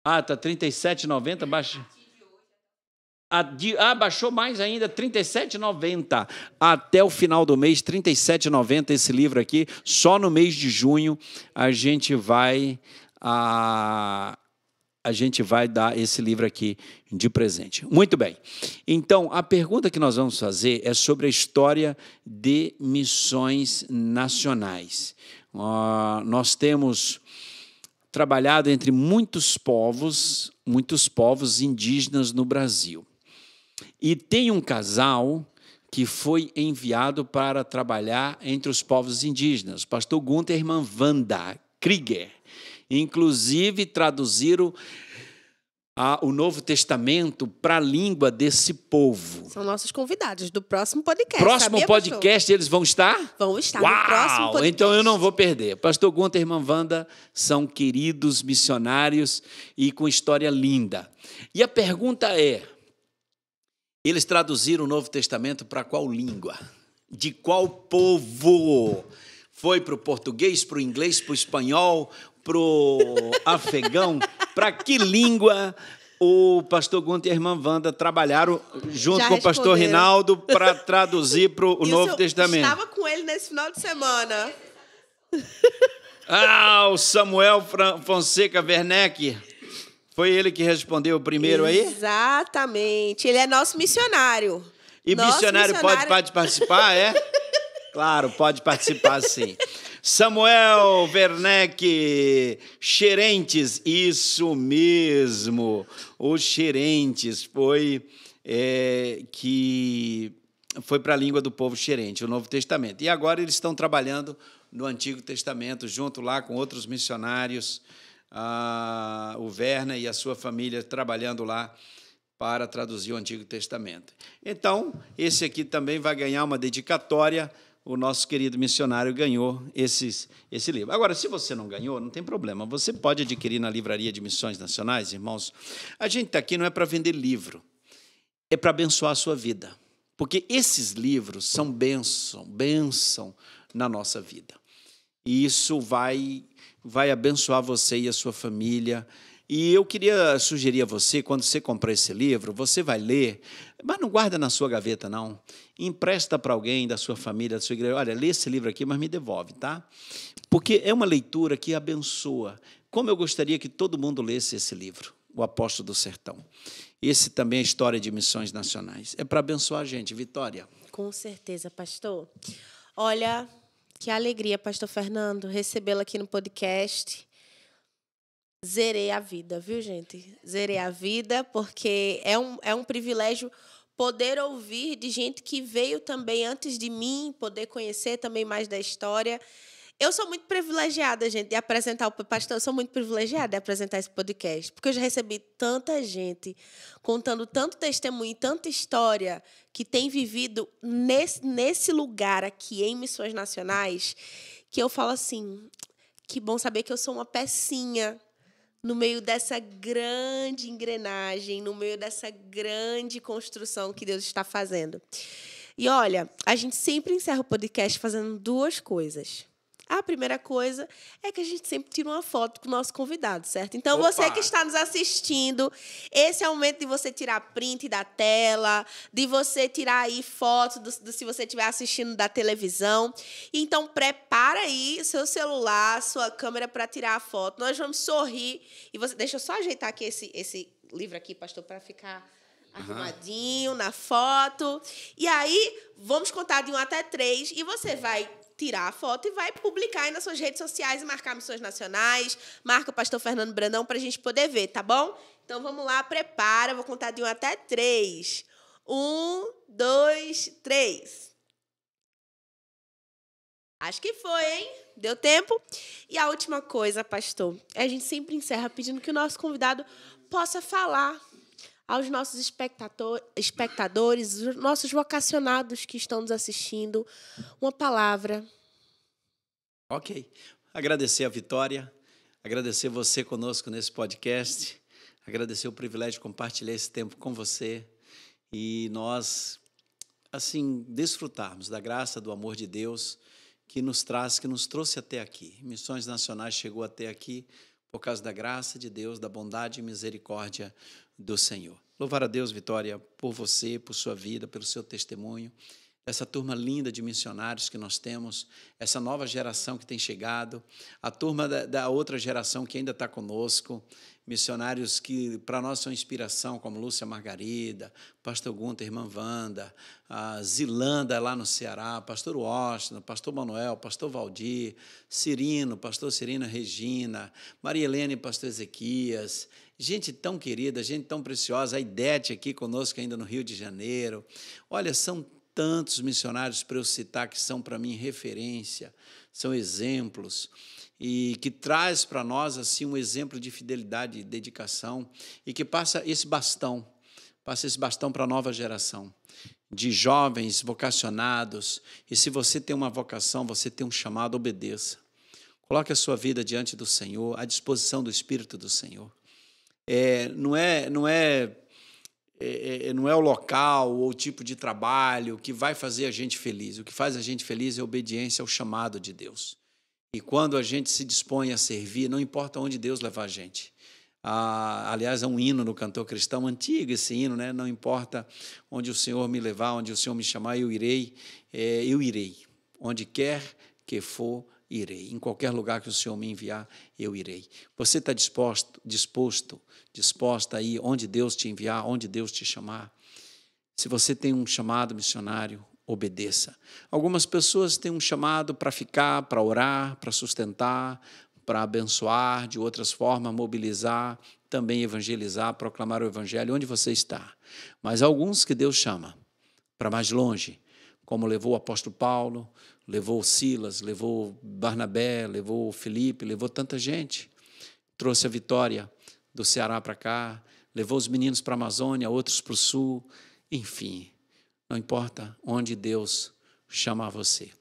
Ah, tá R$ 37,90, baixa... Ah, baixou mais ainda, R$ 37,90. Até o final do mês, R$ 37,90 esse livro aqui. Só no mês de junho a gente vai a, ah, a gente vai dar esse livro aqui de presente. Muito bem. Então, a pergunta que nós vamos fazer é sobre a história de missões nacionais. Uh, nós temos trabalhado entre muitos povos, muitos povos indígenas no Brasil. E tem um casal que foi enviado para trabalhar entre os povos indígenas, o pastor Gunther e a irmã Wanda Krieger. Inclusive, traduziram a, o Novo Testamento para a língua desse povo. São nossos convidados do próximo podcast. Próximo sabia, podcast pastor? eles vão estar? Vão estar Uau! no próximo podcast. Então eu não vou perder. Pastor Gunter e irmã Wanda são queridos missionários e com história linda. E a pergunta é: eles traduziram o Novo Testamento para qual língua? De qual povo? Foi para o português, para o inglês, para o espanhol, pro afegão, para que língua o pastor Gunter e a irmã Wanda trabalharam junto com o pastor Rinaldo para traduzir para o Novo Testamento. Eu estava com ele nesse final de semana. Ah, o Samuel Fonseca Werneck. Foi ele que respondeu primeiro aí? Exatamente. Ele é nosso missionário. E nosso missionário, missionário pode participar, é? Claro, pode participar sim. Samuel Werneck, Xerentes, isso mesmo. O Xerentes foi é, que foi para a língua do povo xerente, o Novo Testamento. E agora eles estão trabalhando no Antigo Testamento, junto lá com outros missionários, o Werner e a sua família trabalhando lá para traduzir o Antigo Testamento. Então, esse aqui também vai ganhar uma dedicatória o nosso querido missionário ganhou esses, esse livro. Agora, se você não ganhou, não tem problema. Você pode adquirir na Livraria de Missões Nacionais, irmãos. A gente está aqui não é para vender livro, é para abençoar a sua vida. Porque esses livros são bênção, bênção na nossa vida. E isso vai, vai abençoar você e a sua família e eu queria sugerir a você, quando você comprar esse livro, você vai ler, mas não guarda na sua gaveta, não. Empresta para alguém da sua família, da sua igreja. Olha, lê esse livro aqui, mas me devolve, tá? Porque é uma leitura que abençoa. Como eu gostaria que todo mundo lesse esse livro, O Apóstolo do Sertão. Esse também é a história de missões nacionais. É para abençoar a gente, Vitória. Com certeza, pastor. Olha, que alegria, pastor Fernando, recebê-lo aqui no podcast zerei a vida, viu, gente? Zerei a vida, porque é um, é um privilégio poder ouvir de gente que veio também antes de mim, poder conhecer também mais da história. Eu sou muito privilegiada, gente, de apresentar o pastor. Eu sou muito privilegiada de apresentar esse podcast, porque eu já recebi tanta gente contando tanto testemunho e tanta história que tem vivido nesse, nesse lugar aqui em Missões Nacionais, que eu falo assim: que bom saber que eu sou uma pecinha no meio dessa grande engrenagem, no meio dessa grande construção que Deus está fazendo. E olha, a gente sempre encerra o podcast fazendo duas coisas. A primeira coisa é que a gente sempre tira uma foto com o nosso convidado, certo? Então, Opa. você que está nos assistindo, esse é o momento de você tirar print da tela, de você tirar aí foto do, do se você estiver assistindo da televisão. Então, prepara aí seu celular, sua câmera para tirar a foto. Nós vamos sorrir e você. Deixa eu só ajeitar aqui esse, esse livro aqui, pastor, para ficar arrumadinho na foto. E aí, vamos contar de um até três e você vai tirar a foto e vai publicar aí nas suas redes sociais e marcar missões nacionais. Marca o pastor Fernando Brandão para a gente poder ver, tá bom? Então vamos lá, prepara. Vou contar de um até três. Um, dois, três. Acho que foi, hein? Deu tempo? E a última coisa, pastor, é a gente sempre encerra pedindo que o nosso convidado possa falar aos nossos espectador, espectadores, os nossos vocacionados que estão nos assistindo, uma palavra. Ok. Agradecer a Vitória, agradecer você conosco nesse podcast, agradecer o privilégio de compartilhar esse tempo com você e nós, assim, desfrutarmos da graça, do amor de Deus que nos traz, que nos trouxe até aqui. Missões Nacionais chegou até aqui por causa da graça de Deus, da bondade e misericórdia do Senhor. Louvar a Deus, Vitória, por você, por sua vida, pelo seu testemunho, essa turma linda de missionários que nós temos, essa nova geração que tem chegado, a turma da, da outra geração que ainda está conosco, missionários que para nós são inspiração, como Lúcia Margarida, Pastor Gunter, Irmã Wanda, a Zilanda lá no Ceará, Pastor Washington, Pastor Manuel, Pastor Valdir, Cirino, Pastor Cirina Regina, Maria Helene e Pastor Ezequias, Gente tão querida, gente tão preciosa, a Idete aqui conosco ainda no Rio de Janeiro. Olha, são tantos missionários para eu citar que são para mim referência, são exemplos e que traz para nós assim um exemplo de fidelidade e dedicação e que passa esse bastão, passa esse bastão para a nova geração de jovens vocacionados. E se você tem uma vocação, você tem um chamado, obedeça. Coloque a sua vida diante do Senhor, à disposição do Espírito do Senhor é, não é, não é, é, é, não é o local ou o tipo de trabalho que vai fazer a gente feliz. O que faz a gente feliz é a obediência ao chamado de Deus. E quando a gente se dispõe a servir, não importa onde Deus levar a gente. Ah, aliás, é um hino no cantor cristão antigo esse hino, né? Não importa onde o Senhor me levar, onde o Senhor me chamar, eu irei, é, eu irei. Onde quer que for, irei. Em qualquer lugar que o Senhor me enviar, eu irei. Você está disposto, disposto, disposta ir onde Deus te enviar, onde Deus te chamar? Se você tem um chamado missionário, obedeça. Algumas pessoas têm um chamado para ficar, para orar, para sustentar, para abençoar, de outras formas, mobilizar, também evangelizar, proclamar o evangelho onde você está. Mas alguns que Deus chama para mais longe, como levou o apóstolo Paulo, levou Silas, levou Barnabé, levou Felipe, levou tanta gente. Trouxe a vitória do Ceará para cá, levou os meninos para a Amazônia, outros para o Sul, enfim. Não importa onde Deus chamar você.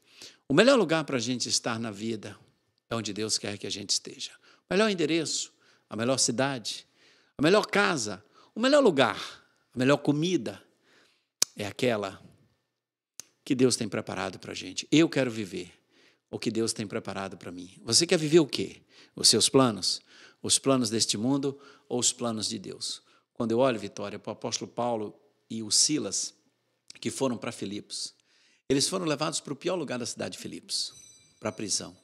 O melhor lugar para a gente estar na vida é onde Deus quer que a gente esteja. O melhor endereço, a melhor cidade, a melhor casa, o melhor lugar, a melhor comida é aquela que Deus tem preparado para a gente. Eu quero viver o que Deus tem preparado para mim. Você quer viver o quê? Os seus planos? Os planos deste mundo ou os planos de Deus? Quando eu olho, Vitória, para o apóstolo Paulo e o Silas, que foram para Filipos, eles foram levados para o pior lugar da cidade de Filipos, para a prisão.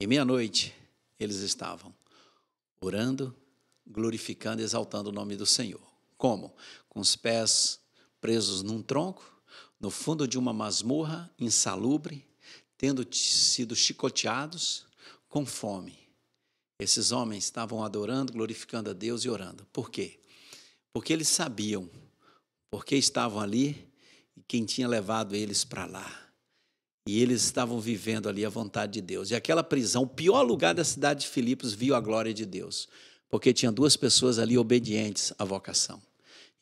Em meia-noite, eles estavam orando, glorificando, exaltando o nome do Senhor. Como? Com os pés presos num tronco, no fundo de uma masmorra insalubre, tendo sido chicoteados com fome. Esses homens estavam adorando, glorificando a Deus e orando. Por quê? Porque eles sabiam porque estavam ali e quem tinha levado eles para lá. E eles estavam vivendo ali a vontade de Deus. E aquela prisão, o pior lugar da cidade de Filipos, viu a glória de Deus, porque tinha duas pessoas ali obedientes à vocação.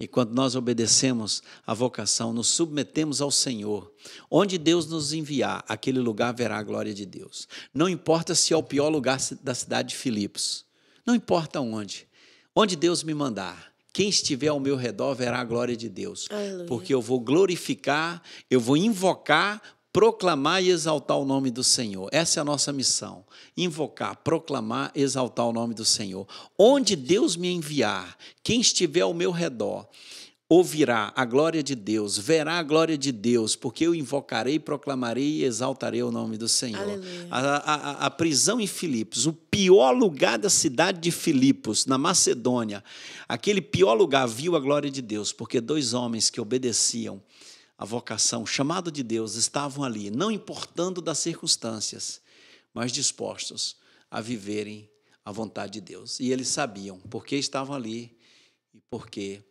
E quando nós obedecemos a vocação, nos submetemos ao Senhor, onde Deus nos enviar, aquele lugar verá a glória de Deus. Não importa se é o pior lugar da cidade de Filipos, não importa onde, onde Deus me mandar, quem estiver ao meu redor verá a glória de Deus, Aleluia. porque eu vou glorificar, eu vou invocar proclamar e exaltar o nome do Senhor. Essa é a nossa missão. Invocar, proclamar, exaltar o nome do Senhor. Onde Deus me enviar, quem estiver ao meu redor, ouvirá a glória de Deus, verá a glória de Deus, porque eu invocarei, proclamarei e exaltarei o nome do Senhor. A, a, a, prisão em Filipos, o pior lugar da cidade de Filipos, na Macedônia, aquele pior lugar viu a glória de Deus, porque dois homens que obedeciam a vocação, o chamado de Deus, estavam ali, não importando das circunstâncias, mas dispostos a viverem a vontade de Deus. E eles sabiam por que estavam ali e por quê,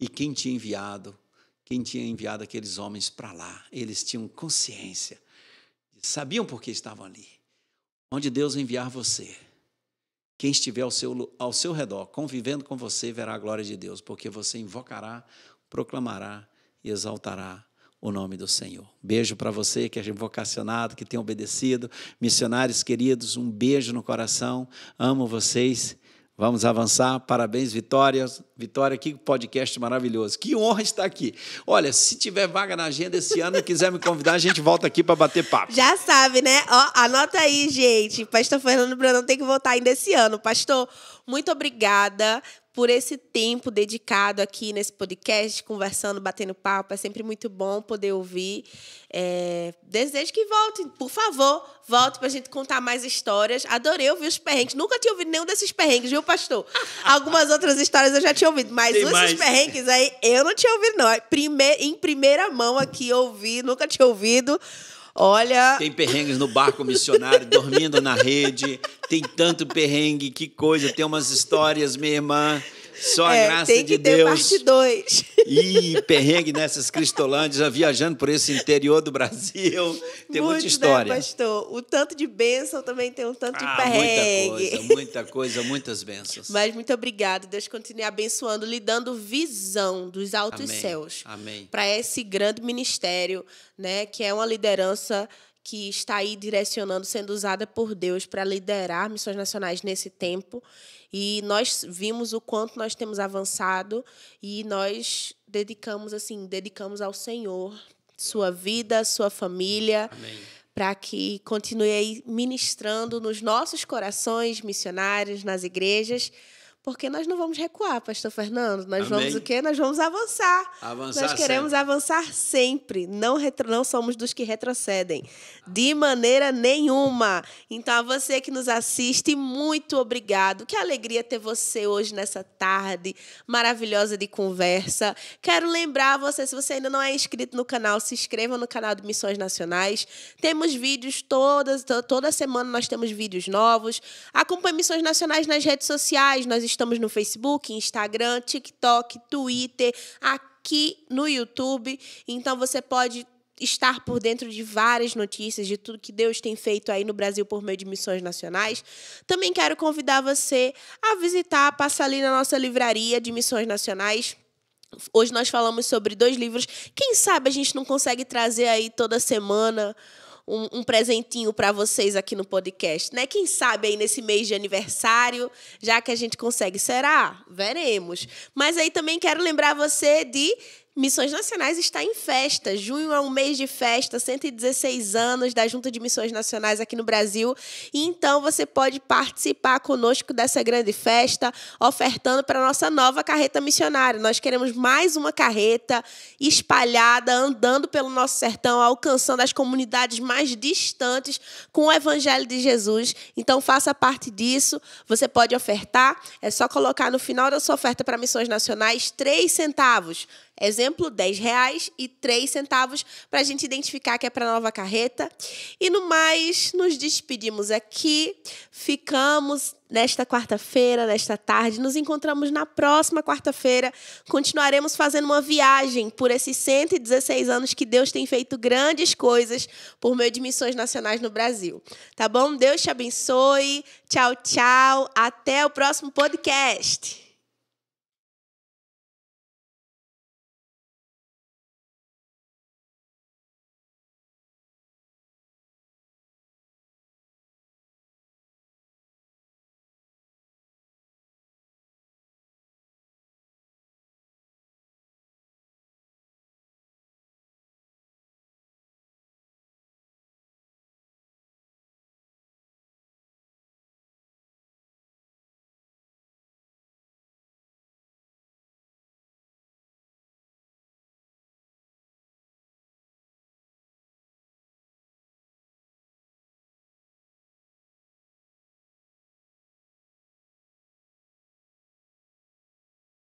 e quem tinha enviado, quem tinha enviado aqueles homens para lá. Eles tinham consciência, sabiam por que estavam ali. Onde Deus enviar você, quem estiver ao seu, ao seu redor, convivendo com você, verá a glória de Deus, porque você invocará, proclamará e exaltará o nome do Senhor. Beijo para você que é vocacionado, que tem obedecido, missionários queridos, um beijo no coração. Amo vocês. Vamos avançar. Parabéns, Vitória. Vitória, que podcast maravilhoso. Que honra estar aqui. Olha, se tiver vaga na agenda esse ano e quiser me convidar, a gente volta aqui para bater papo. Já sabe, né? Ó, anota aí, gente. Pastor Fernando Brandão tem que voltar ainda esse ano. Pastor, muito obrigada por esse tempo dedicado aqui nesse podcast, conversando, batendo papo. É sempre muito bom poder ouvir. É, desejo que volte, por favor, volte para a gente contar mais histórias. Adorei ouvir os perrengues. Nunca tinha ouvido nenhum desses perrengues, viu, pastor? Algumas outras histórias eu já tinha ouvido, mas Tem esses mais. perrengues aí eu não tinha ouvido, não. em primeira mão aqui, ouvi, nunca tinha ouvido. Olha. Tem perrengues no barco missionário, dormindo na rede. Tem tanto perrengue, que coisa. Tem umas histórias, minha irmã. Só a é, graça tem que de ter Deus. parte 2. E perrengue nessas Cristolândias, viajando por esse interior do Brasil. Tem Muito, muita né, história. Né, pastor? O tanto de bênção também tem um tanto ah, de perrengue. Muita coisa, muita coisa, muitas bênçãos. Mas muito obrigado. Deus continue abençoando, lhe dando visão dos altos Amém. céus. Amém. Para esse grande ministério, né? Que é uma liderança que está aí direcionando, sendo usada por Deus para liderar missões nacionais nesse tempo e nós vimos o quanto nós temos avançado e nós dedicamos assim, dedicamos ao Senhor sua vida, sua família. Amém para que continue aí ministrando nos nossos corações missionários, nas igrejas, porque nós não vamos recuar, pastor Fernando. Nós Amém. vamos o quê? Nós vamos avançar. avançar nós queremos sempre. avançar sempre. Não, retro, não somos dos que retrocedem. De maneira nenhuma. Então, a você que nos assiste, muito obrigado. Que alegria ter você hoje nessa tarde maravilhosa de conversa. Quero lembrar a você, se você ainda não é inscrito no canal, se inscreva no canal de Missões Nacionais. Temos vídeos todas, toda semana nós temos vídeos novos. Acompanhe Missões Nacionais nas redes sociais. Nós Estamos no Facebook, Instagram, TikTok, Twitter, aqui no YouTube. Então você pode estar por dentro de várias notícias de tudo que Deus tem feito aí no Brasil por meio de missões nacionais. Também quero convidar você a visitar, passar ali na nossa livraria de missões nacionais. Hoje nós falamos sobre dois livros. Quem sabe a gente não consegue trazer aí toda semana um, um presentinho para vocês aqui no podcast, né? Quem sabe aí nesse mês de aniversário, já que a gente consegue, será? Veremos. Mas aí também quero lembrar você de Missões Nacionais está em festa. Junho é um mês de festa, 116 anos da Junta de Missões Nacionais aqui no Brasil. E então você pode participar conosco dessa grande festa, ofertando para a nossa nova carreta missionária. Nós queremos mais uma carreta espalhada, andando pelo nosso sertão, alcançando as comunidades mais distantes com o Evangelho de Jesus. Então faça parte disso. Você pode ofertar, é só colocar no final da sua oferta para Missões Nacionais 3 centavos. Exemplo, 10 reais e centavos para a gente identificar que é para nova carreta. E no mais, nos despedimos aqui. Ficamos nesta quarta-feira, nesta tarde. Nos encontramos na próxima quarta-feira. Continuaremos fazendo uma viagem por esses 116 anos que Deus tem feito grandes coisas por meio de missões nacionais no Brasil. Tá bom? Deus te abençoe. Tchau, tchau. Até o próximo podcast.